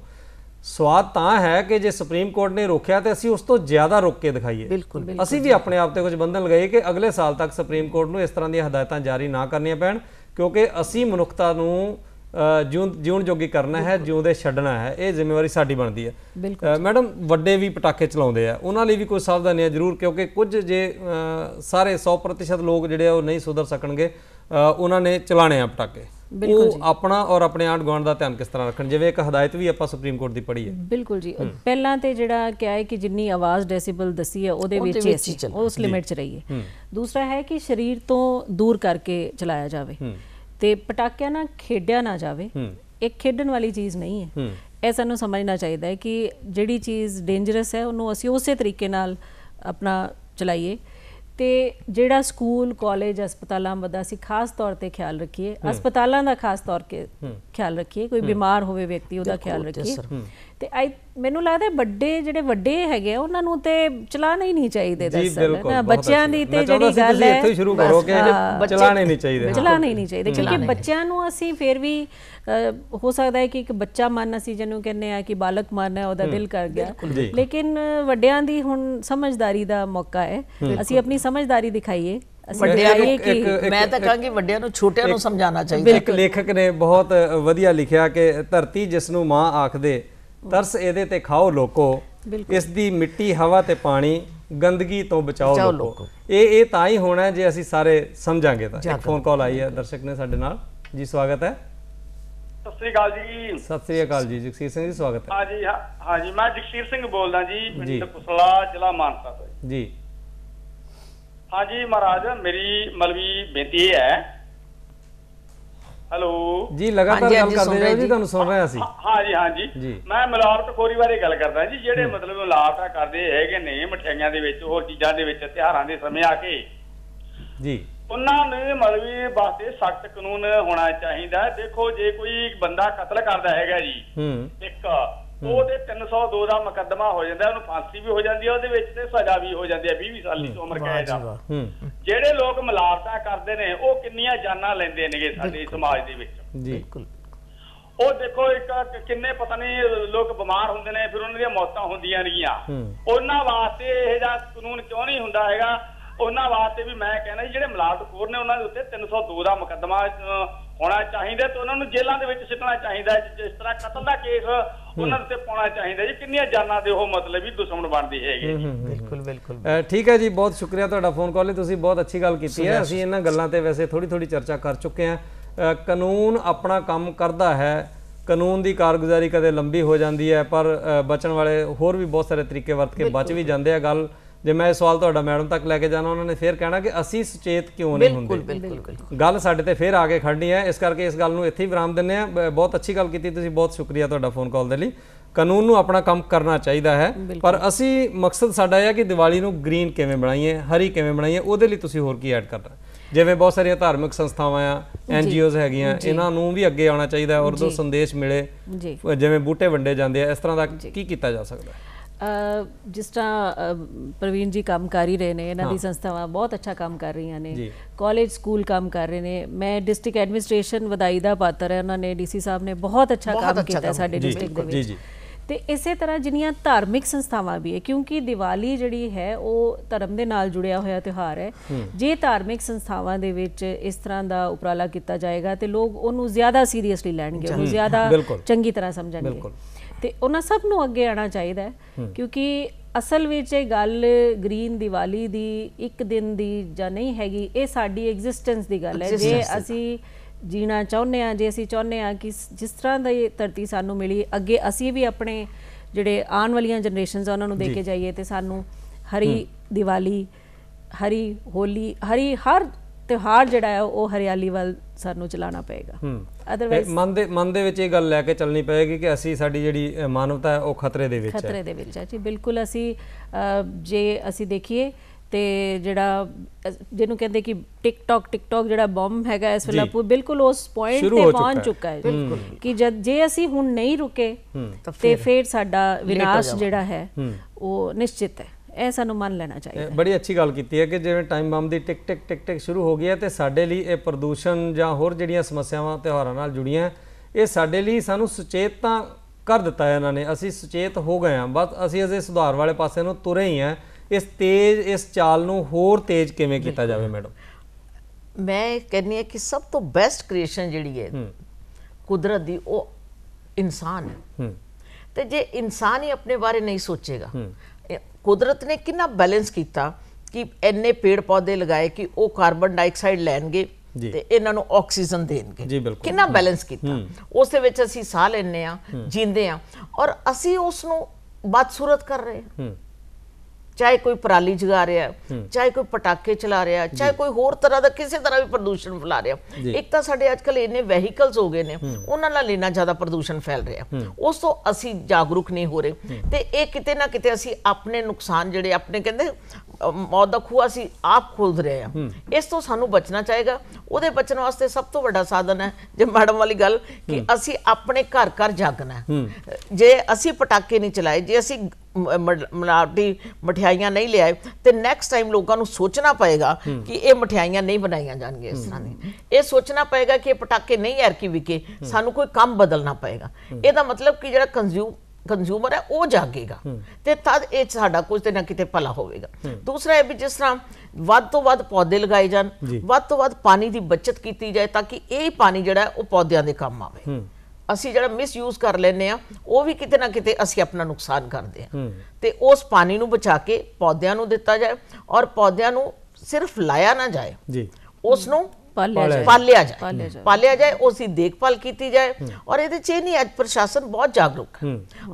A: ਸਵਾਦ ਤਾਂ ਹੈ ਕਿ ਜੇ ਸੁਪਰੀਮ ਕੋਰਟ ਨੇ ਰੋਕਿਆ ਤੇ ਅਸੀਂ ਉਸ ਤੋਂ ਜ਼ਿਆਦਾ ਰੋਕ ਕੇ ਦਿਖਾਈਏ ਅਸੀਂ ਵੀ ਆਪਣੇ ਆਪ ਤੇ ਕੁਝ ਬੰਧਨ ਲਗਾਏ ਕਿ ਅਗਲੇ ਸਾਲ ਤੱਕ ਸੁਪਰੀਮ ਕੋਰਟ ਨੂੰ ਇਸ ਤਰ੍ਹਾਂ ਦੀਆਂ ਹਦਾਇਤਾਂ ਜਾਰੀ ਨਾ ਕਰਨੀਆਂ ਪੈਣ ਕਿਉਂਕਿ ਅਸੀਂ ਮਨੁੱਖਤਾ ਨੂੰ ਜਿਉਂ ਜਿਉਣ ਜੋਗੀ ਕਰਨਾ ਹੈ ਜਿਉਂਦੇ ਛੱਡਣਾ ਹੈ ਇਹ ਜ਼ਿੰਮੇਵਾਰੀ ਸਾਡੀ ਬਣਦੀ ਹੈ ਮੈਡਮ ਵੱਡੇ ਵੀ ਪਟਾਕੇ ਚਲਾਉਂਦੇ ਆ ਉਹਨਾਂ ਲਈ ਵੀ ਕੋਈ ਸਾਵਧਾਨੀਆਂ ਜ਼ਰੂਰ ਕਿਉਂਕਿ ਕੁਝ ਜੇ ਸਾਰੇ 100% ਲੋਕ ਜਿਹੜੇ ਉਹ ਨਹੀਂ ਸੁਧਰ ਸਕਣਗੇ ਉਹਨਾਂ ਨੇ ਚਲਾਣੇ ਆ ਪਟਾਕੇ ਉਹ ਆਪਣਾ ਔਰ ਆਪਣੇ ਆਂਡ ਗਵਾਂਡ ਦਾ ਧਿਆਨ ਕਿਸ ਤਰ੍ਹਾਂ ਰੱਖਣ ਜਿਵੇਂ ਇੱਕ ਹਦਾਇਤ ਵੀ ਆਪਾਂ ਸੁਪਰੀਮ ਕੋਰਟ ਦੀ ਪੜ੍ਹੀ ਹੈ
C: ਬਿਲਕੁਲ ਜੀ ਪਹਿਲਾਂ ਤੇ ਜਿਹੜਾ ਕਿਹਾ ਹੈ ਕਿ ਜਿੰਨੀ ਆਵਾਜ਼ ਡੈਸੀਬਲ ਦਸੀ ਹੈ ਉਹਦੇ ਵਿੱਚ ਹੀ ਉਸ ਲਿਮਿਟ 'ਚ ਰਹੀਏ ਦੂਸਰਾ ਹੈ ਕਿ ਸਰੀਰ ਤੋਂ ਦੂਰ ਕਰਕੇ ਚਲਾਇਆ ਜਾਵੇ ਤੇ ਪਟਾਕਿਆਂ ਨਾਲ ਖੇਡਿਆ ਨਾ ਜਾਵੇ ਇਹ ਖੇਡਣ ਵਾਲੀ ਚੀਜ਼ ਨਹੀਂ ਹੈ ਇਹ ਸਾਨੂੰ ਸਮਝਣਾ ਚਾਹੀਦਾ ਹੈ ਕਿ ਜਿਹੜੀ ਚੀਜ਼ ਡੇਂਜਰਸ ਹੈ ਉਹਨੂੰ ਅਸੀਂ ਉਸੇ ਤਰੀਕੇ ਨਾਲ ਆਪਣਾ ਚਲਾਈਏ ਤੇ ਜਿਹੜਾ ਸਕੂਲ ਕਾਲਜ ਹਸਪਤਾਲਾਂ ਵਦਾ ਅਸੀਂ ਖਾਸ ਤੌਰ ਤੇ ਖਿਆਲ ਰੱਖੀਏ ਹਸਪਤਾਲਾਂ ਦਾ ਖਾਸ ਤੌਰ ਕੇ ਖਿਆਲ ਰੱਖੀਏ ਕੋਈ ਬਿਮਾਰ ਹੋਵੇ ਵਿਅਕਤੀ ਉਹਦਾ ਖਿਆਲ ਰੱਖੀਏ ਤੇ ਆਈ ਮੈਨੂੰ ਲੱਗਦਾ ਵੱਡੇ ਜਿਹੜੇ ਵੱਡੇ ਹੈਗੇ ਉਹਨਾਂ ਨੂੰ ਤੇ ਚਲਾਣਾ ਹੀ ਨਹੀਂ ਚਾਹੀਦਾ ਦਰਅਸਲ ਨਾ ਬੱਚਿਆਂ ਦੀ ਤੇ ਜਿਹੜੀ ਗੱਲ ਹੈ ਇੱਥੇ ਸ਼ੁਰੂ
A: ਕਰੋ ਕਿ ਚਲਾਣੇ ਨਹੀਂ ਚਾਹੀਦੇ ਹੀ ਨਹੀਂ ਚਾਹੀਦੇ ਕਿਉਂਕਿ
C: ਬੱਚਿਆਂ ਨੂੰ ਅਸੀਂ ਫੇਰ ਵੀ ਹੋ ਸਕਦਾ ਹੈ ਕਿ ਇੱਕ ਬੱਚਾ ਮਨ ਅਸੀਂ ਜਿਹਨੂੰ ਕਹਿੰਦੇ ਆ ਕਿ ਬਾਲਕ ਮਨ ਹੈ ਉਹਦਾ ਦਿਲ ਕਰ ਗਿਆ ਲੇਕਿਨ ਵੱਡਿਆਂ ਦੀ ਹੁਣ ਸਮਝਦਾਰੀ ਦਾ ਮੌਕਾ ਹੈ ਅਸੀਂ ਆਪਣੀ ਸਮਝਦਾਰੀ ਦਿਖਾਈਏ
B: ਵੱਡਿਆਂ ਨੂੰ ਕਿ ਮੈਂ ਤਾਂ ਕਹਾਂਗੀ ਵੱਡਿਆਂ ਨੂੰ ਛੋਟਿਆਂ ਨੂੰ ਸਮਝਾਉਣਾ ਚਾਹੀਦਾ ਇੱਕ
A: ਲੇਖਕ ਨੇ ਬਹੁਤ ਵਧੀਆ ਲਿਖਿਆ ਕਿ ਧਰਤੀ ਜਿਸ ਨੂੰ ਮਾਂ ਆਖਦੇ ਤਰਸ ਇਹਦੇ ਤੇ ਖਾਓ ਲੋਕੋ ਇਸ ਦੀ ਮਿੱਟੀ ਹਵਾ ਤੇ ਪਾਣੀ ਗੰਦਗੀ ਤੋਂ ਬਚਾਓ ਲੋਕੋ ਇਹ ਇਹ ਤਾਂ ਹੀ ਹੋਣਾ ਜੇ ਅਸੀਂ ਸਾਰੇ ਸਮਝਾਂਗੇ ਤਾਂ ਇੱਕ ਫੋਨ ਕਾਲ ਆਈ ਹੈ ਦਰਸ਼ਕ ਨੇ ਸਾਡੇ ਨਾਲ ਜੀ ਸਵਾਗਤ ਹੈ
E: ਸਤਿ ਸ੍ਰੀ ਅਕਾਲ ਜੀ ਸਤਿ ਸ੍ਰੀ ਅਕਾਲ
A: ਜੀ ਜਗਸੀਰ ਸਿੰਘ ਜੀ ਸਵਾਗਤ ਹੈ
E: ਹਾਂ ਜੀ ਹਾਂ ਜੀ ਮੈਂ ਜਗਸੀਰ ਸਿੰਘ ਬੋਲਦਾ ਜੀ ਪਿੰਡ ਪੁਸਲਾ ਜ਼ਿਲ੍ਹਾ ਮਾਨਸਾ ਤੋਂ ਜੀ ਹਾਂਜੀ ਮਹਾਰਾਜ ਮੇਰੀ ਮਲਵੀ ਬੇਨਤੀ ਹੈ ਹੈਲੋ ਜੀ ਲਗਾਤਾਰ ਗੱਲ ਕਰਦੇ ਰਹੇ ਜੀ ਤੁਹਾਨੂੰ ਸੁਣ ਰਿਹਾ ਸੀ ਹਾਂਜੀ ਹਾਂਜੀ ਮੈਂ ਖੋਰੀ ਬਾਰੇ ਗੱਲ ਕਰਦਾ ਜੀ ਜਿਹੜੇ ਮਤਲਬ ਮਿਲਾਵਟਾਂ ਕਰਦੇ ਹੈਗੇ ਨੇ ਮਠਿਆਈਆਂ ਦੇ ਵਿੱਚ ਹੋਰ ਚੀਜ਼ਾਂ ਦੇ ਵਿੱਚ ਤਿਹਾਰਾਂ ਦੇ ਸਮੇਂ ਆ ਕੇ ਜੀ ਉਹਨਾਂ ਨੇ ਮਲਵੀ ਵਾਸਤੇ ਸਖਤ ਕਾਨੂੰਨ ਹੋਣਾ ਚਾਹੀਦਾ ਦੇਖੋ ਜੇ ਕੋਈ ਬੰਦਾ ਕਤਲ ਕਰਦਾ ਹੈਗਾ ਜੀ ਹੂੰ ਇੱਕ ਉਹਦੇ 302 ਦਾ ਮੁਕੱਦਮਾ ਹੋ ਜਾਂਦਾ ਉਹਨੂੰ ਫਾਂਸੀ ਵੀ ਹੋ ਜਾਂਦੀ ਹੈ ਉਹਦੇ ਵਿੱਚ ਤੇ ਸਜ਼ਾ ਵੀ ਹੋ ਜਾਂਦੀ ਹੈ 20 20 ਸਾਲ ਦੀ ਉਮਰ ਕੈਦ ਦਾ ਜਿਹੜੇ ਲੋਕ ਮਲਾਰਤਾ ਕਰਦੇ ਨੇ ਉਹ ਕਿੰਨੀਆਂ ਜਾਨਾਂ ਲੈਂਦੇ ਨੇਗੇ ਸਾਡੇ ਸਮਾਜ ਦੇ ਵਿੱਚ ਜੀ ਬਿਲਕੁਲ ਉਹ ਦੇਖੋ ਇੱਕ ਕਿੰਨੇ ਪਤਾ ਨਹੀਂ ਲੋਕ ਬਿਮਾਰ ਹੁੰਦੇ ਨੇ ਫਿਰ ਉਹਨਾਂ ਦੀਆਂ ਮੌਤਾਂ ਹੁੰਦੀਆਂ ਨਹੀਂਆਂ ਉਹਨਾਂ ਵਾਸਤੇ ਇਹ ਜਿਹੜਾ ਕਾਨੂੰਨ ਕਿਉਂ ਨਹੀਂ ਹੁੰਦਾ ਹੈਗਾ ਉਹਨਾਂ ਵਾਸਤੇ ਵੀ ਮੈਂ ਕਹਿੰਦਾ ਜਿਹੜੇ ਮਲਾਵਟਖੋਰ ਨੇ ਉਹਨਾਂ ਦੇ ਉੱਤੇ 302 ਦਾ ਮੁਕੱਦਮਾ ਹੋਣਾ ਚਾਹੀਦਾ ਤੇ ਉਹਨਾਂ ਨੂੰ ਜੇਲ੍ਹਾਂ ਦੇ ਵਿੱਚ ਸਿੱਟਣਾ ਚਾਹੀਦਾ ਜਿਸ ਤਰ੍ਹਾਂ ਕਤਲ ਦਾ ਕੇਸ ਉਹਨਾਂ ਤੇ ਪਾਉਣਾ ਚਾਹੀਦਾ ਜੀ ਕਿੰਨੀਆਂ ਜਾਨਾਂ ਦੇ ਉਹ ਮਤਲਬ ਹੀ ਦੁਸ਼ਮਣ ਬਣਦੇ ਹੈਗੇ ਬਿਲਕੁਲ
A: ਬਿਲਕੁਲ ਠੀਕ ਹੈ ਜੀ ਬਹੁਤ ਸ਼ੁਕਰੀਆ ਤੁਹਾਡਾ ਫੋਨ ਕਾਲ ਲਈ ਤੁਸੀਂ ਬਹੁਤ ਅੱਛੀ ਗੱਲ ਕੀਤੀ ਹੈ ਅਸੀਂ ਇਹਨਾਂ ਗੱਲਾਂ ਤੇ ਵੈਸੇ ਥੋੜੀ ਥੋੜੀ ਚਰਚਾ ਕਰ ਚੁੱਕੇ ਹਾਂ ਕਾਨੂੰਨ ਆਪਣਾ ਕੰਮ ਕਰਦਾ ਹੈ ਕਾਨੂੰਨ ਦੀ ਕਾਰਗੁਜ਼ਾਰੀ ਕਦੇ ਲੰਬੀ ਹੋ ਜਾਂਦੀ ਹੈ ਪਰ ਬਚਣ ਵਾਲੇ ਹੋਰ ਵੀ ਬਹੁਤ ਸਾਰੇ ਤਰੀਕੇ ਵਰਤ ਕੇ ਬਚ ਵੀ ਜਾਂਦੇ ਆ ਗੱਲ ਜੇ ਮੈਂ ਇਹ ਸਵਾਲ ਤੁਹਾਡਾ ਮੈਡਮ ਤੱਕ ਲੈ ਕੇ ਜਾਣਾ ਉਹਨਾਂ ਨੇ ਫੇਰ ਕਹਿਣਾ ਕਿ ਅਸੀਂ ਸੁਚੇਤ ਕਿਉਂ ਨਹੀਂ ਹੁੰਦੇ ਬਿਲਕੁਲ ਬਿਲਕੁਲ ਗੱਲ ਸਾਡੇ ਤੇ ਫੇਰ ਆ ਕੇ ਖੜਨੀ ਹੈ ਇਸ ਕਰਕੇ ਇਸ ਗੱਲ ਨੂੰ ਇੱਥੇ ਹੀ ਵਿਰਾਮ ਦਿੰਨੇ ਆ ਬਹੁਤ ਅੱਛੀ ਗੱਲ ਕੀਤੀ ਤੁਸੀਂ ਬਹੁਤ ਸ਼ੁਕਰੀਆ ਤੁਹਾਡਾ ਫੋਨ ਕਾਲ ਦੇ ਲਈ ਕਾਨੂੰਨ ਨੂੰ ਆਪਣਾ ਕੰਮ ਕਰਨਾ ਚਾਹੀਦਾ ਹੈ ਪਰ ਅਸੀਂ ਮਕਸਦ ਸਾਡਾ ਇਹ ਹੈ ਕਿ ਦੀਵਾਲੀ ਨੂੰ ਗ੍ਰੀਨ ਕਿਵੇਂ ਬਣਾਈਏ ਹਰੀ ਕਿਵੇਂ ਬਣਾਈਏ ਉਹਦੇ ਲਈ ਤੁਸੀਂ ਹੋਰ ਕੀ ਐਡ ਕਰਨਾ ਜਿਵੇਂ ਬਹੁਤ ਸਾਰੀਆਂ ਧਾਰਮਿਕ ਸੰਸਥਾਵਾਂ ਆ ਐਨ ਜੀਓਜ਼ ਹੈਗੀਆਂ ਇਹਨਾਂ ਨੂੰ ਵੀ ਅੱਗੇ ਆਉਣਾ ਚਾਹੀਦਾ ਹੈ ਔਰ ਦੋ ਸੰਦੇਸ਼ ਮਿਲੇ ਜਿਵੇਂ ਬੂਟੇ ਵੰਡੇ ਜਾਂਦੇ ਆ ਇਸ ਤਰ੍ਹਾਂ ਦਾ ਕੀ ਕੀਤਾ ਜਾ ਸਕਦਾ ਹੈ
C: ਜਿਸ ਤਰ੍ਹਾਂ ਪ੍ਰਵੀਨ ਜੀ ਕੰਮ ਕਰ ਹੀ ਰਹੇ ਨੇ ਇਹਨਾਂ ਦੀ ਸੰਸਥਾਵਾਂ ਬਹੁਤ ਅੱਛਾ ਕੰਮ ਕਰ ਰਹੀਆਂ ਨੇ ਕਾਲਜ ਸਕੂਲ ਕੰਮ ਕਰ ਰਹੇ ਨੇ ਮੈਂ ਡਿਸਟ੍ਰਿਕਟ ਐਡਮਿਨਿਸਟ੍ਰੇਸ਼ਨ ਵਧਾਈ ਦਾ ਪਾਤਰ ਹੈ ਉਹਨਾਂ ਨੇ ਡੀਸੀ ਸਾਹਿਬ ਨੇ ਬਹੁਤ ਅੱਛਾ ਕੰਮ ਕੀਤਾ ਸਾਡੇ ਡਿਸਟ੍ਰਿਕਟ ਦੇ ਵਿੱਚ ਜੀ ਜੀ ਤੇ ਇਸੇ ਤਰ੍ਹਾਂ ਜਿੰਨੀਆਂ ਧਾਰਮਿਕ ਸੰਸਥਾਵਾਂ ਵੀ ਹੈ ਕਿਉਂਕਿ ਦੀਵਾਲੀ ਜਿਹੜੀ ਹੈ ਉਹ ਧਰਮ ਦੇ ਨਾਲ ਜੁੜਿਆ ਹੋਇਆ ਤਿਉਹਾਰ ਹੈ ਜੇ ਧਾਰਮਿਕ ਸੰਸਥਾਵਾਂ ਦੇ ਵਿੱਚ ਇਸ ਤਰ੍ਹਾਂ ਦਾ ਉਪਰਾਲਾ ਕੀਤਾ ਜਾਏਗਾ ਤੇ ਲੋਕ ਉਹਨੂੰ ਜ਼ਿਆਦਾ ਸੀਰੀਅਸਲੀ ਲੈਣਗੇ ਉਹ ਜ਼ਿਆਦਾ ਚੰਗੀ ਤਰ੍ਹਾਂ ਸਮਝਣਗੇ ਬਿਲਕੁਲ ਤੇ ਉਹਨਾਂ ਸਭ ਨੂੰ ਅੱਗੇ ਆਣਾ ਚਾਹੀਦਾ ਕਿਉਂਕਿ ਅਸਲ ਵਿੱਚ ਇਹ ਗੱਲ ਗ੍ਰੀਨ ਦੀਵਾਲੀ ਦੀ ਇੱਕ ਦਿਨ ਦੀ ਜਾਂ ਨਹੀਂ ਹੈਗੀ ਇਹ ਸਾਡੀ ਐਗਜ਼ਿਸਟੈਂਸ ਦੀ ਗੱਲ ਹੈ ਜੇ ਅਸੀਂ ਜੀਣਾ ਚਾਹੁੰਦੇ ਆ ਜੇ ਅਸੀਂ ਚਾਹੁੰਦੇ ਆ ਕਿ ਜਿਸ ਤਰ੍ਹਾਂ ਦਾ ਇਹ ਧਰਤੀ ਸਾਨੂੰ ਮਿਲੀ ਅੱਗੇ ਅਸੀਂ ਵੀ ਆਪਣੇ ਜਿਹੜੇ ਆਉਣ ਵਾਲੀਆਂ ਜਨਰੇਸ਼ਨਸ ਆ ਉਹਨਾਂ ਨੂੰ ਦੇ ਕੇ ਜਾਈਏ ਤੇ ਸਾਨੂੰ ਹਰੀ ਦੀਵਾਲੀ ਹਰੀ ਹੋਲੀ ਹਰੀ ਹਰ ਤਿਹਾੜ ਜਿਹੜਾ ਹੈ ਉਹ ਹਰਿਆਲੀ ਵੱਲ ਸਾਨੂੰ ਚਲਾਣਾ ਪਏਗਾ ਅਦਰਵਾਇਜ਼ ਮਨ
A: ਦੇ ਮਨ ਦੇ ਵਿੱਚ ਇਹ ਗੱਲ ਲੈ ਕੇ ਚੱਲਣੀ ਪਏਗੀ ਕਿ ਅਸੀਂ ਸਾਡੀ ਜਿਹੜੀ ਮਾਨਵਤਾ ਹੈ ਉਹ ਖਤਰੇ ਦੇ ਵਿੱਚ ਹੈ ਖਤਰੇ ਦੇ
C: ਵਿੱਚ ਹੈ ਜੀ ਬਿਲਕੁਲ ਅਸੀਂ ਜੇ ਅਸੀਂ ਦੇਖੀਏ ਤੇ ਜਿਹੜਾ ਜਿਹਨੂੰ ਕਹਿੰਦੇ ਕਿ ਟਿਕਟੌਕ ਟਿਕਟੌਕ ਜਿਹੜਾ ਬੰਬ ਹੈਗਾ ਇਸ ਵੇਲੇ ਬਿਲਕੁਲ ਉਸ ਪੁਆਇੰਟ ਤੇ ਪਹੁੰਚ ਚੁੱਕਾ ਹੈ ਕਿ ਜਦ ਜੇ ਅਸੀਂ ਹੁਣ ਨਹੀਂ ਰੁਕੇ ਤੇ ਫਿਰ ਸਾਡਾ ਵਿਨਾਸ਼ ਜਿਹੜਾ ਹੈ ਉਹ ਨਿਸ਼ਚਿਤ ਹੈ ਇਹ ਸਾਨੂੰ ਮੰਨ ਲੈਣਾ ਚਾਹੀਦਾ
A: ਬੜੀ ਅੱਛੀ ਗੱਲ ਕੀਤੀ ਹੈ ਕਿ ਜਿਵੇਂ ਟਾਈਮ ਬੰਬ ਦੀ ਟਿਕ ਟਿਕ ਟਿਕ ਟਿਕ ਸ਼ੁਰੂ ਹੋ ਗਈ ਹੈ ਤੇ ਸਾਡੇ ਲਈ ਇਹ ਪ੍ਰਦੂਸ਼ਣ ਜਾਂ ਹੋਰ ਜਿਹੜੀਆਂ ਸਮੱਸਿਆਵਾਂ ਤਿਉਹਾਰਾਂ ਨਾਲ ਜੁੜੀਆਂ ਇਹ ਸਾਡੇ ਲਈ ਸਾਨੂੰ ਸੁਚੇਤ ਤਾਂ ਕਰ ਦਿੱਤਾ ਹੈ ਇਹਨਾਂ ਨੇ ਅਸੀਂ ਸੁਚੇਤ ਹੋ ਗਏ ਹਾਂ ਬਸ ਅਸੀਂ ਅਜੇ ਸੁਧਾਰ ਵਾਲੇ ਪਾਸੇ ਨੂੰ ਤੁਰੇ ਹੀ ਹਾਂ ਇਸ ਤੇਜ਼ ਇਸ ਚਾਲ ਨੂੰ ਹੋਰ ਤੇਜ਼ ਕਿਵੇਂ ਕੀਤਾ ਜਾਵੇ ਮੈਡਮ
B: ਮੈਂ ਕਹਿੰਨੀ ਹੈ ਕਿ ਸਭ ਤੋਂ ਬੈਸਟ ਕ੍ਰੀਏਸ਼ਨ ਜਿਹੜੀ ਹੈ ਕੁਦਰਤ ਦੀ ਉਹ ਇਨਸਾਨ ਹੈ ਤੇ ਜੇ ਇਨਸਾਨ ਹੀ ਆਪਣੇ ਬਾਰੇ ਨਹੀਂ ਸੋਚੇਗਾ ਕੁਦਰਤ ਨੇ ਕਿੰਨਾ ਬੈਲੈਂਸ ਕੀਤਾ ਕਿ ਐਨੇ ਪੇੜ ਪੌਦੇ ਲਗਾਏ ਕਿ ਉਹ ਕਾਰਬਨ ਡਾਈਆਕਸਾਈਡ ਲੈਣਗੇ ਤੇ ਇਹਨਾਂ ਨੂੰ ਆਕਸੀਜਨ ਦੇਣਗੇ
D: ਕਿੰਨਾ ਬੈਲੈਂਸ ਕੀਤਾ
B: ਉਸ ਦੇ ਵਿੱਚ ਅਸੀਂ ਸਾਹ ਲੈਣੇ ਆ ਜਿੰਦੇ ਆ ਔਰ ਅਸੀਂ ਉਸ ਨੂੰ ਬਦਸੂਰਤ ਕਰ ਰਹੇ ਹਾਂ ਚਾਹੇ ਕੋਈ ਪਰਾਲੀ ਜਗਾ ਰਿਹਾ ਚਾਹੇ ਕੋਈ ਪਟਾਕੇ ਚਲਾ ਰਿਹਾ ਚਾਹੇ ਕੋਈ ਹੋਰ ਤਰ੍ਹਾਂ ਦਾ ਕਿਸੇ ਤਰ੍ਹਾਂ ਵੀ ਪ੍ਰਦੂਸ਼ਣ ਫੈਲਾ ਰਿਹਾ ਇੱਕ ਤਾਂ ਸਾਡੇ ਅੱਜਕੱਲ ਇੰਨੇ ਵਹੀਕਲਸ ਹੋ ਗਏ ਨੇ ਉਹਨਾਂ ਨਾਲ ਇੰਨਾ ਜ਼ਿਆਦਾ ਪ੍ਰਦੂਸ਼ਣ ਫੈਲ ਰਿਹਾ ਉਸ ਤੋਂ ਅਸੀਂ ਜਾਗਰੂਕ ਨਹੀਂ ਹੋ ਰਹੇ ਤੇ ਇਹ ਕਿਤੇ ਨਾ ਕਿਤੇ ਅਸੀਂ ਆਪਣੇ ਨੁਕਸਾਨ ਜਿਹੜੇ ਆਪਣੇ ਕਹਿੰਦੇ ਮੌਤ ਦਾ ਖੂਹ ਅਸੀਂ ਆਪ ਖੋਲਦ ਰਹੇ ਆ ਇਸ ਤੋਂ ਸਾਨੂੰ ਬਚਣਾ ਚਾਹੀਦਾ ਉਹਦੇ ਬਚਣ ਵਾਸਤੇ ਸਭ ਤੋਂ ਵੱਡਾ ਸਾਧਨ ਹੈ ਜੇ ਮੈਡਮ ਵਾਲੀ ਗੱਲ ਕਿ ਅਸੀਂ ਆਪਣੇ ਘਰ ਘਰ ਜਾਗਣਾ ਜੇ ਅਸੀਂ ਪਟਾਕੇ ਨਹੀਂ ਚਲਾਏ ਜੇ ਅਸੀਂ ਮਨਾਰਟੀ ਮਠਿਆਈਆਂ ਨਹੀਂ ਲਿਆਏ ਤੇ ਨੈਕਸਟ ਟਾਈਮ ਲੋਕਾਂ ਨੂੰ ਸੋਚਣਾ ਪਏਗਾ ਕਿ ਇਹ ਮਠਿਆਈਆਂ ਨਹੀਂ ਬਣਾਈਆਂ ਜਾਣਗੀਆਂ ਇਸ ਤਰ੍ਹਾਂ ਦੀ ਇਹ ਸੋਚਣਾ ਪਏਗਾ ਕਿ ਇਹ ਪਟਾਕੇ ਨਹੀਂ ਐਰਕੀ ਕੀ ਵਿਕੇ ਸਾਨੂੰ ਕੋਈ ਕੰਮ ਬਦਲਣਾ ਪਏਗਾ ਇਹਦਾ ਮਤਲਬ ਕਿ ਜਿਹੜਾ ਕੰਜ਼ਿਊਮ ਕੰਜ਼ਿਊਮਰ ਹੈ ਉਹ ਜਾਗੇਗਾ ਤੇ ਤਦ ਇਹ ਸਾਡਾ ਕੁਝ ਤੇ ਨਾ ਕਿਤੇ ਭਲਾ ਹੋਵੇਗਾ ਦੂਸਰਾ ਇਹ ਵੀ ਜਿਸ ਤਰ੍ਹਾਂ ਵੱਧ ਤੋਂ ਵੱਧ ਪੌਦੇ ਲਗਾਏ ਜਾਣ ਵੱਧ ਤੋਂ ਵੱਧ ਪਾਣੀ ਦੀ ਬਚਤ ਕੀਤੀ ਜਾਏ ਤਾਂ ਕਿ ਇਹ ਪਾਣੀ ਜਿਹੜਾ ਉਹ ਪੌਦਿਆਂ ਦੇ ਕੰਮ ਆਵੇ ਅਸੀਂ ਜਿਹੜਾ ਮਿਸਯੂਜ਼ ਕਰ ਲੈਨੇ ਆ ਉਹ ਵੀ ਕਿਤੇ ਨਾ ਕਿਤੇ ਅਸੀਂ ਆਪਣਾ ਨੁਕਸਾਨ ਕਰਦੇ ਆ ਤੇ ਉਸ ਪਾਣੀ ਨੂੰ ਬਚਾ ਕੇ ਪੌਦਿਆਂ ਨੂੰ ਦਿੱਤਾ ਜਾਏ ਔਰ ਪੌਦਿਆਂ ਨੂੰ ਸਿਰਫ ਲਾਇਆ ਨਾ ਜਾਏ ਜੀ ਉਸ ਨੂੰ ਪਾਲਿਆ ਜਾਏ ਪਾਲਿਆ ਜਾਏ ਉਸ ਦੀ ਦੇਖਭਾਲ ਕੀਤੀ ਜਾਏ ਔਰ ਇਹਦੇ ਚ ਨਹੀਂ ਅੱਜ ਪ੍ਰਸ਼ਾਸਨ ਬਹੁਤ ਜਾਗਰੂਕ ਹੈ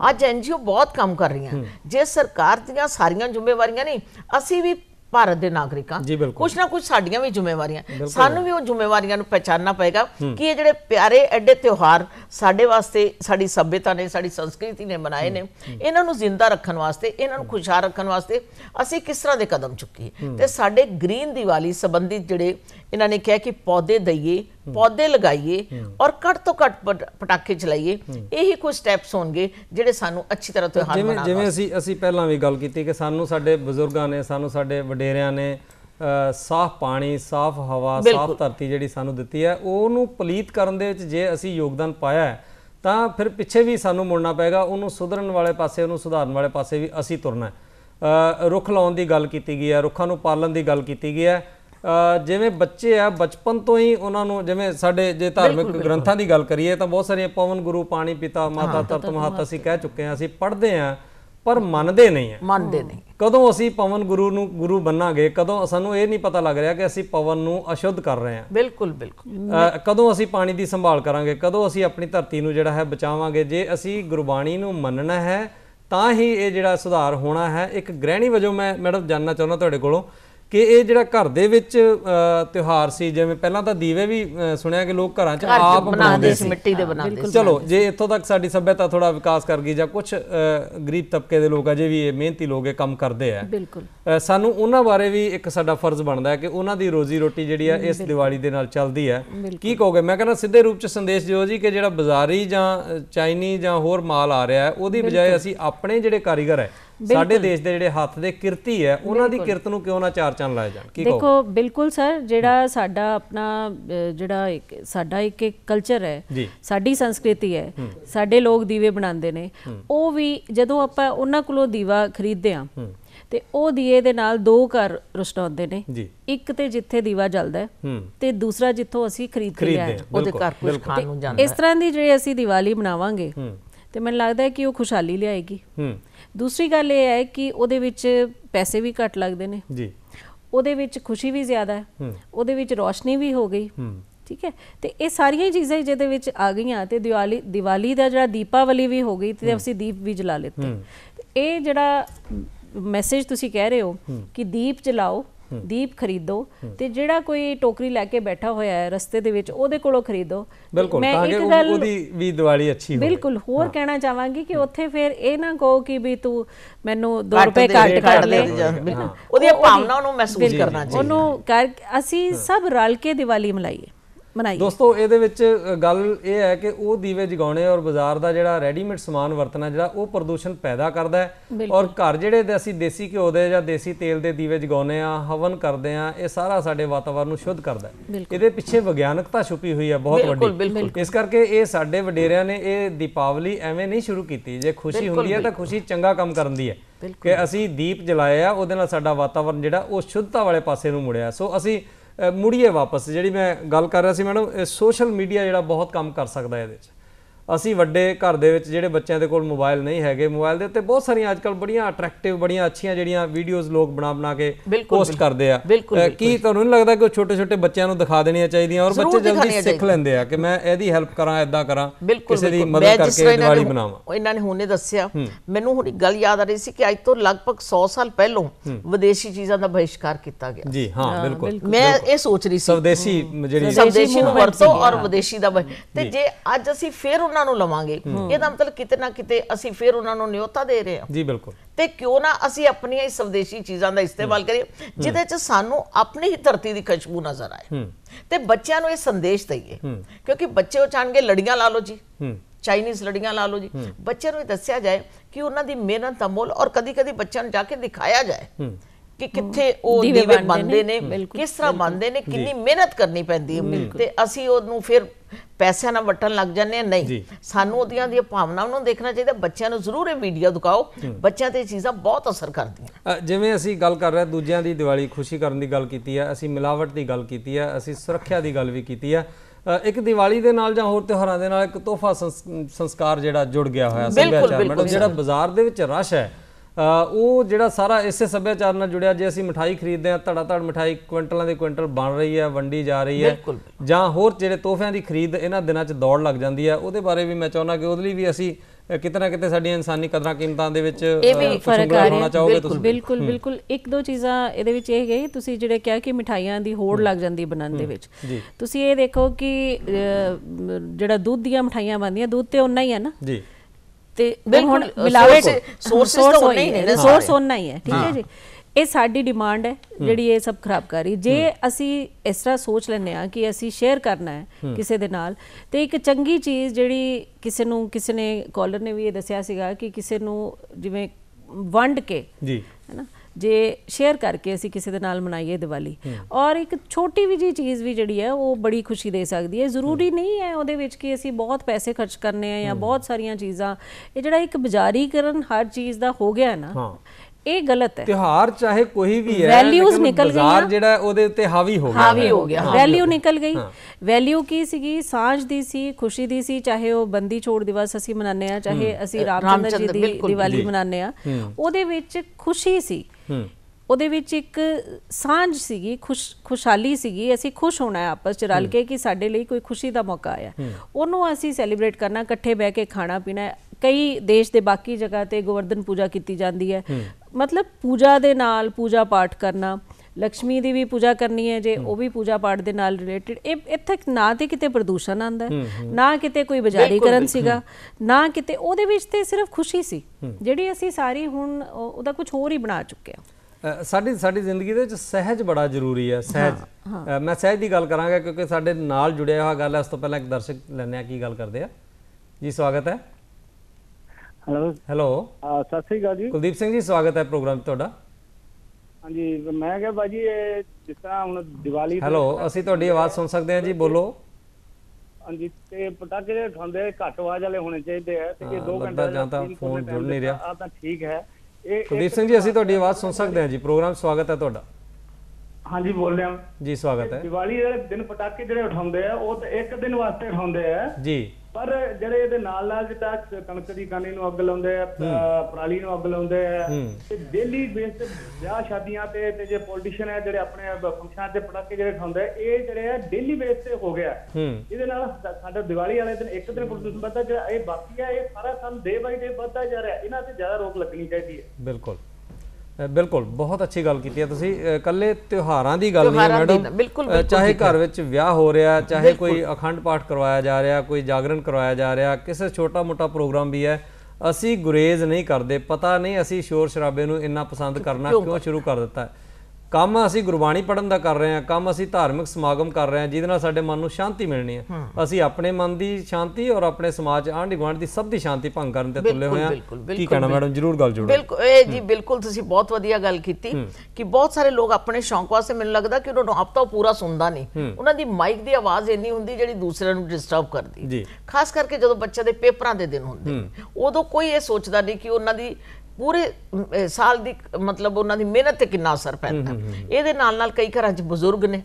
B: ਅੱਜ ਐਨਜੀਓ ਬਹੁਤ ਕੰਮ ਕਰ ਰਹੀਆਂ ਜੇ ਸਰਕਾਰ ਦੀਆਂ ਸਾਰੀਆਂ ਜ਼ਿੰਮੇਵਾਰੀਆਂ ਨਹੀਂ ਅਸੀਂ ਵੀ ਭਾਰਤ ਦੇ ਨਾਗਰਿਕਾਂ ਕੁਝ ਨਾ ਕੁਝ ਸਾਡੀਆਂ ਵੀ ਜ਼ਿੰਮੇਵਾਰੀਆਂ ਸਾਨੂੰ ਵੀ ਉਹ ਜ਼ਿੰਮੇਵਾਰੀਆਂ ਨੂੰ ਪਛਾਣਨਾ ਪਏਗਾ ਕਿ ਇਹ ਜਿਹੜੇ ਪਿਆਰੇ ਐਡੇ ਤਿਉਹਾਰ ਸਾਡੇ ਵਾਸਤੇ ਸਾਡੀ ਸੱਭਿਅਤਾ ਨੇ ਸਾਡੀ ਸੰਸਕ੍ਰਿਤੀ ਨੇ ਬਣਾਏ ਨੇ ਇਹਨਾਂ ਨੂੰ ਜ਼ਿੰਦਾ ਰੱਖਣ ਵਾਸਤੇ ਇਹਨਾਂ ਨੂੰ ਖੁਸ਼ਹਾਲ ਰੱਖਣ ਵਾਸਤੇ ਅਸੀਂ ਕਿਸ ਤਰ੍ਹਾਂ ਦੇ ਕਦਮ ਚੁੱਕੀਏ ਤੇ ਸਾਡੇ ਗ੍ਰੀਨ ਦੀਵਾਲੀ ਸੰਬੰਧੀ ਜਿਹੜੇ ਇਹਨਾਂ ਨੇ ਕਿਹਾ ਕਿ ਪੌਦੇ ਦਈਏ ਪੌਦੇ ਲਗਾਈਏ ਔਰ ਘੱਟ ਤੋਂ ਘੱਟ ਪਟਾਕੇ ਚਲਾਈਏ ਇਹੀ ਕੁਝ ਸਟੈਪਸ ਹੋਣਗੇ ਜਿਹੜੇ ਸਾਨੂੰ ਅੱਛੀ ਤਰ੍ਹਾਂ ਤੋਂ ਬਣਾ ਮਨਾਉਣ ਜਿਵੇਂ
A: ਅਸੀਂ ਅਸੀਂ ਪਹਿਲਾਂ ਵੀ ਗੱਲ ਕੀਤੀ ਕਿ ਸਾਨੂੰ ਸਾਡੇ ਬਜ਼ੁਰਗਾਂ ਨੇ ਸਾਨੂੰ ਸਾਡੇ ਵਡੇਰਿਆਂ ਨੇ ਸਾਫ਼ ਪਾਣੀ ਸਾਫ਼ ਹਵਾ ਸਾਫ਼ ਧਰਤੀ ਜਿਹੜੀ ਸਾਨੂੰ ਦਿੱਤੀ ਹੈ ਉਹਨੂੰ ਪਲੀਤ ਕਰਨ ਦੇ ਵਿੱਚ ਜੇ ਅਸੀਂ ਯੋਗਦਾਨ ਪਾਇਆ ਹੈ ਤਾਂ ਫਿਰ ਪਿੱਛੇ ਵੀ ਸਾਨੂੰ ਮੁੜਨਾ ਪਏਗਾ ਉਹਨੂੰ ਸੁਧਰਨ ਵਾਲੇ ਪਾਸੇ ਉਹਨੂੰ ਸੁਧਾਰਨ ਵਾਲੇ ਪਾਸੇ ਵੀ ਅਸੀਂ ਤੁਰਨਾ ਹੈ ਰੁੱਖ ਲਾਉਣ ਦੀ ਗੱਲ ਕੀਤੀ ਗਈ ਹੈ ਰੁੱਖਾਂ ਨੂੰ ਪਾਲਣ ਦੀ ਗੱਲ ਕੀਤੀ ਗਈ ਹੈ ਜਿਵੇਂ ਬੱਚੇ ਆ ਬਚਪਨ ਤੋਂ ਹੀ ਉਹਨਾਂ ਨੂੰ ਜਿਵੇਂ ਸਾਡੇ ਜੇ ਧਾਰਮਿਕ ਗ੍ਰੰਥਾਂ ਦੀ ਗੱਲ ਕਰੀਏ ਤਾਂ ਬਹੁਤ ਸਾਰੀਆਂ ਪਵਨ ਗੁਰੂ ਪਾਣੀ ਪਿਤਾ ਮਾਤਾ ਤਰਤ ਮਹਾਤ ਅਸੀਂ ਕਹਿ ਚੁੱਕੇ ਆ ਅਸੀਂ ਪੜ੍ਹਦੇ ਆ ਪਰ ਮੰਨਦੇ ਨਹੀਂ ਆ ਮੰਨਦੇ ਨਹੀਂ ਕਦੋਂ ਅਸੀਂ ਪਵਨ ਗੁਰੂ ਨੂੰ ਗੁਰੂ ਬੰਨਾਂਗੇ ਕਦੋਂ ਸਾਨੂੰ ਇਹ ਨਹੀਂ ਪਤਾ ਲੱਗ ਰਿਹਾ ਕਿ ਅਸੀਂ ਪਵਨ ਨੂੰ ਅਸ਼ੁੱਧ ਕਰ ਰਹੇ ਹਾਂ ਬਿਲਕੁਲ ਬਿਲਕੁਲ ਕਦੋਂ ਅਸੀਂ ਪਾਣੀ ਦੀ ਸੰਭਾਲ ਕਰਾਂਗੇ ਕਦੋਂ ਅਸੀਂ ਆਪਣੀ ਧਰਤੀ ਨੂੰ ਜਿਹੜਾ ਹੈ ਬਚਾਵਾਂਗੇ ਜੇ ਅਸੀਂ ਗੁਰਬਾਣੀ ਨੂੰ ਮੰਨਣਾ ਹੈ ਤਾਂ ਹੀ ਇਹ ਜਿਹੜਾ ਸੁਧਾਰ ਹੋਣਾ ਹੈ ਇੱਕ ਗ੍ਰਹਿਣੀ ਵਜੋਂ ਮੈਂ ਮੈਡਮ ਜਾਨਣਾ ਚਾਹੁੰਦਾ ਤੁਹਾਡੇ ਕੋਲੋਂ ਕਿ ਇਹ ਜਿਹੜਾ ਘਰ ਦੇ ਵਿੱਚ ਤਿਉਹਾਰ ਸੀ ਜਿਵੇਂ ਪਹਿਲਾਂ ਤਾਂ ਦੀਵੇ ਵੀ ਸੁਣਿਆ ਕਿ ਲੋਕ ਘਰਾਂ 'ਚ ਆਪ ਬਣਾਉਂਦੇ ਸੀ ਮਿੱਟੀ ਦੇ ਬਣਾਉਂਦੇ ਸੀ ਚਲੋ ਜੇ ਇੱਥੋਂ ਤੱਕ ਸਾਡੀ ਸਭਿਅਤਾ ਥੋੜਾ ਵਿਕਾਸ ਕਰ ਗਈ ਜਾਂ ਕੁਝ ਗਰੀਬ ਤਬਕੇ ਦੇ ਲੋਕ ਅਜੇ ਵੀ ਇਹ ਮਿਹਨਤੀ ਲੋਕ ਇਹ ਕੰਮ ਕਰਦੇ ਆ ਸਾਨੂੰ ਉਹਨਾਂ ਬਾਰੇ ਵੀ ਇੱਕ ਸਾਡਾ ਫਰਜ਼ ਬਣਦਾ ਹੈ ਕਿ ਉਹਨਾਂ ਦੀ ਰੋਜ਼ੀ ਰੋਟੀ ਜਿਹੜੀ ਆ ਇਸ ਦੀਵਾਲੀ ਦੇ ਨਾਲ ਚੱਲਦੀ ਹੈ ਕੀ ਕਹੋਗੇ ਮੈਂ ਕਹਿੰਦਾ ਸਿੱਧੇ ਰੂਪ 'ਚ ਸੰਦੇਸ਼ ਦਿਓ ਜੀ ਕਿ ਜਿਹੜਾ ਬਾਜ਼ਾਰੀ ਜਾਂ ਚਾਈਨੀ ਜਾਂ ਹੋਰ ਮਾਲ ਆ ਰਿਹਾ ਹੈ ਉਹਦੀ ਬਜਾਏ ਅਸੀਂ ਆਪਣੇ ਜਿਹੜੇ ਕਾਰੀਗਰ ਹੈ ਸਾਡੇ ਦੇਸ਼ ਦੇ ਜਿਹੜੇ ਹੱਥ ਦੇ ਕਿਰਤੀ ਹੈ ਉਹਨਾਂ ਦੀ ਕਿਰਤ ਨੂੰ ਕਿਉਂ ਨਾ ਚਾਰ ਚੰਨ ਲਾਇਆ ਜਾਣ ਕੀ ਕਹੋ ਦੇਖੋ
C: ਬਿਲਕੁਲ ਸਰ ਜਿਹੜਾ ਸਾਡਾ ਆਪਣਾ ਜਿਹੜਾ ਸਾਡਾ ਇੱਕ ਇੱਕ ਕਲਚਰ ਹੈ ਸਾਡੀ ਸੰਸਕ੍ਰਿਤੀ ਹੈ ਸਾਡੇ ਲੋਕ ਦੀਵੇ ਬਣਾਉਂਦੇ ਨੇ ਉਹ ਵੀ ਜਦੋਂ ਆਪਾਂ ਉਹਨਾਂ ਕੋਲੋਂ ਦੀਵਾ ਖਰੀਦਦੇ ਆ ਤੇ ਉਹ ਦੀਏ ਦੇ ਨਾਲ ਦੋ ਘਰ ਰੁਸ਼ਟਾਉਂਦੇ ਨੇ ਇੱਕ ਤੇ ਜਿੱਥੇ ਦੀਵਾ ਜਲਦਾ ਤੇ ਦੂਸਰਾ ਜਿੱਥੋਂ ਅਸੀਂ ਖਰੀਦ ਕੇ ਉਹਦੇ ਘਰ ਕੁਝ ਖਾਣ ਨੂੰ ਜਾਂਦਾ ਇਸ ਤਰ੍ਹਾਂ ਦੀ ਜਿਹੜੀ ਅਸੀਂ ਦੀਵਾਲੀ ਮਨਾਵਾਂਗੇ ਤੇ ਮੈਨੂੰ ਲੱਗਦਾ ਹੈ ਕਿ ਉਹ ਖੁਸ਼ਹਾਲੀ ਲਿਆਏਗੀ ਦੂਸਰੀ ਗੱਲ ਇਹ ਹੈ ਕਿ ਉਹਦੇ ਵਿੱਚ ਪੈਸੇ ਵੀ ਘੱਟ ਲੱਗਦੇ ਨੇ ਜੀ ਉਹਦੇ ਵਿੱਚ ਖੁਸ਼ੀ ਵੀ ਜ਼ਿਆਦਾ ਹੈ ਉਹਦੇ ਵਿੱਚ ਰੋਸ਼ਨੀ ਵੀ ਹੋ ਗਈ ਠੀਕ ਹੈ ਤੇ ਇਹ ਸਾਰੀਆਂ ਚੀਜ਼ਾਂ ਜਿਹਦੇ ਵਿੱਚ ਆ ਗਈਆਂ ਤੇ ਦੀਵਾਲੀ ਦੀਵਾਲੀ ਦਾ ਜਿਹੜਾ ਦੀਪਾਵਲੀ ਵੀ ਹੋ ਗਈ ਤੇ ਅਸੀਂ ਦੀਪ ਵੀ ਜਲਾ ਲਿੱਤੇ ਇਹ ਜਿਹੜਾ ਮੈਸੇਜ ਤੁਸੀਂ ਕਹਿ ਰਹੇ ਹੋ ਕਿ ਦੀਪ ਜਲਾਓ ਦੀਪ ਖਰੀਦੋ ਤੇ ਜਿਹੜਾ ਕੋਈ ਟੋਕਰੀ ਲੈ ਕੇ ਬੈਠਾ ਹੋਇਆ ਹੈ ਰਸਤੇ ਦੇ ਵਿੱਚ ਉਹਦੇ ਕੋਲੋਂ ਖਰੀਦੋ ਮੈਂ ਇੱਕ ਗੱਲ ਉਹਦੀ
A: ਵੀ ਦੀਵਾਲੀ ਅੱਛੀ ਹੋਵੇ
C: ਬਿਲਕੁਲ ਹੋਰ ਕਹਿਣਾ ਚਾਹਾਂਗੀ ਕਿ ਉੱਥੇ ਫਿਰ ਇਹ ਨਾ ਕਹੋ ਕਿ ਵੀ ਤੂੰ ਮੈਨੂੰ 2 ਰੁਪਏ ਘੱਟ ਕੱਢ ਲੈ ਉਹਦੀ ਭਾਵਨਾ ਨੂੰ ਮਹਿਸੂਸ ਕਰਨਾ ਚਾਹੀਦਾ ਉਹਨੂੰ ਕਰ ਅਸੀਂ ਸਭ ਰਲ ਕੇ ਦੀਵਾਲੀ ਮਨਾਈਏ ਮਨਾਈ ਦੋਸਤੋ
A: ਇਹਦੇ ਵਿੱਚ ਗੱਲ ਇਹ ਹੈ ਕਿ ਉਹ ਦੀਵੇ ਜਗਾਉਣੇ ਔਰ ਬਾਜ਼ਾਰ ਦਾ ਜਿਹੜਾ ਰੈਡੀਮੇਡ ਸਮਾਨ ਵਰਤਣਾ ਜਿਹੜਾ ਉਹ ਪ੍ਰਦੂਸ਼ਣ ਪੈਦਾ ਕਰਦਾ ਹੈ ਔਰ ਘਰ ਜਿਹੜੇ ਦੇ ਅਸੀਂ ਦੇਸੀ ਘਿਓ ਦੇ ਜਾਂ ਦੇਸੀ ਤੇਲ ਦੇ ਦੀਵੇ ਜਗਾਉਨੇ ਆ ਹਵਨ ਕਰਦੇ ਆ ਇਹ ਸਾਰਾ ਸਾਡੇ ਵਾਤਾਵਰਣ ਨੂੰ ਸ਼ੁੱਧ ਕਰਦਾ ਇਹਦੇ ਪਿੱਛੇ ਵਿਗਿਆਨਕਤਾ ਛੁਪੀ ਹੋਈ ਹੈ ਬਹੁਤ ਵੱਡੀ ਇਸ ਕਰਕੇ ਇਹ ਸਾਡੇ ਵਡੇਰਿਆਂ ਨੇ ਇਹ ਦੀਪਾਵਲੀ ਐਵੇਂ ਨਹੀਂ ਸ਼ੁਰੂ ਕੀਤੀ ਜੇ ਖੁਸ਼ੀ ਹੁੰਦੀ ਹੈ ਤਾਂ ਖੁਸ਼ੀ ਚੰਗਾ ਕੰਮ ਕਰਨ ਦੀ ਹੈ ਕਿ ਅਸੀਂ ਦੀਪ ਜਲਾਏ ਆ ਉਹਦੇ ਨਾਲ ਸਾਡਾ ਵਾਤਾਵਰਣ ਜਿਹੜਾ ਉਹ ਸ਼ੁੱਧਤਾ ਵਾਲੇ ਪਾਸੇ ਨੂੰ ਮੁੜਿਆ ਸੋ ਅਸੀਂ ਮੁੜੀਏ ਵਾਪਸ ਜਿਹੜੀ ਮੈਂ ਗੱਲ ਕਰ ਰਿਹਾ ਸੀ ਮੈਡਮ ਸੋਸ਼ਲ ਮੀਡੀਆ ਜਿਹੜਾ ਬਹੁਤ ਕੰਮ ਕਰ ਸਕਦਾ ਇਹਦੇ ਵਿੱਚ ਅਸੀਂ ਵੱਡੇ ਘਰ ਦੇ ਵਿੱਚ ਜਿਹੜੇ ਬੱਚਿਆਂ ਦੇ ਕੋਲ ਮੋਬਾਈਲ ਨਹੀਂ ਹੈਗੇ ਮੋਬਾਈਲ ਦੇ ਉੱਤੇ ਬਹੁਤ ਸਾਰੀਆਂ ਅੱਜਕੱਲ ਬੜੀਆਂ ਅਟਰੈਕਟਿਵ ਬੜੀਆਂ ਅੱਛੀਆਂ ਜਿਹੜੀਆਂ ਵੀਡੀਓਜ਼ ਲੋਕ ਬਣਾ ਬਣਾ ਕੇ ਪੋਸਟ ਕਰਦੇ ਆ ਕੀ ਤੁਹਾਨੂੰ ਨਹੀਂ ਲੱਗਦਾ ਕਿ ਉਹ ਛੋਟੇ ਛੋਟੇ ਬੱਚਿਆਂ ਨੂੰ ਦਿਖਾ ਦੇਣੀਆਂ ਚਾਹੀਦੀਆਂ ਔਰ ਬੱਚੇ ਜਲਦੀ ਸਿੱਖ ਲੈਂਦੇ ਆ ਕਿ ਮੈਂ ਇਹਦੀ ਹੈਲਪ ਕਰਾਂ ਐਦਾਂ ਕਰਾਂ ਕਿਸੇ ਦੀ ਮਦਦ ਕਰਕੇ ਦਿਵਾਲੀ ਬਣਾਵਾਂ
B: ਇਹਨਾਂ ਨੇ ਹੁਣੇ ਦੱਸਿਆ ਮੈਨੂੰ ਹੁਣ ਗੱਲ ਯਾਦ ਆ ਰਹੀ ਸੀ ਕਿ ਅੱਜ ਤੋਂ ਲਗਭਗ 100 ਸਾਲ ਪਹਿਲਾਂ ਵਿਦੇਸ਼ੀ ਚੀਜ਼ਾਂ ਦਾ ਬਹਿਸ਼ਕਾਰ ਕੀਤਾ ਗਿਆ ਜੀ ਹਾਂ ਬਿਲਕੁਲ ਮੈਂ ਇਹ ਸੋਚ ਰਹੀ ਸੀ
A: ਸਵਦੇਸ਼ੀ ਜਿਹੜੀ ਸਵਦੇਸ਼ੀ ਨੂੰ ਵਰਤੋ ਔਰ ਵਿਦੇਸ਼ੀ
B: ਦਾ ਤੇ ਜੇ ਅੱਜ ਅਸੀਂ ਫੇਰ ਉਹਨਾਂ ਨੂੰ ਲਵਾਂਗੇ ਇਹਦਾ ਮਤਲਬ ਕਿਤੇ ਨਾ ਕਿਤੇ ਅਸੀਂ ਫਿਰ ਉਹਨਾਂ ਨੂੰ ਨਿਯੋਤਾ ਦੇ ਰਹੇ ਹਾਂ ਜੀ ਬਿਲਕੁਲ ਤੇ ਕਿਉਂ ਨਾ ਅਸੀਂ ਆਪਣੀਆਂ ਹੀ ਸਵਦੇਸ਼ੀ ਚੀਜ਼ਾਂ ਦਾ ਇਸਤੇਮਾਲ ਕਰੀਏ ਜਿਹਦੇ 'ਚ ਸਾਨੂੰ ਆਪਣੀ ਹੀ ਧਰਤੀ ਦੀ ਖੁਸ਼ਬੂ ਨਜ਼ਰ ਆਏ ਤੇ ਬੱਚਿਆਂ ਨੂੰ ਇਹ ਸੰਦੇਸ਼ ਦਈਏ ਕਿਉਂਕਿ ਬੱਚੇ ਉਹ ਚਾਹਣਗੇ ਲੜੀਆਂ ਲਾ ਲਓ ਜੀ ਚਾਈਨੀਜ਼ ਲੜੀਆਂ ਲਾ ਲਓ ਜੀ ਬੱਚਿਆਂ ਨੂੰ ਦੱਸਿਆ ਜਾਏ ਕਿ ਉਹਨਾਂ ਦੀ ਮਿਹਨਤ ਦਾ ਮੁੱਲ ਔਰ ਕਦੀ-ਕਦੀ ਬੱਚਿਆਂ ਨੂੰ ਜਾ ਕੇ ਦਿਖਾਇਆ ਜਾਏ ਕਿ ਕਿੱਥੇ ਉਹ ਦੀਵੇ ਬੰਦੇ ਨੇ ਕਿਸ ਤਰ੍ਹਾਂ ਬੰਦੇ ਨੇ ਕਿੰਨੀ ਮਿਹਨਤ ਕਰਨੀ ਪੈਂਦੀ ਹੈ ਤੇ ਅਸੀਂ ਉਹਨੂੰ ਫਿਰ ਪੈਸਿਆਂ ਨਾਲ ਵਟਣ ਲੱਗ ਜਾਂਦੇ ਨਹੀਂ ਸਾਨੂੰ ਉਹਦੀਆਂ ਦੀ ਭਾਵਨਾਵਾਂ ਨੂੰ ਦੇਖਣਾ ਚਾਹੀਦਾ ਬੱਚਿਆਂ ਨੂੰ ਜ਼ਰੂਰ ਇਹ ਵੀਡੀਓ ਦਿਖਾਓ ਬੱਚਿਆਂ ਤੇ ਚੀਜ਼ਾਂ ਬਹੁਤ ਅਸਰ
A: ਕਰਦੀਆਂ ਜਿਵੇਂ ਅਸੀਂ ਗੱਲ ਕਰ ਰਹੇ ਦੂਜਿਆਂ ਦੀ ਦੀਵਾਲੀ ਖੁਸ਼ੀ ਕਰਨ ਦੀ ਗੱਲ ਕੀਤੀ ਹੈ ਅਸੀਂ ਮਿਲਾਵਟ ਦੀ ਗੱਲ ਕੀਤੀ ਹੈ ਅਸੀਂ ਸੁਰੱਖਿਆ ਦੀ ਗੱਲ ਵੀ ਕੀਤੀ ਹੈ ਇੱਕ ਦੀਵਾਲੀ ਦੇ ਨਾਲ ਜਾਂ ਹੋਰ ਤਿਉਹਾਰਾਂ ਦੇ ਨਾਲ ਇੱਕ ਤੋਹਫਾ ਸੰਸਕਾਰ ਜਿਹੜਾ ਜੁੜ ਗਿਆ ਹੋਇਆ ਸੱਭਿਆਚਾਰ ਮਤਲਬ ਜਿਹੜਾ ਬਾਜ਼ਾਰ ਦੇ ਵਿੱਚ ਰਸ਼ ਹੈ ਉਹ ਜਿਹੜਾ ਸਾਰਾ ਇਸੇ ਸੱਭਿਆਚਾਰ ਨਾਲ ਜੁੜਿਆ ਜੇ ਅਸੀਂ ਮਠਾਈ ਖਰੀਦਦੇ ਆ ਧੜਾ ਧੜ ਮਠਾਈ ਕੁਇੰਟਲਾਂ ਦੇ ਕੁਇੰਟਲ ਬਣ ਰਹੀ ਹੈ ਵੰਡੀ ਜਾ ਰਹੀ ਹੈ ਜਾਂ ਹੋਰ ਜਿਹੜੇ ਤੋਹਫਿਆਂ ਦੀ ਖਰੀਦ ਇਹਨਾਂ ਦਿਨਾਂ 'ਚ ਦੌੜ ਲੱਗ ਜਾਂਦੀ ਹੈ ਉਹਦੇ ਬਾਰੇ ਵੀ ਮੈਂ ਚਾਹੁੰਦਾ ਕਿ ਉਹਦੇ ਲਈ ਵੀ ਅਸੀਂ ਕਿਤੇ ਨਾ ਕਿਤੇ ਸਾਡੀਆਂ ਇਨਸਾਨੀ ਕਦਰਾਂ ਕੀਮਤਾਂ ਦੇ ਵਿੱਚ ਇਹ ਵੀ ਫਰਕ ਆ ਰਿਹਾ ਬਿਲਕੁਲ ਬਿਲਕੁਲ ਬਿਲਕੁਲ
C: ਇੱਕ ਦੋ ਚੀਜ਼ਾਂ ਇਹਦੇ ਵਿੱਚ ਇਹ ਗਈ ਤੁਸੀਂ ਜਿਹੜੇ ਕਿਹਾ ਕਿ ਮਠਾਈਆਂ ਦੀ ਹੋੜ ਲੱਗ ਜਾਂਦੀ ਬਣਨ ਦੇ ਵਿੱਚ ਤੁਸੀਂ ਇਹ ਦੇਖੋ ਕਿ ਜਿਹੜਾ ਦੁੱਧ ਦੀਆਂ ਮਠਾਈਆਂ ਬਣਦੀਆਂ ਦੁੱਧ ਤੇ ਉਨਾ ਹੀ ਹੈ ਨਾ ਜੀ ਤੇ ਹੁਣ ਮਿਲਾਵਟ ਸੋਰਸਸ ਤਾਂ ਨਹੀਂ ਹੀ ਨੇ ਸੋਰਸ ਹੋਣਾ ਹੀ ਹੈ ਠੀਕ ਹੈ ਜੀ ਇਹ ਸਾਡੀ ਡਿਮਾਂਡ ਹੈ ਜਿਹੜੀ ਇਹ ਸਭ ਖਰਾਬ ਕਰ ਰਹੀ ਜੇ ਅਸੀਂ ਇਸ ਤਰ੍ਹਾਂ ਸੋਚ ਲੈਨੇ ਆ ਕਿ ਅਸੀਂ ਸ਼ੇਅਰ ਕਰਨਾ ਹੈ ਕਿਸੇ ਦੇ ਨਾਲ ਤੇ ਇੱਕ ਚੰਗੀ ਚੀਜ਼ ਜਿਹੜੀ ਕਿਸੇ ਨੂੰ ਕਿਸੇ ਨੇ ਕਾਲਰ ਨੇ ਵੀ ਇਹ ਦੱਸਿਆ ਸੀਗਾ ਕਿ ਕਿਸੇ ਨੂੰ ਜਿਵੇਂ ਵੰਡ ਕੇ ਜੀ ਹੈਨਾ ਜੇ ਸ਼ੇਅਰ ਕਰਕੇ ਅਸੀਂ ਕਿਸੇ ਦੇ ਨਾਲ ਮਨਾਈਏ ਦੀਵਾਲੀ ਔਰ ਇੱਕ ਛੋਟੀ ਵੀ ਜੀ ਚੀਜ਼ ਵੀ ਜਿਹੜੀ ਹੈ ਉਹ ਬੜੀ ਖੁਸ਼ੀ ਦੇ ਸਕਦੀ ਹੈ ਜ਼ਰੂਰੀ ਨਹੀਂ ਹੈ ਉਹਦੇ ਵਿੱਚ ਕਿ ਅਸੀਂ ਬਹੁਤ ਪੈਸੇ ਖਰਚ ਕਰਨੇ ਆ ਜਾਂ ਬਹੁਤ ਸਾਰੀਆਂ ਚੀਜ਼ਾਂ ਇਹ ਜਿਹੜਾ ਇੱਕ ਬਾਜ਼ਾਰੀਕਰਨ ਹਰ ਚੀਜ਼ ਦਾ ਹੋ ਗਿਆ ਨਾ ਇਹ ਗਲਤ ਹੈ
A: ਤਿਹਾਰ ਚਾਹੇ ਕੋਈ ਵੀ ਹੈ ਵੈਲਿਊਜ਼ ਨਿਕਲ ਗਈਆਂ ਬਾਜ਼ਾਰ ਜਿਹੜਾ ਉਹਦੇ ਉੱਤੇ ਹਾਵੀ ਹੋ ਗਿਆ ਹਾਵੀ ਹੋ ਗਿਆ ਵੈਲਿਊ
C: ਨਿਕਲ ਗਈ ਵੈਲਿਊ ਕੀ ਸੀਗੀ ਸਾਂਝ ਦੀ ਸੀ ਖੁਸ਼ੀ ਦੀ ਸੀ ਚਾਹੇ ਉਹ ਬੰਦੀ ਛੋੜ ਦਿਵਸ ਅਸੀਂ ਮਨਾਉਂਦੇ ਆ ਚਾਹੇ ਅਸੀਂ ਰਾਮਚੰਦਰ ਜੀ ਦੀ ਦੀਵਾਲੀ ਮਨਾਉਂਦੇ ਆ ਉਹਦੇ ਵਿੱਚ ਖੁਸ਼ੀ ਸੀ ਉਹਦੇ ਵਿੱਚ ਇੱਕ ਸਾਂਝ ਸੀਗੀ ਖੁਸ਼ ਖੁਸ਼ਹਾਲੀ ਸੀਗੀ ਅਸੀਂ ਖੁਸ਼ ਹੋਣਾ ਆਪਸ ਚ ਰਲ ਕੇ ਕਿ ਸਾਡੇ ਲਈ ਕੋਈ ਖੁਸ਼ੀ ਦਾ ਮੌਕਾ ਆਇਆ ਉਹਨੂੰ ਅਸੀਂ ਸੈਲੀਬ੍ਰੇਟ ਕਰਨਾ ਇਕੱਠੇ ਬਹਿ ਕੇ ਖਾਣਾ ਪੀਣਾ ਕਈ ਦੇਸ਼ ਦੇ ਬਾਕੀ ਜਗ੍ਹਾ ਤੇ ਗੋਵਰਧਨ ਪੂਜਾ ਕੀਤੀ ਜਾਂਦੀ ਹੈ ਮਤਲਬ ਪੂਜਾ ਦੇ ਨਾਲ ਪੂਜਾ ਪਾਠ ਕਰਨਾ ਲక్ష్ਮੀ ਦੀ ਵੀ ਪੂਜਾ ਕਰਨੀ ਹੈ ਜੇ ਉਹ ਵੀ ਪੂਜਾ ਪਾਠ ਦੇ ਨਾਲ ਰਿਲੇਟਡ ਇਹ ਇੱਥੇ ਨਾ ਤੇ ਕਿਤੇ ਪ੍ਰਦੂਸ਼ਣ ਆਂਦਾ ਨਾ ਕਿਤੇ ਕੋਈ ਬਜ਼ਾਰੀਕਰਨ ਸੀਗਾ ਨਾ ਕਿਤੇ ਉਹਦੇ ਵਿੱਚ ਤੇ ਸਿਰਫ ਖੁਸ਼ੀ ਸੀ ਜਿਹੜੀ ਅਸੀਂ ਸਾਰੀ ਹੁਣ ਉਹਦਾ ਕੁਝ ਹੋਰ ਹੀ
B: ਬਣਾ ਚੁੱਕੇ ਆ
A: ਸਾਡੀ ਸਾਡੀ ਜ਼ਿੰਦਗੀ ਦੇ ਵਿੱਚ ਸਹਿਜ ਬੜਾ ਜ਼ਰੂਰੀ ਹੈ ਸਹਿਜ ਮੈਂ ਸਹਿਜ ਦੀ ਗੱਲ ਕਰਾਂਗਾ ਕਿਉਂਕਿ ਸਾਡੇ ਨਾਲ ਜੁੜਿਆ ਹੋਇਆ ਗੱਲ ਹੈ ਉਸ ਤੋਂ ਪਹਿਲਾਂ ਇੱਕ ਦਰਸ਼ਕ ਲੈਣੇ ਆ ਕੀ ਗੱਲ ਕਰਦੇ ਆ ਜੀ ਸਵਾਗਤ ਹੈ ਹੈਲੋ ਹੈਲੋ ਸਤਿ ਸ੍ਰੀ ਅਕਾਲ ਜੀ ਕੁਲਦੀਪ ਸਿੰਘ ਜੀ ਸਵਾਗਤ ਹੈ ਪ੍ਰੋਗਰਾਮ ਤੁਹਾਡਾ
E: ਹਾਂਜੀ ਮੈਂ ਕਿਹਾ ਬਾਜੀ ਇਹ ਜਿਸ ਤਰ੍ਹਾਂ ਹੁਣ ਦੀਵਾਲੀ ਹੈਲੋ ਅਸੀਂ
A: ਤੁਹਾਡੀ ਆਵਾਜ਼ ਸੁਣ ਸਕਦੇ ਹਾਂ ਜੀ ਬੋਲੋ
E: ਹਾਂਜੀ ਤੇ ਪਟਾਕੇ ਜਿਹੜੇ ਠੰਦੇ ਘੱਟ ਆਵਾਜ਼ ਵਾਲੇ ਹੋਣੇ ਚਾਹੀਦੇ ਆ ਤੇ ਇਹ 2 ਘੰਟੇ ਜਾਂ ਤਾਂ ਫੋਨ ਜੁੜ ਨਹੀਂ ਰਿਹਾ। ਆ ਤਾਂ ਠੀਕ ਹੈ ਇਹ ਕੁਲਦੀਪ ਸਿੰਘ ਜੀ ਅਸੀਂ
A: ਤੁਹਾਡੀ ਆਵਾਜ਼ ਸੁਣ ਸਕਦੇ ਹਾਂ ਜੀ ਪ੍ਰੋਗਰਾਮ ਸਵਾਗਤ ਹੈ ਤੁਹਾਡਾ ਹਾਂਜੀ ਬੋਲ ਰਿਹਾ ਜੀ ਸਵਾਗਤ ਹੈ
E: ਦੀਵਾਲੀ ਦੇ ਦਿਨ ਪਟਾਕੇ ਜਿਹੜੇ ਉਠਾਉਂਦੇ ਆ ਉਹ ਤਾਂ ਇੱਕ ਦਿਨ ਵਾਸਤੇ ਉਠਾਉਂਦੇ ਆ ਜੀ ਪਰ ਜਿਹੜੇ ਇਹਦੇ ਨਾਲ ਨਾਲ ਜਿੱਦਾਂ ਕਣਕ ਦੀ ਕਾਨੀ ਨੂੰ ਅੱਗ ਲਾਉਂਦੇ ਆ ਪਰਾਲੀ ਨੂੰ ਅੱਗ ਲਾਉਂਦੇ ਆ ਤੇ ਡੇਲੀ ਬੇਸ ਤੇ ਵਿਆਹ ਸ਼ਾਦੀਆਂ ਤੇ ਤੇ ਜੇ ਪੋਲਿਟਿਸ਼ੀਅਨ ਹੈ ਜਿਹੜੇ ਆਪਣੇ ਫੰਕਸ਼ਨਾਂ ਤੇ ਪਟਾਕੇ ਜਿਹੜੇ ਖਾਉਂਦੇ ਇਹ ਜਿਹੜੇ ਆ ਡੇਲੀ ਬੇਸ ਤੇ ਹੋ ਗਿਆ ਇਹਦੇ ਨਾਲ ਸਾਡਾ ਦੀਵਾਲੀ ਵਾਲੇ ਦਿਨ ਇੱਕ ਦਿਨ ਪ੍ਰਦੂਸ਼ਣ ਵੱਧਦਾ ਜਿਹੜਾ ਇਹ ਬਾਕੀ ਆ ਇਹ ਸਾਰਾ ਸਾਲ ਡੇ ਬਾਈ ਡੇ ਵੱਧਦਾ ਜਾ ਰਿਹਾ ਇਹਨਾਂ ਤੇ ਜ਼ਿਆਦਾ ਰੋਕ ਲੱਗਣੀ ਚਾਹੀਦੀ ਹੈ
A: ਬਿਲਕੁਲ ਬਿਲਕੁਲ ਬਹੁਤ ਅੱਛੀ ਗੱਲ ਕੀਤੀ ਹੈ ਤੁਸੀਂ ਕੱਲੇ ਤਿਉਹਾਰਾਂ ਦੀ ਗੱਲ ਨਹੀਂ ਮੈਡਮ ਚਾਹੇ ਘਰ ਵਿੱਚ ਵਿਆਹ ਹੋ ਰਿਹਾ ਚਾਹੇ ਕੋਈ ਅਖੰਡ ਪਾਠ ਕਰਵਾਇਆ ਜਾ ਰਿਹਾ ਕੋਈ ਜਾਗਰਣ ਕਰਵਾਇਆ ਜਾ ਰਿਹਾ ਕਿਸੇ ਛੋਟਾ ਮੋਟਾ ਪ੍ਰੋਗਰਾਮ ਵੀ ਹੈ ਅਸੀਂ ਗੁਰੇਜ਼ ਨਹੀਂ ਕਰਦੇ ਪਤਾ ਨਹੀਂ ਅਸੀਂ ਸ਼ੋਰ ਸ਼ਰਾਬੇ ਨੂੰ ਇੰਨਾ ਪਸੰਦ ਕਰਨਾ ਕਿਉਂ ਸ਼ੁਰੂ ਕਰ ਦਿੱਤਾ ਹੈ ਕੰਮ ਅਸੀਂ ਗੁਰਬਾਣੀ ਪੜਨ ਦਾ ਕਰ ਰਹੇ ਹਾਂ ਕੰਮ ਅਸੀਂ ਧਾਰਮਿਕ ਸਮਾਗਮ ਕਰ ਰਹੇ ਹਾਂ ਜਿਹਦੇ ਨਾਲ ਸਾਡੇ ਮਨ ਨੂੰ ਸ਼ਾਂਤੀ ਮਿਲਣੀ ਹੈ ਅਸੀਂ ਆਪਣੇ ਮਨ ਦੀ ਸ਼ਾਂਤੀ ਔਰ ਆਪਣੇ ਸਮਾਜ ਆਂਢੀ ਗੁਆਂਢ ਦੀ ਸਭ ਦੀ ਸ਼ਾਂਤੀ ਭੰਗ ਕਰਨ ਤੇ ਤੁਲੇ ਹੋਏ ਹਾਂ ਕੀ ਕਹਿਣਾ ਮੈਡਮ ਜਰੂਰ ਗੱਲ ਜੋੜੋ ਬਿਲਕੁਲ ਇਹ ਜੀ
B: ਬਿਲਕੁਲ ਤੁਸੀਂ ਬਹੁਤ ਵਧੀਆ ਗੱਲ ਕੀਤੀ ਕਿ ਬਹੁਤ ਸਾਰੇ ਲੋਕ ਆਪਣੇ ਸ਼ੌਂਕ ਵਾਸਤੇ ਮੈਨੂੰ ਲੱਗਦਾ ਕਿ ਉਹਨਾਂ ਨੂੰ ਹਫਤਾ ਪੂਰਾ ਸੁਣਦਾ ਨਹੀਂ ਉਹਨਾਂ ਦੀ ਮਾਈਕ ਦੀ ਆਵਾਜ਼ ਇੰਨੀ ਹੁੰਦੀ ਜਿਹੜੀ ਦੂਸਰਿਆਂ ਨੂੰ ਡਿਸਟਰਬ ਕਰਦੀ ਖਾਸ ਕਰਕੇ ਜਦੋਂ ਬੱਚਿਆਂ ਦੇ ਪੇਪਰਾਂ ਦੇ ਦਿਨ ਹੁੰਦੇ ਉਦੋਂ ਕੋਈ ਇਹ ਸੋਚਦਾ ਨਹੀਂ ਕਿ ਉਹਨਾਂ ਦੀ ਪੂਰੇ ਸਾਲ ਦੀ ਮਤਲਬ ਉਹਨਾਂ ਦੀ ਮਿਹਨਤ ਤੇ ਕਿੰਨਾ ਅਸਰ ਪੈਂਦਾ ਇਹਦੇ ਨਾਲ ਨਾਲ ਕਈ ਘਰਾਂ 'ਚ ਬਜ਼ੁਰਗ ਨੇ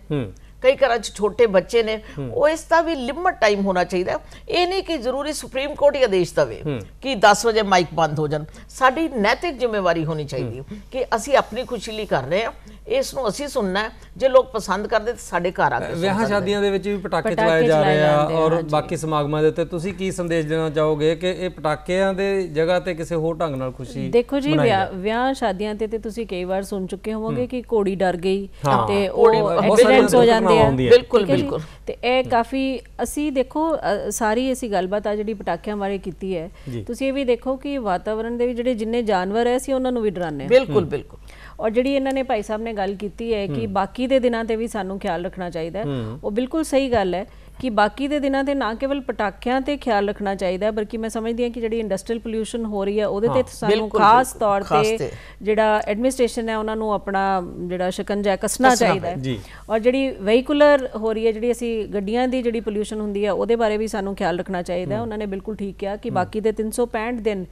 B: ਕਈ ਘਰਾਂ 'ਚ ਛੋਟੇ ਬੱਚੇ ਨੇ ਉਹ ਇਸ ਦਾ ਵੀ ਲਿਮਟ ਟਾਈਮ ਹੋਣਾ ਚਾਹੀਦਾ ਇਹ ਨਹੀਂ ਕਿ ਜ਼ਰੂਰੀ ਸੁਪਰੀਮ ਕੋਰਟ ਹੀ ਆਦੇਸ਼ ਦਵੇ ਕਿ 10 ਵਜੇ ਮਾਈਕ ਬੰਦ ਹੋ ਜਾਣ ਸਾਡੀ ਨੈਤਿਕ ਜ਼ਿੰਮੇਵਾਰੀ ਹੋਣੀ ਚਾਹੀਦੀ ਕਿ ਅਸੀਂ ਆਪਣੀ ਖੁਸ਼ੀ ਲਈ ਕਰ ਰਹੇ ਹਾਂ ਇਸ ਨੂੰ ਅਸੀਂ ਸੁਣਨਾ ਹੈ ਜੇ ਲੋਕ ਪਸੰਦ ਕਰਦੇ ਤਾਂ ਸਾਡੇ ਘਰ ਆ ਕੇ ਵਿਆਹ
A: ਸ਼ਾਦੀਆਂ ਦੇ ਵਿੱਚ ਵੀ ਪਟਾਕੇ ਚਲਾਏ ਜਾ ਰਹੇ ਆ ਔਰ ਬਾਕੀ ਸਮਾਗਮਾਂ ਦੇ ਉੱਤੇ ਤੁਸੀਂ ਕੀ ਸੰਦੇਸ਼ ਦੇਣਾ ਚਾਹੋਗੇ ਕਿ ਇਹ ਪਟਾਕਿਆਂ ਦੇ ਜਗ੍ਹਾ ਤੇ ਕਿਸੇ ਹੋਰ ਢੰਗ ਨਾਲ ਖੁਸ਼ੀ ਦੇਖੋ ਜੀ
C: ਵਿਆਹ ਸ਼ਾਦੀਆਂ ਤੇ ਤੇ ਤੁਸੀਂ ਕਈ ਵਾਰ ਸੁਣ ਚੁੱਕੇ ਹੋਵੋਗੇ ਕਿ ਕੋੜੀ ਡਰ ਗਈ ਤੇ ਉਹ ਐਕਸੀਡੈਂਟਸ ਹੋ ਜਾਂਦੇ ਹੈ ਬਿਲਕੁਲ ਬਿਲਕੁਲ ਤੇ ਇਹ ਕਾਫੀ ਅਸੀਂ ਦੇਖੋ ਸਾਰੀ ਅਸੀਂ ਗੱਲਬਾਤ ਆ ਜਿਹੜੀ ਪਟਾਕਿਆਂ ਬਾਰੇ ਕੀਤੀ ਹੈ ਤੁਸੀਂ ਇਹ ਵੀ ਦੇਖੋ ਕਿ ਵਾਤਾਵਰਣ ਦੇ ਵੀ ਜਿਹੜੇ ਜਿੰਨੇ ਜਾਨਵਰ ਐ ਸੀ ਉਹਨਾਂ ਨੂੰ ਵੀ ਡਰਾਨੇ ਆ ਬਿਲਕੁਲ ਬਿਲਕੁਲ ਔਰ ਜਿਹੜੀ ਇਹਨਾਂ ਨੇ ਭਾਈ ਸਾਹਿਬ ਨੇ ਗੱਲ ਕੀਤੀ ਹੈ ਕਿ ਬਾਕੀ ਦੇ ਦਿਨਾਂ ਤੇ ਵੀ ਸਾਨੂੰ ਖਿਆਲ ਰੱਖਣਾ ਚਾਹੀਦਾ ਉਹ ਬਿਲਕੁਲ ਸਹੀ ਗੱਲ ਹੈ ਕਿ ਬਾਕੀ ਦੇ ਦਿਨਾਂ ਤੇ ਨਾ ਕੇਵਲ ਪਟਾਕਿਆਂ ਤੇ ਖਿਆਲ ਰੱਖਣਾ ਚਾਹੀਦਾ ਬਲਕਿ ਮੈਂ ਸਮਝਦੀ ਹਾਂ ਕਿ ਜਿਹੜੀ ਇੰਡਸਟਰੀਅਲ ਪੋਲੂਸ਼ਨ ਹੋ ਰਹੀ ਹੈ ਉਹਦੇ ਤੇ ਸਾਨੂੰ ਖਾਸ ਤੌਰ ਤੇ ਜਿਹੜਾ ਐਡਮਿਨਿਸਟ੍ਰੇਸ਼ਨ ਹੈ ਉਹਨਾਂ ਨੂੰ ਆਪਣਾ ਜਿਹੜਾ ਸ਼ਿਕੰਜਾ ਕਸਣਾ ਚਾਹੀਦਾ ਹੈ ਔਰ ਜਿਹੜੀ ਵਹੀਕੂਲਰ ਹੋ ਰਹੀ ਹੈ ਜਿਹੜੀ ਅਸੀਂ ਗੱਡੀਆਂ ਦੀ ਜਿਹੜੀ ਪੋਲੂਸ਼ਨ ਹੁੰਦੀ ਹੈ ਉਹਦੇ ਬਾਰੇ ਵੀ ਸਾਨੂੰ ਖਿਆਲ ਰੱਖਣਾ ਚਾਹੀਦਾ ਉਹਨਾਂ ਨੇ ਬਿਲਕੁਲ ਠੀਕ ਕਿਹਾ ਕਿ ਬਾਕੀ ਦੇ 365 ਦਿਨ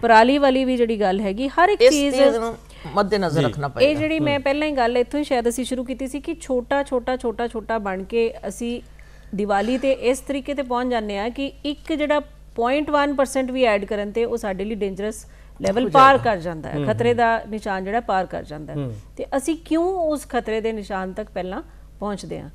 C: ਪਰਾਲੀ ਵਾਲੀ ਵੀ ਜਿਹੜੀ ਗੱਲ ਹੈਗੀ ਹਰ ਇੱਕ ਚੀਜ਼
B: ਮੱਦੇ ਨਜ਼ਰ ਰੱਖਣਾ ਪਏਗਾ ਇਹ ਜਿਹੜੀ ਮੈਂ
C: ਪਹਿਲਾਂ ਹੀ ਗੱਲ ਇੱਥੋਂ ਹੀ ਸ਼ਾਇਦ ਅਸੀਂ ਸ਼ੁਰੂ ਕੀਤੀ ਸੀ ਕਿ ਛੋਟਾ ਛੋਟਾ ਛੋਟਾ ਛੋਟਾ ਬਣ ਕੇ ਅਸੀਂ ਦੀਵਾਲੀ ਤੇ ਇਸ ਤਰੀਕੇ ਤੇ ਪਹੁੰਚ ਜਾਂਦੇ ਆ ਕਿ ਇੱਕ ਜਿਹੜਾ 0.1% ਵੀ ਐਡ ਕਰਨ ਤੇ ਉਹ ਸਾਡੇ ਲਈ ਡੇਂਜਰਸ ਲੈਵਲ ਪਾਰ ਕਰ ਜਾਂਦਾ ਹੈ ਖਤਰੇ ਦਾ ਨਿਸ਼ਾਨ ਜਿਹੜਾ ਪਾਰ ਕਰ ਜਾਂਦਾ ਹੈ ਤੇ ਅਸੀਂ ਕਿਉਂ ਉਸ ਖਤਰੇ ਦੇ ਨਿਸ਼ਾਨ ਤੱਕ ਪਹਿਲਾਂ ਪਹੁੰਚਦੇ ਆ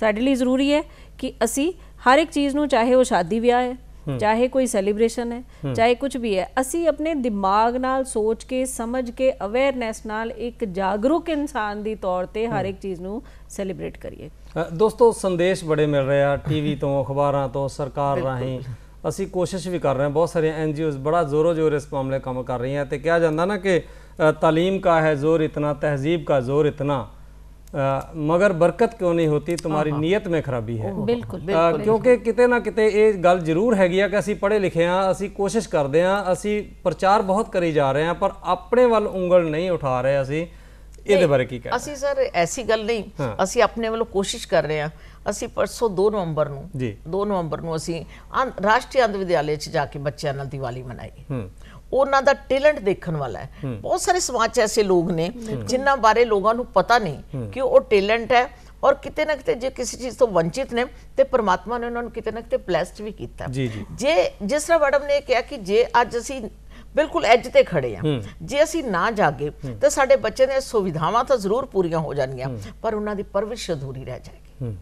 C: ਸਾਡੇ ਲਈ ਜ਼ਰੂਰੀ ਹੈ ਕਿ ਅਸੀਂ ਹਰ ਇੱਕ ਚੀਜ਼ ਨੂੰ ਚਾਹੇ ਉਹ ਸ਼ਾਦੀ ਵਿਆਹ ਹੈ ਚਾਹੇ ਕੋਈ ਸੈਲੀਬ੍ਰੇਸ਼ਨ ਹੈ ਚਾਹੇ ਕੁਝ ਵੀ ਹੈ ਅਸੀਂ ਆਪਣੇ ਦਿਮਾਗ ਨਾਲ ਸੋਚ ਕੇ ਸਮਝ ਕੇ ਅਵੇਅਰਨੈਸ ਨਾਲ ਇੱਕ ਜਾਗਰੂਕ ਇਨਸਾਨ ਦੀ ਤੌਰ ਤੇ ਹਰ ਇੱਕ ਚੀਜ਼ ਨੂੰ ਸੈਲੀਬ੍ਰੇਟ ਕਰੀਏ
A: ਦੋਸਤੋ ਸੰਦੇਸ਼ ਬੜੇ ਮਿਲ ਰਹੇ ਆ ਟੀਵੀ ਤੋਂ ਅਖਬਾਰਾਂ ਤੋਂ ਸਰਕਾਰ ਰਾਹੀਂ ਅਸੀਂ ਕੋਸ਼ਿਸ਼ ਵੀ ਕਰ ਰਹੇ ਹਾਂ ਬਹੁਤ ਸਾਰੇ ਐਨ ਜੀਓਜ਼ ਬੜਾ ਜ਼ੋਰੋ ਜ਼ੋਰ ਇਸ ਮਾਮਲੇ ਕੰਮ ਕਰ ਰਹੀਆਂ ਤੇ ਕਿਹਾ ਜਾਂਦਾ ਨਾ ਕਿ تعلیم ਕਾ ਹੈ ਜ਼ੋਰ ਇਤਨਾ ਤਹਿਜ਼ੀਬ ਕਾ ਜ਼ੋਰ ਇਤਨਾ ਮਗਰ ਬਰਕਤ ਕਿਉਂ ਨਹੀਂ ਹੁੰਦੀ ਤੁਹਾਡੀ ਨੀਅਤ ਮੇ ਖਰਾਬੀ ਹੈ
D: ਬਿਲਕੁਲ ਕਿਉਂਕਿ
A: ਕਿਤੇ ਨਾ ਕਿਤੇ ਇਹ ਗੱਲ ਜ਼ਰੂਰ ਹੈਗੀ ਆ ਕਿ ਅਸੀਂ ਪੜ੍ਹੇ ਲਿਖੇ ਆ ਅਸੀਂ ਕੋਸ਼ਿਸ਼ ਕਰਦੇ ਆ ਅਸੀਂ ਪ੍ਰਚਾਰ ਬਹੁਤ ਕਰੀ ਜਾ ਰਹੇ ਆ ਪਰ ਆਪਣੇ ਵੱਲ ਉਂਗਲ ਨਹੀਂ ਉਠਾ ਰਹੇ ਅਸੀਂ ਇਹਦੇ ਬਾਰੇ ਕੀ ਕਹਿਣਾ ਅਸੀਂ
B: ਸਰ ਐਸੀ ਗੱਲ ਨਹੀਂ ਅਸੀਂ ਆਪਣੇ ਵੱਲੋਂ ਕੋਸ਼ਿਸ਼ ਕਰ ਰਹੇ ਆ ਅਸੀਂ ਪਰਸੋਂ 2 ਨਵੰਬਰ ਨੂੰ 2 ਨਵੰਬਰ ਨੂੰ ਅਸੀਂ ਰਾਸ਼ਟਰੀ ਅੰਧ ਵਿਦਿਆਲਿਆ 'ਚ ਜਾ ਕੇ ਬੱਚਿਆਂ ਨਾਲ ਦੀਵਾਲੀ ਮਨਾਈ ਉਹਨਾਂ ਦਾ ਟੈਲੈਂਟ ਦੇਖਣ ਵਾਲਾ ਹੈ ਬਹੁਤ ਸਾਰੇ ਸਮਾਜ 'ਚ ਐਸੇ ਲੋਕ ਨੇ ਜਿਨ੍ਹਾਂ ਬਾਰੇ ਲੋਕਾਂ ਨੂੰ ਪਤਾ ਨਹੀਂ ਕਿ ਉਹ ਟੈਲੈਂਟ ਹੈ ਔਰ ਕਿਤੇ ਨਾ ਕਿਤੇ ਜੇ ਕਿਸੇ ਚੀਜ਼ ਤੋਂ ਵੰਚਿਤ ਨੇ ਤੇ ਪਰਮਾਤਮਾ ਨੇ ਉਹਨਾਂ ਨੂੰ ਕਿਤੇ ਨਾ ਕਿਤੇ ਬਲੈਸਡ ਵੀ ਕੀਤਾ ਜੇ ਜਿਸ ਤਰ੍ਹਾਂ ਮੈਡਮ ਨੇ ਕਿਹਾ ਕਿ ਜੇ ਅੱਜ ਅਸੀਂ ਬਿਲਕੁਲ ਐਜ ਤੇ ਖੜੇ ਆ ਜੇ ਅਸੀਂ ਨਾ ਜਾਗੇ ਤਾਂ ਸਾਡੇ ਬੱਚੇ ਦੀਆਂ ਸੁਵਿਧਾਵਾਂ ਤਾਂ ਜ਼ਰੂਰ ਪੂਰੀਆਂ ਹੋ ਜਾਣਗੀਆਂ ਪਰ ਉਹਨਾਂ ਦੀ ਪਰਵਿਸ਼ ਅਧੂਰੀ ਰਹਿ ਜਾਏਗੀ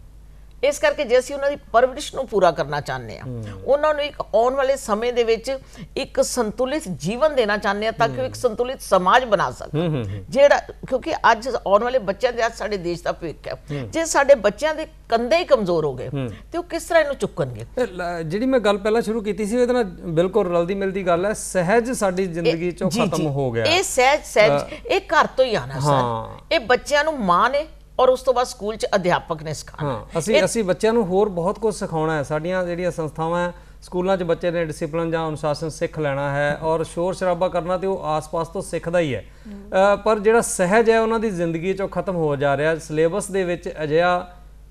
B: ਇਸ ਕਰਕੇ ਜੇ ਅਸੀਂ ਉਹਨਾਂ ਦੀ ਪਰਵਰਿਸ਼ ਨੂੰ ਪੂਰਾ ਕਰਨਾ ਚਾਹੁੰਦੇ ਆ ਉਹਨਾਂ ਨੂੰ ਇੱਕ ਆਉਣ ਵਾਲੇ ਸਮੇਂ ਦੇ ਵਿੱਚ ਇੱਕ ਸੰਤੁਲਿਤ ਜੀਵਨ ਦੇਣਾ ਚਾਹੁੰਦੇ ਆ ਤਾਂ ਕਿ ਉਹ ਇੱਕ ਸੰਤੁਲਿਤ ਸਮਾਜ ਬਣਾ ਸਕਣ ਜਿਹੜਾ ਕਿਉਂਕਿ ਅੱਜ ਆਉਣ ਵਾਲੇ ਬੱਚਿਆਂ ਦੇ ਅੱਜ ਸਾਡੇ ਦੇਸ਼ ਦਾ ਭਵਿੱਖ ਹੈ ਜੇ ਸਾਡੇ ਬੱਚਿਆਂ ਦੇ
A: ਕੰਧੇ ਹੀ ਕਮਜ਼ੋਰ ਹੋ ਗਏ ਤੇ ਉਹ ਕਿਸ ਤਰ੍ਹਾਂ ਇਹਨੂੰ ਚੁੱਕਣਗੇ ਜਿਹੜੀ ਮੈਂ ਗੱਲ ਪਹਿਲਾਂ ਸ਼ੁਰੂ ਕੀਤੀ ਸੀ ਉਹਦੇ ਨਾਲ ਬਿਲਕੁਲ ਰਲਦੀ ਮਿਲਦੀ ਗੱਲ ਹੈ ਸਹਿਜ ਸਾਡੀ ਜ਼ਿੰਦਗੀ ਚੋਂ ਖਤਮ ਹੋ ਗਿਆ ਇਹ ਸਹਿਜ ਸਹਿਜ ਇਹ
B: ਘਰ ਤੋਂ ਹੀ ਆਣਾ ਸਰ ਇਹ ਬੱਚਿਆਂ ਨੂੰ ਮਾਂ ਨੇ ਔਰ ਉਸ ਤੋਂ ਬਾਅਦ ਸਕੂਲ 'ਚ ਅਧਿਆਪਕ ਨੇ ਸਿਖਾਣਾ ਹਾਂ ਅਸੀਂ ਅਸੀਂ
A: ਬੱਚਿਆਂ ਨੂੰ ਹੋਰ ਬਹੁਤ ਕੁਝ ਸਿਖਾਉਣਾ ਹੈ ਸਾਡੀਆਂ ਜਿਹੜੀਆਂ ਸੰਸਥਾਵਾਂ ਸਕੂਲਾਂ 'ਚ ਬੱਚੇ ਨੇ ਡਿਸਪਲਿਨ ਜਾਂ ਅਨੁਸ਼ਾਸਨ ਸਿੱਖ ਲੈਣਾ ਹੈ ਔਰ ਸ਼ੋਰ ਸ਼ਰਾਬਾ ਕਰਨਾ ਤੇ ਉਹ ਆਸ-ਪਾਸ ਤੋਂ ਸਿੱਖਦਾ ਹੀ ਹੈ ਪਰ ਜਿਹੜਾ ਸਹਿਜ ਹੈ ਉਹਨਾਂ ਦੀ ਜ਼ਿੰਦਗੀ 'ਚੋਂ ਖਤਮ ਹੋ ਜਾ ਰਿਹਾ ਸਿਲੇਬਸ ਦੇ ਵਿੱਚ ਅਜਿਹਾ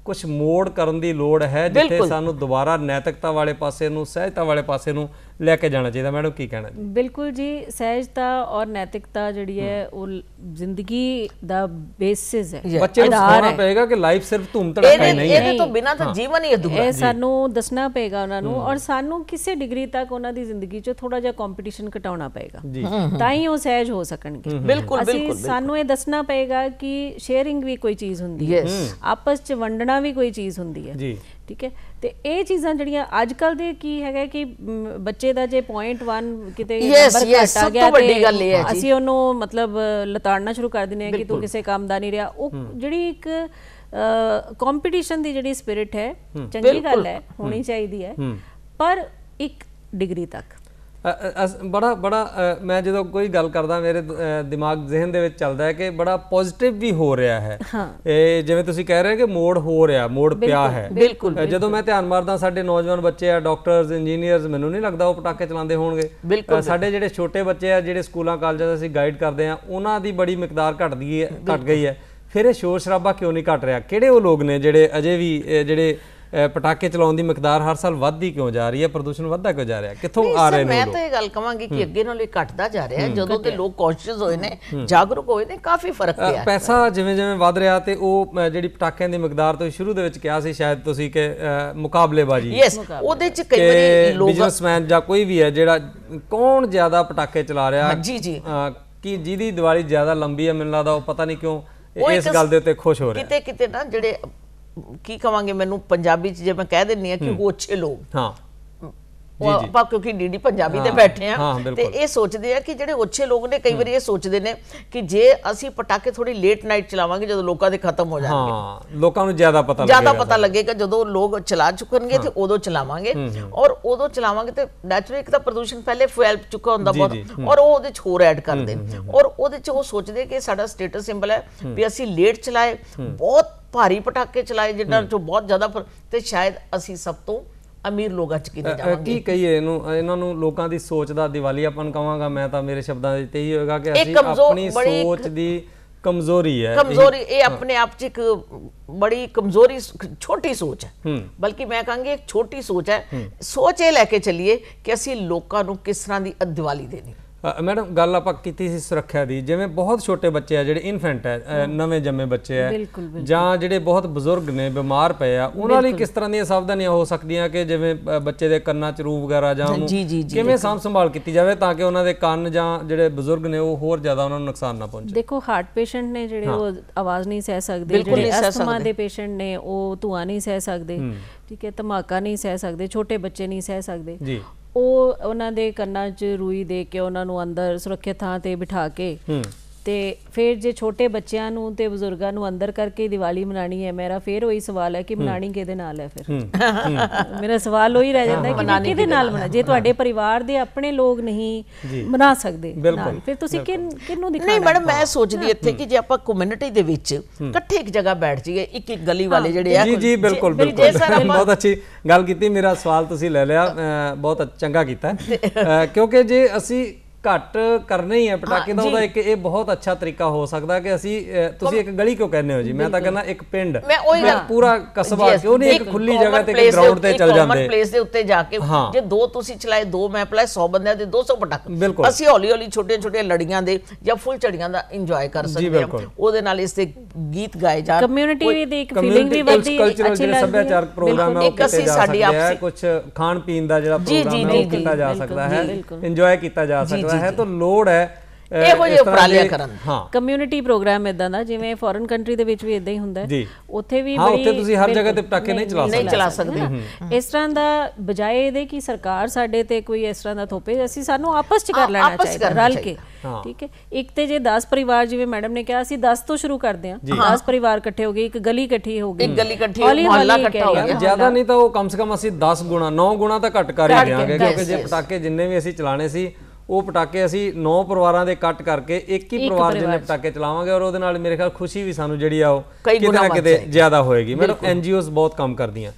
A: ਕੁਝ ਮੋੜ ਕਰਨ ਦੀ ਲੋੜ ਹੈ ਜਿੱਥੇ ਸਾਨੂੰ ਦੁਬਾਰਾ ਨੈਤਿਕਤਾ ਵਾਲੇ ਪਾਸੇ ਨੂੰ ਸਹਿਜਤਾ ਵਾਲੇ ਪਾਸੇ ਨੂੰ ਲੈ ਕੇ ਜਾਣਾ ਚਾਹੀਦਾ ਮੈਡਮ ਕੀ ਕਹਿਣਾ ਜੀ
C: ਬਿਲਕੁਲ ਜੀ ਸਹਿਜਤਾ ਔਰ ਨੈਤਿਕਤਾ ਜਿਹੜੀ ਹੈ ਉਹ ਜ਼ਿੰਦਗੀ ਦਾ ਬੇਸਿਸ ਹੈ ਬੱਚੇ ਨੂੰ ਸਿਖਾਉਣਾ
A: ਪਏਗਾ ਕਿ ਲਾਈਫ ਸਿਰਫ ਧੂਮ ਧੜਕਾ ਨਹੀਂ ਹੈ ਇਹਦੇ ਤੋਂ ਬਿਨਾ ਤਾਂ ਜੀਵਨ ਹੀ ਅਧੂਰਾ ਹੈ ਇਹ ਸਾਨੂੰ
C: ਦੱਸਣਾ ਪਏਗਾ ਉਹਨਾਂ ਨੂੰ ਔਰ ਸਾਨੂੰ ਕਿਸੇ ਡਿਗਰੀ ਤੱਕ ਉਹਨਾਂ ਦੀ ਜ਼ਿੰਦਗੀ 'ਚ ਥੋੜਾ ਜਿਹਾ ਕੰਪੀਟੀਸ਼ਨ ਘਟਾਉਣਾ ਪਏਗਾ ਤਾਂ ਹੀ ਉਹ ਸਹਿਜ ਹੋ ਸਕਣਗੇ ਬਿਲਕੁਲ ਬਿਲਕੁਲ ਅਸੀਂ ਸਾਨੂੰ ਇਹ ਦੱਸਣਾ ਪਏਗਾ ਕਿ ਸ਼ੇਅਰਿੰਗ ਵੀ ਕੋਈ ਚੀਜ਼ ਹੁੰਦੀ ਹੈ ਆਪਸ 'ਚ ਵੰਡਣਾ ਵੀ ਕੋਈ ਚੀਜ਼ ਹੁੰਦੀ ਹੈ ਜੀ ਠੀਕ ਹੈ ਤੇ ਇਹ ਚੀਜ਼ਾਂ ਜਿਹੜੀਆਂ ਅੱਜ ਕੱਲ ਦੇ ਕੀ ਹੈਗਾ ਕਿ ਬੱਚੇ ਦਾ ਜੇ 0.1 ਕਿਤੇ ਨੰਬਰ ਘਟਾ ਗਿਆ ਸਭ ਤੋਂ ਵੱਡੀ ਗੱਲ ਇਹ ਹੈ ਜੀ ਅਸੀਂ ਉਹਨੂੰ ਮਤਲਬ ਲਤਾੜਨਾ ਸ਼ੁਰੂ ਕਰ ਦਿੰਦੇ ਆ ਕਿ ਤੂੰ ਕਿਸੇ ਕੰਮ ਦਾ ਨਹੀਂ ਰਿਹਾ ਉਹ ਜਿਹੜੀ ਇੱਕ ਕੰਪੀਟੀਸ਼ਨ ਦੀ ਜਿਹੜੀ ਸਪਿਰਿਟ ਹੈ ਚੰਗੀ ਗੱਲ ਹੈ ਹੋਣੀ ਚਾਹੀਦੀ ਹੈ ਪਰ ਇੱਕ ਡਿਗਰੀ ਤੱਕ
A: ਬੜਾ ਬੜਾ ਮੈਂ ਜਦੋਂ ਕੋਈ ਗੱਲ ਕਰਦਾ ਮੇਰੇ ਦਿਮਾਗ ਜ਼ਿਹਨ ਦੇ ਵਿੱਚ ਚੱਲਦਾ ਹੈ ਕਿ ਬੜਾ ਪੋਜ਼ਿਟਿਵ ਵੀ ਹੋ ਰਿਹਾ ਹੈ ਇਹ ਜਿਵੇਂ ਤੁਸੀਂ ਕਹਿ ਰਹੇ ਹੋ ਕਿ ਮੋੜ ਹੋ ਰਿਹਾ ਮੋੜ ਪਿਆ ਹੈ ਬਿਲਕੁਲ ਜਦੋਂ ਮੈਂ ਧਿਆਨ ਮਾਰਦਾ ਸਾਡੇ ਨੌਜਵਾਨ ਬੱਚੇ ਆ ਡਾਕਟਰਸ ਇੰਜੀਨੀਅਰਸ ਮੈਨੂੰ ਨਹੀਂ ਲੱਗਦਾ ਉਹ ਪਟਾਕੇ ਚਲਾਉਂਦੇ ਹੋਣਗੇ ਸਾਡੇ ਜਿਹੜੇ ਛੋਟੇ ਬੱਚੇ ਆ ਜਿਹੜੇ ਸਕੂਲਾਂ ਕਾਲਜਾਂ ਦਾ ਅਸੀਂ ਗਾਈਡ ਕਰਦੇ ਆ ਉਹਨਾਂ ਦੀ ਬੜੀ ਮਿਕਦਾਰ ਘਟ ਗਈ ਹੈ ਘਟ ਗਈ ਹੈ ਫਿਰ ਇਹ ਸ਼ੋਰ ਸ਼ਰਾਬਾ ਕਿਉਂ ਨਹੀਂ ਘਟ ਰਿਹਾ ਕਿਹੜੇ ਉਹ ਲੋਕ ਨੇ ਜਿਹੜੇ ਅਜੇ ਵੀ ਜਿਹੜੇ ਪਟਾਕੇ ਚਲਾਉਣ ਦੀ ਮਕਦਾਰ ਹਰ ਸਾਲ ਵੱਧਦੀ ਕਿਉਂ ਜਾ ਰਹੀ ਹੈ ਪ੍ਰਦੂਸ਼ਣ ਵੱਧਦਾ ਕਿਉਂ ਜਾ ਰਿਹਾ ਕਿੱਥੋਂ ਆ ਰਹੇ ਨੇ ਮੈਂ ਤਾਂ ਇਹ
B: ਗੱਲ ਕਹਾਂਗੀ ਕਿ ਅੱਗੇ ਨਾਲੋਂ ਇਹ ਘਟਦਾ ਜਾ ਰਿਹਾ ਜਦੋਂ ਤੇ ਲੋਕ ਕੌਨਸ਼ੀਅਸ ਹੋਏ ਨੇ ਜਾਗਰੂਕ ਹੋਏ ਨੇ ਕਾਫੀ ਫਰਕ ਪਿਆ
A: ਪੈਸਾ ਜਿਵੇਂ ਜਿਵੇਂ ਵੱਧ ਰਿਹਾ ਤੇ ਉਹ ਜਿਹੜੀ ਪਟਾਕਿਆਂ ਦੀ ਮਕਦਾਰ ਤੋਂ ਸ਼ੁਰੂ ਦੇ ਵਿੱਚ ਕਿਹਾ ਸੀ ਸ਼ਾਇਦ ਤੁਸੀਂ ਕਿ ਮੁਕਾਬਲੇਬਾਜ਼ੀ ਯੈਸ
B: ਉਹਦੇ ਚ ਕਈ ਵਾਰੀ ਲੋਕ ਬਿਜ਼ਨਸਮੈਨ
A: ਜਾਂ ਕੋਈ ਵੀ ਹੈ ਜਿਹੜਾ ਕੌਣ ਜ਼ਿਆਦਾ ਪਟਾਕੇ ਚਲਾ ਰਿਹਾ ਜੀ ਜੀ ਕਿ ਜਿਹਦੀ ਦੀਵਾਲੀ ਜ਼ਿਆਦਾ ਲੰਬੀ ਹੈ ਮੈਨੂੰ ਲੱਗਦਾ ਉਹ ਪਤਾ ਨਹੀਂ ਕਿਉਂ ਇਸ ਗੱਲ ਦੇ ਉੱਤੇ ਖੁਸ਼ ਹੋ ਰਿਹਾ ਕਿਤੇ
B: ਕਿਤੇ ਨਾ ਜਿਹੜੇ ਕੀ ਕਵਾਂਗੇ ਮੈਨੂੰ ਪੰਜਾਬੀ ਚ ਜੇ ਮੈਂ ਕਹਿ ਦਿੰਨੀ ਆ ਕਿ ਉਹ ਅੱਛੇ ਲੋਕ
A: ਹਾਂ ਉਹ ਪਾ
B: ਕਿਉਂਕਿ ਡੀਡੀ ਪੰਜਾਬੀ ਤੇ ਬੈਠੇ ਆ ਤੇ ਇਹ ਸੋਚਦੇ ਆ ਕਿ ਜਿਹੜੇ ਉੱਚੇ ਲੋਕ ਨੇ ਕਈ ਵਾਰੀ ਇਹ ਸੋਚਦੇ ਨੇ ਕਿ ਜੇ ਅਸੀਂ ਪਟਾਕੇ ਥੋੜੀ ਲੇਟ ਨਾਈਟ ਚਲਾਵਾਂਗੇ ਜਦੋਂ ਲੋਕਾਂ ਦੇ ਖਤਮ ਹੋ ਜਾਣਗੇ
A: ਹਾਂ ਲੋਕਾਂ ਨੂੰ ਜ਼ਿਆਦਾ ਪਤਾ ਲੱਗੇਗਾ ਜ਼ਿਆਦਾ ਪਤਾ ਲੱਗੇਗਾ
B: ਜਦੋਂ ਲੋਕ ਚਲਾ ਚੁੱਕਣਗੇ ਤੇ ਉਦੋਂ ਚਲਾਵਾਂਗੇ ਔਰ ਉਦੋਂ ਚਲਾਵਾਂਗੇ ਤੇ ਨੈਚੁਰਲੀ ਇੱਕ ਤਾਂ ਪ੍ਰਦੂਸ਼ਣ ਪਹਿਲੇ ਫੁਐਲ ਚੁੱਕਾ ਹੁੰਦਾ ਬਹੁਤ ਔਰ ਉਹ ਉਹਦੇ ਚ ਹੋਰ ਐਡ ਕਰਦੇ ਔਰ ਉਹਦੇ ਚ ਉਹ ਸੋਚਦੇ ਕਿ ਸਾਡਾ ਸਟੇਟਸ ਸਿੰਬਲ ਹੈ ਵੀ ਅਸੀਂ ਲੇਟ ਚਲਾਏ ਬਹੁਤ ਭਾਰੀ ਪਟਾਕੇ ਚਲਾਏ ਜਿੱਦਾਂ ਚੋਂ ਬਹੁਤ ਜ਼ਿਆਦਾ ਤੇ ਸ਼ਾਇਦ ਅਸੀਂ ਸਭ ਤੋਂ ਅਮੀਰ ਚ ਕੀ ਕਿਤੇ ਜਾਵਾਂਗੇ ਕੀ ਕਹੀਏ
A: ਇਹਨੂੰ ਇਹਨਾਂ ਨੂੰ ਲੋਕਾਂ ਦੀ ਸੋਚ ਦਾ ਦੀਵਾਲੀ ਆਪਾਂ ਨੂੰ ਕਹਾਂਗਾ ਮੈਂ ਤਾਂ ਮੇਰੇ ਸ਼ਬਦਾਂ ਦੇ ਤੇ ਹੀ ਹੋਏਗਾ ਕਿ ਅਸੀਂ ਆਪਣੀ ਸੋਚ ਦੀ ਕਮਜ਼ੋਰੀ ਹੈ ਕਮਜ਼ੋਰੀ ਇਹ ਆਪਣੇ
B: ਆਪ 'ਚ ਇੱਕ ਬੜੀ ਕਮਜ਼ੋਰੀ ਛੋਟੀ ਸੋਚ ਹੈ ਬਲਕਿ ਮੈਂ ਕਹਾਂਗੀ ਇੱਕ ਛੋਟੀ ਸੋਚ ਹੈ ਸੋਚ ਇਹ ਲੈ ਕੇ ਚੱਲੀਏ ਕਿ ਅਸੀਂ ਲੋਕਾਂ ਨੂੰ ਕਿਸ ਤਰ੍ਹਾਂ ਦੀ ਦੀਵਾਲੀ ਦੇਣੀ
A: ਮੈਡਮ ਗੱਲ ਆਪਾਂ ਕੀਤੀ ਸੀ ਸੁਰੱਖਿਆ ਦੀ ਜਿਵੇਂ ਬਹੁਤ ਛੋਟੇ ਬੱਚੇ ਆ ਜਿਹੜੇ ਇਨਫੈਂਟ ਹੈ ਨਵੇਂ ਜੰਮੇ ਬੱਚੇ ਆ ਜਾਂ ਜਿਹੜੇ ਬਹੁਤ ਬਜ਼ੁਰਗ ਨੇ ਬਿਮਾਰ ਪਏ ਆ ਉਹਨਾਂ ਲਈ ਕਿਸ ਤਰ੍ਹਾਂ ਦੀਆਂ ਸਾਵਧਾਨੀਆਂ ਹੋ ਸਕਦੀਆਂ ਕਿ ਜਿਵੇਂ ਬੱਚੇ ਦੇ ਕੰਨਾਂ 'ਚ ਰੂ ਵਗੈਰਾ ਜਾਂ ਕਿਵੇਂ ਸਾਂਭ ਸੰਭਾਲ ਕੀਤੀ ਜਾਵੇ ਤਾਂ ਕਿ ਉਹਨਾਂ ਦੇ ਕੰਨ ਜਾਂ ਜਿਹੜੇ ਬਜ਼ੁਰਗ ਨੇ ਉਹ ਹੋਰ ਜ਼ਿਆਦਾ ਉਹਨਾਂ ਨੂੰ ਨੁਕਸਾਨ ਨਾ ਪਹੁੰਚੇ
C: ਦੇਖੋ ਹਾਰਟ ਪੇਸ਼ੈਂਟ ਨੇ ਜਿਹੜੇ ਉਹ ਆਵਾਜ਼ ਨਹੀਂ ਸਹਿ ਸਕਦੇ ਜਿਹੜੇ ਅਸਥਮਾ ਦੇ ਪੇਸ਼ੈਂਟ ਨੇ ਉਹ ਧੂਆ ਨਹੀਂ ਸਹਿ ਸਕਦੇ ਠੀਕ ਹੈ ਧਮਾਕਾ ਨਹੀਂ ਸਹਿ ਸਕਦੇ ਛੋਟੇ ਬੱਚੇ ਨਹੀਂ ਸਹਿ ਸਕਦੇ ਉਹ ਉਹਨਾਂ ਦੇ ਕੰਨਾਂ 'ਚ ਰੂਈ ਦੇ ਕੇ ਉਹਨਾਂ ਨੂੰ ਅੰਦਰ ਸੁਰੱਖਿਅਤ ਥਾਂ ਤੇ ਬਿਠਾ ਕੇ ਤੇ ਫਿਰ ਜੇ ਛੋਟੇ ਬੱਚਿਆਂ ਨੂੰ ਤੇ ਬਜ਼ੁਰਗਾਂ ਨੂੰ ਅੰਦਰ ਕਰਕੇ ਦੀਵਾਲੀ ਮਨਾਣੀ ਹੈ ਮੇਰਾ ਫਿਰ ਉਹੀ ਸਵਾਲ ਹੈ ਕਿ ਮਨਾਣੀ ਕਿਹਦੇ ਨਾਲ ਹੈ ਫਿਰ ਮੇਰਾ ਸਵਾਲ ਉਹੀ ਰਹਿ ਜਾਂਦਾ ਕਿ ਕਿਹਦੇ ਨਾਲ ਮਨਾ ਜੇ ਤੁਹਾਡੇ ਪਰਿਵਾਰ ਦੇ ਆਪਣੇ ਲੋਕ ਨਹੀਂ ਮਨਾ ਸਕਦੇ ਫਿਰ ਤੁਸੀਂ ਕਿਨ ਕਿਨੂੰ ਦਿਖਾ ਨਹੀਂ ਮੈਡਮ ਮੈਂ ਸੋਚਦੀ
B: ਇੱਥੇ ਕਿ
A: ਜੇ ਆਪਾਂ ਕਮਿਊਨਿਟੀ ਦੇ ਵਿੱਚ ਇਕੱਠੇ
B: ਇੱਕ ਜਗ੍ਹਾ ਬੈਠ ਜਾਈਏ ਇੱਕ ਇੱਕ ਗਲੀ ਵਾਲੇ ਜਿਹੜੇ ਆ ਜੀ ਜੀ ਬਿਲਕੁਲ ਬਿਲਕੁਲ ਬਹੁਤ
A: ਅੱਛੀ ਗੱਲ ਕੀਤੀ ਮੇਰਾ ਸਵਾਲ ਤੁਸੀਂ ਲੈ ਲਿਆ ਬਹੁਤ ਚੰਗਾ ਕੀਤਾ ਕਿਉਂਕਿ ਜੇ ਅਸੀਂ ਘੱਟ ਕਰਨਾ ਹੀ ਹੈ ਪਟਾਕੇ ਦਾ ਉਹਦਾ ਇੱਕ ਇਹ ਬਹੁਤ ਅੱਛਾ ਤਰੀਕਾ ਹੋ ਸਕਦਾ ਕਿ ਅਸੀਂ ਤੁਸੀਂ ਇੱਕ ਗਲੀ ਕਿਉਂ ਕਹਿੰਦੇ ਹੋ ਜੀ ਮੈਂ ਤਾਂ ਕਹਿੰਦਾ ਇੱਕ ਪਿੰਡ ਮੈਂ ਪੂਰਾ ਕਸਬਾ ਕਿਉਂ ਨਹੀਂ ਇੱਕ ਖੁੱਲੀ ਜਗ੍ਹਾ ਤੇ ਗਰਾਊਂਡ ਤੇ ਚੱਲ ਜਾਂਦੇ ਕਾਮਨ ਪਲੇਸ ਦੇ
B: ਉੱਤੇ ਜਾ ਕੇ ਜੇ ਦੋ ਤੁਸੀਂ ਚਲਾਏ ਦੋ ਮੈਂ ਪਲਾਏ 100 ਬੰਦਿਆਂ ਦੇ 200 ਪਟਾਕੇ ਅਸੀਂ ਹੌਲੀ ਹੌਲੀ ਛੋਟੇ ਛੋਟੇ ਲੜੀਆਂ ਦੇ ਜਾਂ ਫੁੱਲ ਚੜੀਆਂ ਦਾ ਇੰਜੋਏ ਕਰ ਸਕਦੇ ਹਾਂ ਉਹਦੇ ਨਾਲ ਇਸ ਤੇ ਗੀਤ ਗਾਏ ਜਾ ਕਮਿਊਨਿਟੀ ਦੀ ਇੱਕ ਫੀਲਿੰਗ ਵੀ ਵਧਦੀ ਲੱਗਦੀ ਹੈ ਸੱਭਿਆਚਾਰਕ ਪ੍ਰੋਗਰਾਮ ਹੈ ਉਹ ਕਿਤੇ ਜਾ ਸਕਦੇ ਹੈ
A: ਕੁਝ ਖਾਣ ਪੀਣ ਦਾ ਜਿਹੜਾ ਪ੍ਰੋਗਰਾਮ ਹੈ ਉਹ ਕੀਤਾ ਜਾ ਸਕਦਾ ਹੈ ਇੰਜੋਏ ਕੀਤਾ ਜਾ ਸਕਦਾ ਕਰਨਾ ਹੈ ਤਾਂ ਲੋੜ ਹੈ ਇਹੋ ਜਿਹੇ ਉਪਰਾਲੇ ਕਰਨ
C: ਕਮਿਊਨਿਟੀ ਪ੍ਰੋਗਰਾਮ ਇਦਾਂ ਦਾ ਜਿਵੇਂ ਫੋਰਨ ਕੰਟਰੀ ਦੇ ਵਿੱਚ ਵੀ ਇਦਾਂ ਹੀ ਹੁੰਦਾ ਹੈ ਉੱਥੇ ਵੀ ਬੜੀ ਉੱਥੇ ਤੁਸੀਂ ਹਰ ਜਗ੍ਹਾ
A: ਤੇ
D: ਪਟਾਕੇ ਨਹੀਂ ਚਲਾ ਸਕਦੇ ਨਹੀਂ ਚਲਾ ਸਕਦੇ
C: ਇਸ ਤਰ੍ਹਾਂ ਦਾ ਬਜਾਏ ਇਹਦੇ ਕਿ ਸਰਕਾਰ ਸਾਡੇ ਤੇ ਕੋਈ ਇਸ ਤਰ੍ਹਾਂ ਦਾ ਥੋਪੇ ਅਸੀਂ ਸਾਨੂੰ ਆਪਸ ਚ ਕਰ ਲੈਣਾ ਚਾਹੀਦਾ ਰਲ ਕੇ ਠੀਕ ਹੈ ਇੱਕ ਤੇ ਜੇ 10 ਪਰਿਵਾਰ ਜਿਵੇਂ ਮੈਡਮ ਨੇ ਕਿਹਾ ਅਸੀਂ 10 ਤੋਂ ਸ਼ੁਰੂ ਕਰਦੇ ਹਾਂ 10 ਪਰਿਵਾਰ ਇਕੱਠੇ ਹੋ ਗਏ ਇੱਕ ਗਲੀ ਇਕੱਠੀ ਹੋ ਗਈ ਇੱਕ ਗਲੀ ਇਕੱਠੀ ਹੋ ਗਈ ਮਹੱਲਾ ਇਕੱਠਾ
A: ਹੋ ਗਿਆ ਜਿਆਦਾ ਨਹੀਂ ਤਾਂ ਉਹ ਕਮ ਸੇ ਕਮ ਅਸੀਂ 10 ਗੁਣਾ 9 ਗੁਣਾ ਤਾਂ ਘੱਟ ਕਰ ਹੀ ਦੇਾਂਗੇ ਕਿਉਂਕਿ ਜੇ ਪਟਾਕੇ ਜਿੰਨੇ ਵੀ ਅਸੀਂ ਚਲਾਣੇ ਸੀ ਉਹ ਪਟਾਕੇ ਅਸੀਂ 9 ਪਰਿਵਾਰਾਂ ਦੇ ਕੱਟ ਕਰਕੇ ਇੱਕ ਹੀ ਪਰਿਵਾਰ ਦੇ ਨੇ ਪਟਾਕੇ ਚਲਾਵਾਂਗੇ ਔਰ ਉਹਦੇ ਨਾਲ ਮੇਰੇ ਖਿਆਲ ਖੁਸ਼ੀ ਵੀ ਸਾਨੂੰ ਜਿਹੜੀ ਆ ਉਹ ਕਿਤੇ ਨਾ ਕਿਤੇ ਜ਼ਿਆਦਾ ਹੋਏਗੀ ਮੈਡਮ ਐਨਜੀਓਸ ਬਹੁਤ ਕੰਮ ਕਰਦੀਆਂ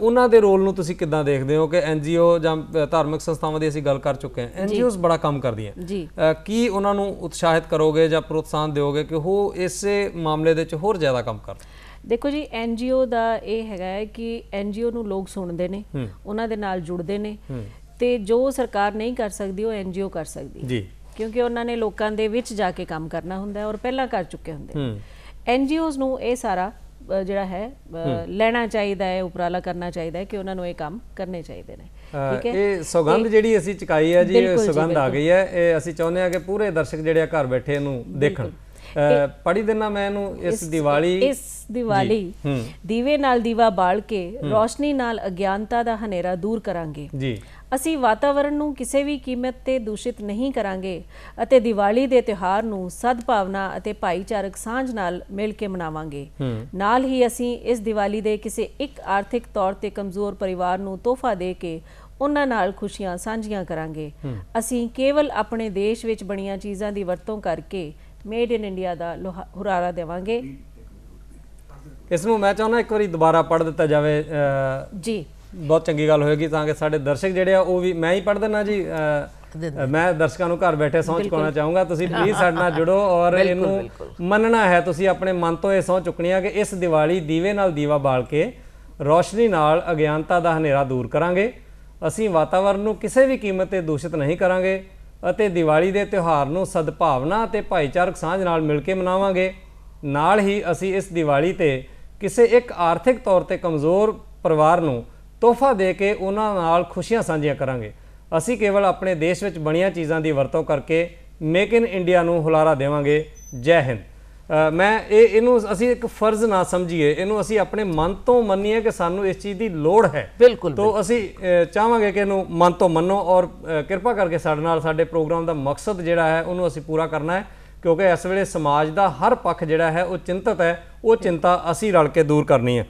A: ਉਹਨਾਂ ਦੇ ਰੋਲ ਨੂੰ ਤੁਸੀਂ ਕਿੱਦਾਂ ਦੇਖਦੇ ਹੋ ਕਿ ਐਨਜੀਓ ਜਾਂ ਧਾਰਮਿਕ ਸੰਸਥਾਵਾਂ ਦੀ ਅਸੀਂ ਗੱਲ ਕਰ ਚੁੱਕੇ ਹਾਂ ਐਨਜੀਓਸ ਬੜਾ ਕੰਮ
C: ਕਰਦੀਆਂ
A: ਕੀ ਉਹਨਾਂ ਨੂੰ ਉਤਸ਼ਾਹਿਤ ਕਰੋਗੇ ਜਾਂ ਪ੍ਰੋਤਸਾਹਨ ਦਿਓਗੇ ਕਿ ਉਹ ਇਸੇ ਮਾਮਲੇ ਦੇ ਵਿੱਚ ਹੋਰ ਜ਼ਿਆਦਾ ਕੰਮ ਕਰਨ
C: ਦੇਖੋ ਜੀ ਐਨਜੀਓ ਦਾ ਇਹ ਹੈਗਾ ਕਿ ਕਿ ਐਨਜੀਓ ਨੂੰ ਲੋਕ ਸੁਣਦੇ ਨੇ ਉਹਨਾਂ ਦੇ ਨਾਲ ਜੁੜਦੇ ਨੇ ਤੇ ਜੋ ਸਰਕਾਰ ਨਹੀਂ ਕਰ ਸਕਦੀ ਉਹ ਐਨਜੀਓ ਕਰ ਸਕਦੀ ਜੀ ਕਿਉਂਕਿ ਉਹਨਾਂ ਨੇ ਲੋਕਾਂ ਦੇ ਵਿੱਚ ਜਾ ਕੇ ਕੰਮ ਕਰਨਾ ਹੁੰਦਾ ਹੈ ਔਰ ਪਹਿਲਾਂ ਕਰ ਚੁੱਕੇ ਹੁੰਦੇ ਐਨਜੀਓਜ਼ ਨੂੰ ਇਹ ਸਾਰਾ ਜਿਹੜਾ ਹੈ ਲੈਣਾ ਚਾਹੀਦਾ ਹੈ ਉਪਰਾਲਾ ਕਰਨਾ ਚਾਹੀਦਾ ਹੈ ਕਿ ਉਹਨਾਂ ਨੂੰ ਇਹ ਕੰਮ ਕਰਨੇ ਚਾਹੀਦੇ ਨੇ ਠੀਕ ਹੈ
A: ਇਹ ਸੁਗੰਧ ਜਿਹੜੀ ਅਸੀਂ ਚਕਾਈ ਹੈ ਜੀ ਇਹ ਸੁਗੰਧ ਆ ਗਈ ਹੈ ਇਹ ਅਸੀਂ ਚਾਹੁੰਦੇ ਹਾਂ ਕਿ ਪੂਰੇ ਦਰਸ਼ਕ ਜਿਹੜੇ ਆ ਘਰ ਬੈਠੇ ਇਹਨੂੰ ਦੇਖਣ ਪੜੀ ਦਿਨਾ ਮੈਂ ਇਹਨੂੰ ਇਸ ਦੀਵਾਲੀ ਇਸ ਦੀਵਾਲੀ
C: ਦੀਵੇ ਨਾਲ ਦੀਵਾ ਬਾਲ ਕੇ ਰੋਸ਼ਨੀ ਨਾਲ ਅਗਿਆਨਤਾ ਦਾ ਹਨੇਰਾ ਦੂਰ ਕਰਾਂਗੇ ਜੀ ਅਸੀਂ ਵਾਤਾਵਰਣ ਨੂੰ ਕਿਸੇ ਵੀ ਕੀਮਤ ਤੇ ਦੂਸ਼ਿਤ ਨਹੀਂ ਕਰਾਂਗੇ ਅਤੇ ਦੀਵਾਲੀ ਦੇ ਤਿਉਹਾਰ ਨੂੰ ਸਦਭਾਵਨਾ ਅਤੇ ਭਾਈਚਾਰਕ ਸਾਂਝ ਨਾਲ ਮਿਲ ਕੇ ਮਨਾਵਾਂਗੇ ਨਾਲ ਹੀ ਅਸੀਂ ਇਸ ਦੀਵਾਲੀ ਦੇ ਕਿਸੇ ਇੱਕ ਆਰਥਿਕ ਤੌਰ ਤੇ ਕਮਜ਼ੋਰ ਪਰਿਵਾਰ ਨੂੰ ਤੋਹਫਾ ਦੇ ਕੇ ਉਹਨਾਂ ਨਾਲ ਖੁਸ਼ੀਆਂ ਸਾਂਝੀਆਂ ਕਰਾਂਗੇ ਅਸੀਂ ਕੇਵਲ ਆਪਣੇ ਦੇਸ਼ ਵਿੱਚ ਬਣੀਆਂ ਚੀਜ਼ਾਂ ਦੀ ਵਰਤੋਂ ਕਰਕੇ ਮੇਡ ਇਨ ਇੰਡੀਆ ਦਾ ਹੁਰਾਰਾ ਦੇਵਾਂਗੇ
A: ਇਸ ਨੂੰ ਮੈਂ ਚਾਹੁੰਦਾ ਇੱਕ ਵਾਰੀ ਦੁਬਾਰਾ ਪੜ੍ਹ ਦਿੱਤਾ ਜਾਵੇ ਜੀ ਬਹੁਤ ਚੰਗੀ ਗੱਲ ਹੋਏਗੀ ਤਾਂ ਕਿ ਸਾਡੇ ਦਰਸ਼ਕ ਜਿਹੜੇ ਆ ਉਹ ਵੀ ਮੈਂ ਹੀ ਪੜ੍ਹ ਦਿੰਨਾ ਜੀ ਮੈਂ ਦਰਸ਼ਕਾਂ ਨੂੰ ਘਰ ਬੈਠੇ ਸਹੁੰ ਚੁਕਾਉਣਾ ਚਾਹੂੰਗਾ ਤੁਸੀਂ ਪਲੀਜ਼ ਸਾਡੇ ਨਾਲ ਜੁੜੋ ਔਰ ਇਹਨੂੰ ਮੰਨਣਾ ਹੈ ਤੁਸੀਂ ਆਪਣੇ ਮਨ ਤੋਂ ਇਹ ਸਹੁੰ ਚੁਕਣੀ ਹੈ ਕਿ ਇਸ ਦੀਵਾਲੀ ਦੀਵੇ ਨਾਲ ਦੀਵਾ ਬਾਲ ਕੇ ਰੋਸ਼ਨੀ ਨਾਲ ਅਗਿਆਨਤਾ ਦਾ ਹਨੇਰਾ ਦੂਰ ਕਰਾਂਗੇ ਅਸੀਂ ਵਾਤਾਵਰਣ ਨੂੰ ਕਿਸੇ ਵੀ ਕੀਮਤ ਤੇ ਦੂਸ਼ਿਤ ਨਹੀਂ ਕਰਾਂਗੇ ਅਤੇ ਦੀਵਾਲੀ ਦੇ ਤਿਉਹਾਰ ਨੂੰ ਸਦਭਾਵਨਾ ਅਤੇ ਭਾਈਚਾਰਕ ਸਾਂਝ ਨਾਲ ਮਿਲ ਕੇ ਮਨਾਵਾਂਗੇ ਨਾਲ ਹੀ ਅਸੀਂ ਇਸ ਦੀਵਾਲੀ ਤੇ ਕਿਸੇ ਇੱਕ ਆਰਥਿਕ ਤੌਰ ਤੇ ਕਮਜ਼ੋਰ ਪਰਿਵਾਰ ਨੂੰ ਤੋਹਫਾ ਦੇ ਕੇ ਉਹਨਾਂ ਨਾਲ ਖੁਸ਼ੀਆਂ ਸਾਂਝੀਆਂ ਕਰਾਂਗੇ ਅਸੀਂ ਕੇਵਲ ਆਪਣੇ ਦੇਸ਼ ਵਿੱਚ ਬਣੀਆਂ ਚੀਜ਼ਾਂ ਦੀ ਵਰਤੋਂ ਕਰਕੇ ਮੇਕ ਇਨ ਇੰਡੀਆ ਨੂੰ ਹੁਲਾਰਾ ਦੇਵਾਂਗੇ ਜੈ ਹਿੰਦ ਮੈਂ ਇਹ ਇਹਨੂੰ ਅਸੀਂ ਇੱਕ ਫਰਜ਼ ਨਾ ਸਮਝੀਏ ਇਹਨੂੰ ਅਸੀਂ ਆਪਣੇ ਮਨ ਤੋਂ ਮੰਨੀਏ ਕਿ ਸਾਨੂੰ ਇਸ ਚੀਜ਼ ਦੀ ਲੋੜ ਹੈ ਬਿਲਕੁਲ ਤੋਂ ਅਸੀਂ ਚਾਹਾਂਗੇ ਕਿ ਇਹਨੂੰ ਮਨ ਤੋਂ ਮੰਨੋ ਔਰ ਕਿਰਪਾ ਕਰਕੇ ਸਾਡੇ ਨਾਲ ਸਾਡੇ ਪ੍ਰੋਗਰਾਮ ਦਾ ਮਕਸਦ ਜਿਹੜਾ ਹੈ ਉਹਨੂੰ ਅਸੀਂ ਪੂਰਾ ਕਰਨਾ ਹੈ ਕਿਉਂਕਿ ਇਸ ਵੇਲੇ ਸਮਾਜ ਦਾ ਹਰ ਪੱਖ ਜਿਹੜਾ ਹੈ ਉਹ ਚਿੰਤਤ ਹੈ ਉਹ ਚਿੰਤਾ ਅਸੀਂ ਰਲ ਕੇ ਦੂਰ ਕਰਨੀ ਹੈ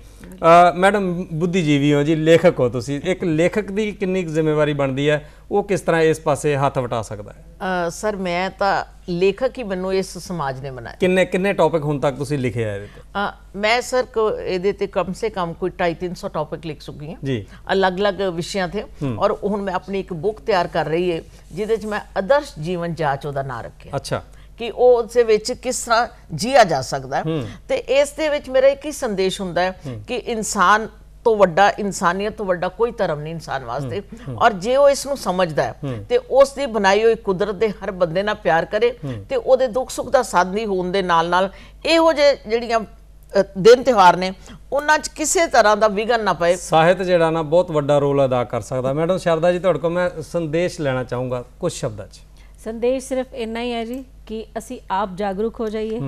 A: ਮੈਡਮ ਬੁੱਧੀਜੀਵੀ ਹੋ ਜੀ ਲੇਖਕ ਹੋ ਤੁਸੀਂ ਇੱਕ ਲੇਖਕ ਦੀ ਕਿੰਨੀ ਜ਼ਿੰਮੇਵਾਰੀ ਬਣਦੀ ਹੈ ਉਹ ਕਿਸ ਤਰ੍ਹਾਂ ਇਸ ਪਾਸੇ ਹੱਥ ਵਟਾ ਸਕਦਾ
B: ਹੈ ਸਰ ਮੈਂ ਤਾਂ ਲੇਖਕ ਹੀ ਮੈਨੂੰ ਇਸ ਸਮਾਜ ਨੇ ਬਣਾਇਆ
A: ਕਿੰਨੇ ਕਿੰਨੇ ਟੌਪਿਕ ਹੁਣ ਤੱਕ ਤੁਸੀਂ ਲਿਖੇ ਆ ਇਹਦੇ
B: ਤੇ ਮੈਂ ਸਰ ਇਹਦੇ ਤੇ ਕਮ ਸੇ ਕਮ ਕੋਈ 250 ਟੌਪਿਕ ਲਿਖ ਚੁੱਕੀ ਹਾਂ ਜੀ ਅਲੱਗ-ਅਲੱਗ ਵਿਸ਼ਿਆਂ ਤੇ ਔਰ ਹੁਣ ਮੈਂ ਆਪਣੀ ਇੱਕ ਬੁੱਕ ਤਿਆਰ ਕਰ ਰਹੀ ਹੈ ਜਿਹਦੇ ਵਿੱਚ ਮੈਂ ਆਦਰਸ਼ ਜੀਵਨ ਜਾਂਚ ਉਹਦਾ ਨਾਮ ਰੱਖਿਆ ਅੱਛਾ ਕਿ ਉਹ ਉਸ ਦੇ ਵਿੱਚ ਕਿਸ ਤਰ੍ਹਾਂ ਜੀਆ ਜਾ ਸਕਦਾ ਹੈ ਤੇ ਇਸ ਦੇ ਵਿੱਚ ਮੇਰਾ ਇੱਕ ਹੀ ਸੰਦੇਸ਼ ਹੁੰਦਾ ਹੈ ਕਿ ਇਨਸਾਨ ਤੋਂ ਵੱਡਾ ਇਨਸਾਨੀਅਤ ਤੋਂ ਵੱਡਾ ਕੋਈ ਧਰਮ ਨਹੀਂ ਇਨਸਾਨ ਵਾਸਤੇ ਔਰ ਜੇ ਉਹ ਇਸ ਨੂੰ ਸਮਝਦਾ ਹੈ ਤੇ ਉਸ ਦੀ ਬਣਾਈ ਹੋਈ ਕੁਦਰਤ ਦੇ ਹਰ ਬੰਦੇ ਨਾਲ ਪਿਆਰ ਕਰੇ ਤੇ ਉਹਦੇ ਦੁੱਖ ਸੁੱਖ ਦਾ ਸਾਥੀ ਹੋਣ ਦੇ ਨਾਲ ਨਾਲ ਇਹੋ ਜੇ ਜਿਹੜੀਆਂ ਦਿਨ ਤਿਹਾਰ ਨੇ ਉਹਨਾਂ 'ਚ ਕਿਸੇ ਤਰ੍ਹਾਂ ਦਾ ਵਿਗਨ ਨਾ ਪਏ
A: ਸਾਹਿਤ ਜਿਹੜਾ ਨਾ ਬਹੁਤ ਵੱਡਾ ਰੋਲ ਅਦਾ ਕਰ ਸਕਦਾ ਮੈਡਮ ਸ਼ਰਦਾ ਜੀ ਤੁਹਾਡੇ ਕੋਲ ਮੈਂ ਸੰਦੇਸ਼ ਲੈਣਾ ਚਾਹੂੰਗਾ ਕੁਝ ਸ਼ਬਦਾਂ 'ਚ
C: ਸੰਦੇਸ਼ ਸਿਰਫ ਇੰਨਾ ਹੀ ਹੈ ਜੀ ਕਿ ਅਸੀਂ ਆਪ ਜਾਗਰੂਕ ਹੋ ਜਾਈਏ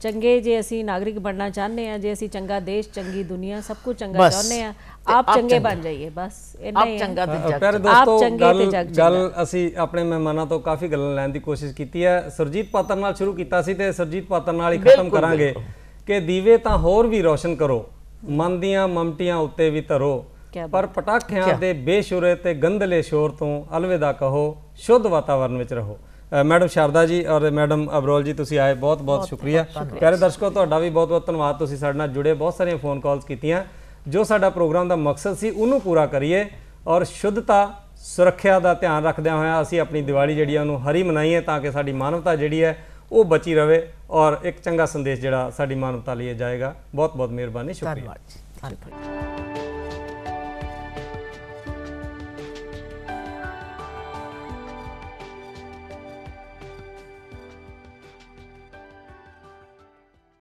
C: ਚੰਗੇ ਜੇ ਅਸੀਂ ਨਾਗਰਿਕ ਬਣਨਾ ਚਾਹੁੰਦੇ ਆ ਜੇ ਅਸੀਂ ਚੰਗਾ ਦੇਸ਼ ਚੰਗੀ ਦੁਨੀਆ ਸਭ ਕੁਝ ਚੰਗਾ ਚਾਹੁੰਦੇ ਆ ਆਪ ਚੰਗੇ ਬਣ ਜਾਈਏ ਬਸ ਇੰਨਾ ਹੀ ਆਪ ਚੰਗਾ ਤੇ ਜੱਗ ਪਿਆਰੇ ਦੋਸਤੋ ਗੱਲ
A: ਅਸੀਂ ਆਪਣੇ ਮਹਿਮਾਨਾਂ ਤੋਂ ਕਾਫੀ ਗੱਲਾਂ ਲੈਣ ਦੀ ਕੋਸ਼ਿਸ਼ ਕੀਤੀ ਹੈ ਸਰਜੀਤ ਪਾਤਰ ਨਾਲ ਸ਼ੁਰੂ ਕੀਤਾ ਸੀ ਤੇ ਸਰਜੀਤ ਪਾਤਰ ਨਾਲ ਹੀ ਖਤਮ ਕਰਾਂਗੇ ਕਿ ਦੀਵੇ ਤਾਂ ਹੋਰ ਵੀ ਰੋਸ਼ਨ ਕਰੋ ਮਨ ਦੀਆਂ ਮਮਟੀਆਂ ਉੱਤੇ ਵੀ ਧਰੋ ਪਰ ਪਟਾਕਿਆਂ ਦੇ ਬੇਸ਼ੁਰੇ ਤੇ ਗੰਦਲੇ ਸ਼ੋਰ ਤੋਂ ਅਲਵਿਦਾ ਕਹੋ ਸ਼ੁੱਧ ਵਾਤਾਵਰਨ ਵਿੱਚ ਰਹੋ ਮੈਡਮ ਸ਼ਰਦਾ ਜੀ ਔਰ ਮੈਡਮ ਅਬਰੋਲ ਜੀ ਤੁਸੀਂ ਆਏ ਬਹੁਤ ਬਹੁਤ ਸ਼ੁਕਰੀਆ ਪਿਆਰੇ ਦਰਸ਼ਕੋ ਤੁਹਾਡਾ ਵੀ ਬਹੁਤ ਬਹੁਤ ਧੰਨਵਾਦ ਤੁਸੀਂ ਸਾਡੇ ਨਾਲ ਜੁੜੇ ਬਹੁਤ ਸਾਰੀਆਂ ਫੋਨ ਕਾਲਸ ਕੀਤੀਆਂ ਜੋ ਸਾਡਾ ਪ੍ਰੋਗਰਾਮ ਦਾ ਮਕਸਦ ਸੀ ਉਹਨੂੰ ਪੂਰਾ ਕਰੀਏ ਔਰ ਸ਼ੁੱਧਤਾ ਸੁਰੱਖਿਆ ਦਾ ਧਿਆਨ ਰੱਖਦਿਆਂ ਹੋਇਆ ਅਸੀਂ ਆਪਣੀ ਦੀਵਾਲੀ ਜਿਹੜੀ ਆ ਉਹਨੂੰ ਹਰੀ ਮਨਾਈਏ ਤਾਂ ਕਿ ਸਾਡੀ ਮਾਨਵਤਾ ਜਿਹੜੀ ਹੈ ਉਹ ਬਚੀ ਰਵੇ ਔਰ ਇੱਕ ਚੰਗਾ ਸੰਦੇਸ਼ ਜਿਹੜਾ ਸਾਡੀ ਮਾਨਵਤਾ ਲਈ ਜਾਏਗਾ ਬਹੁਤ ਬਹੁਤ ਮਿਹਰਬਾਨੀ ਸ਼ੁਕਰੀਆ
D: ਧੰਨਵਾਦ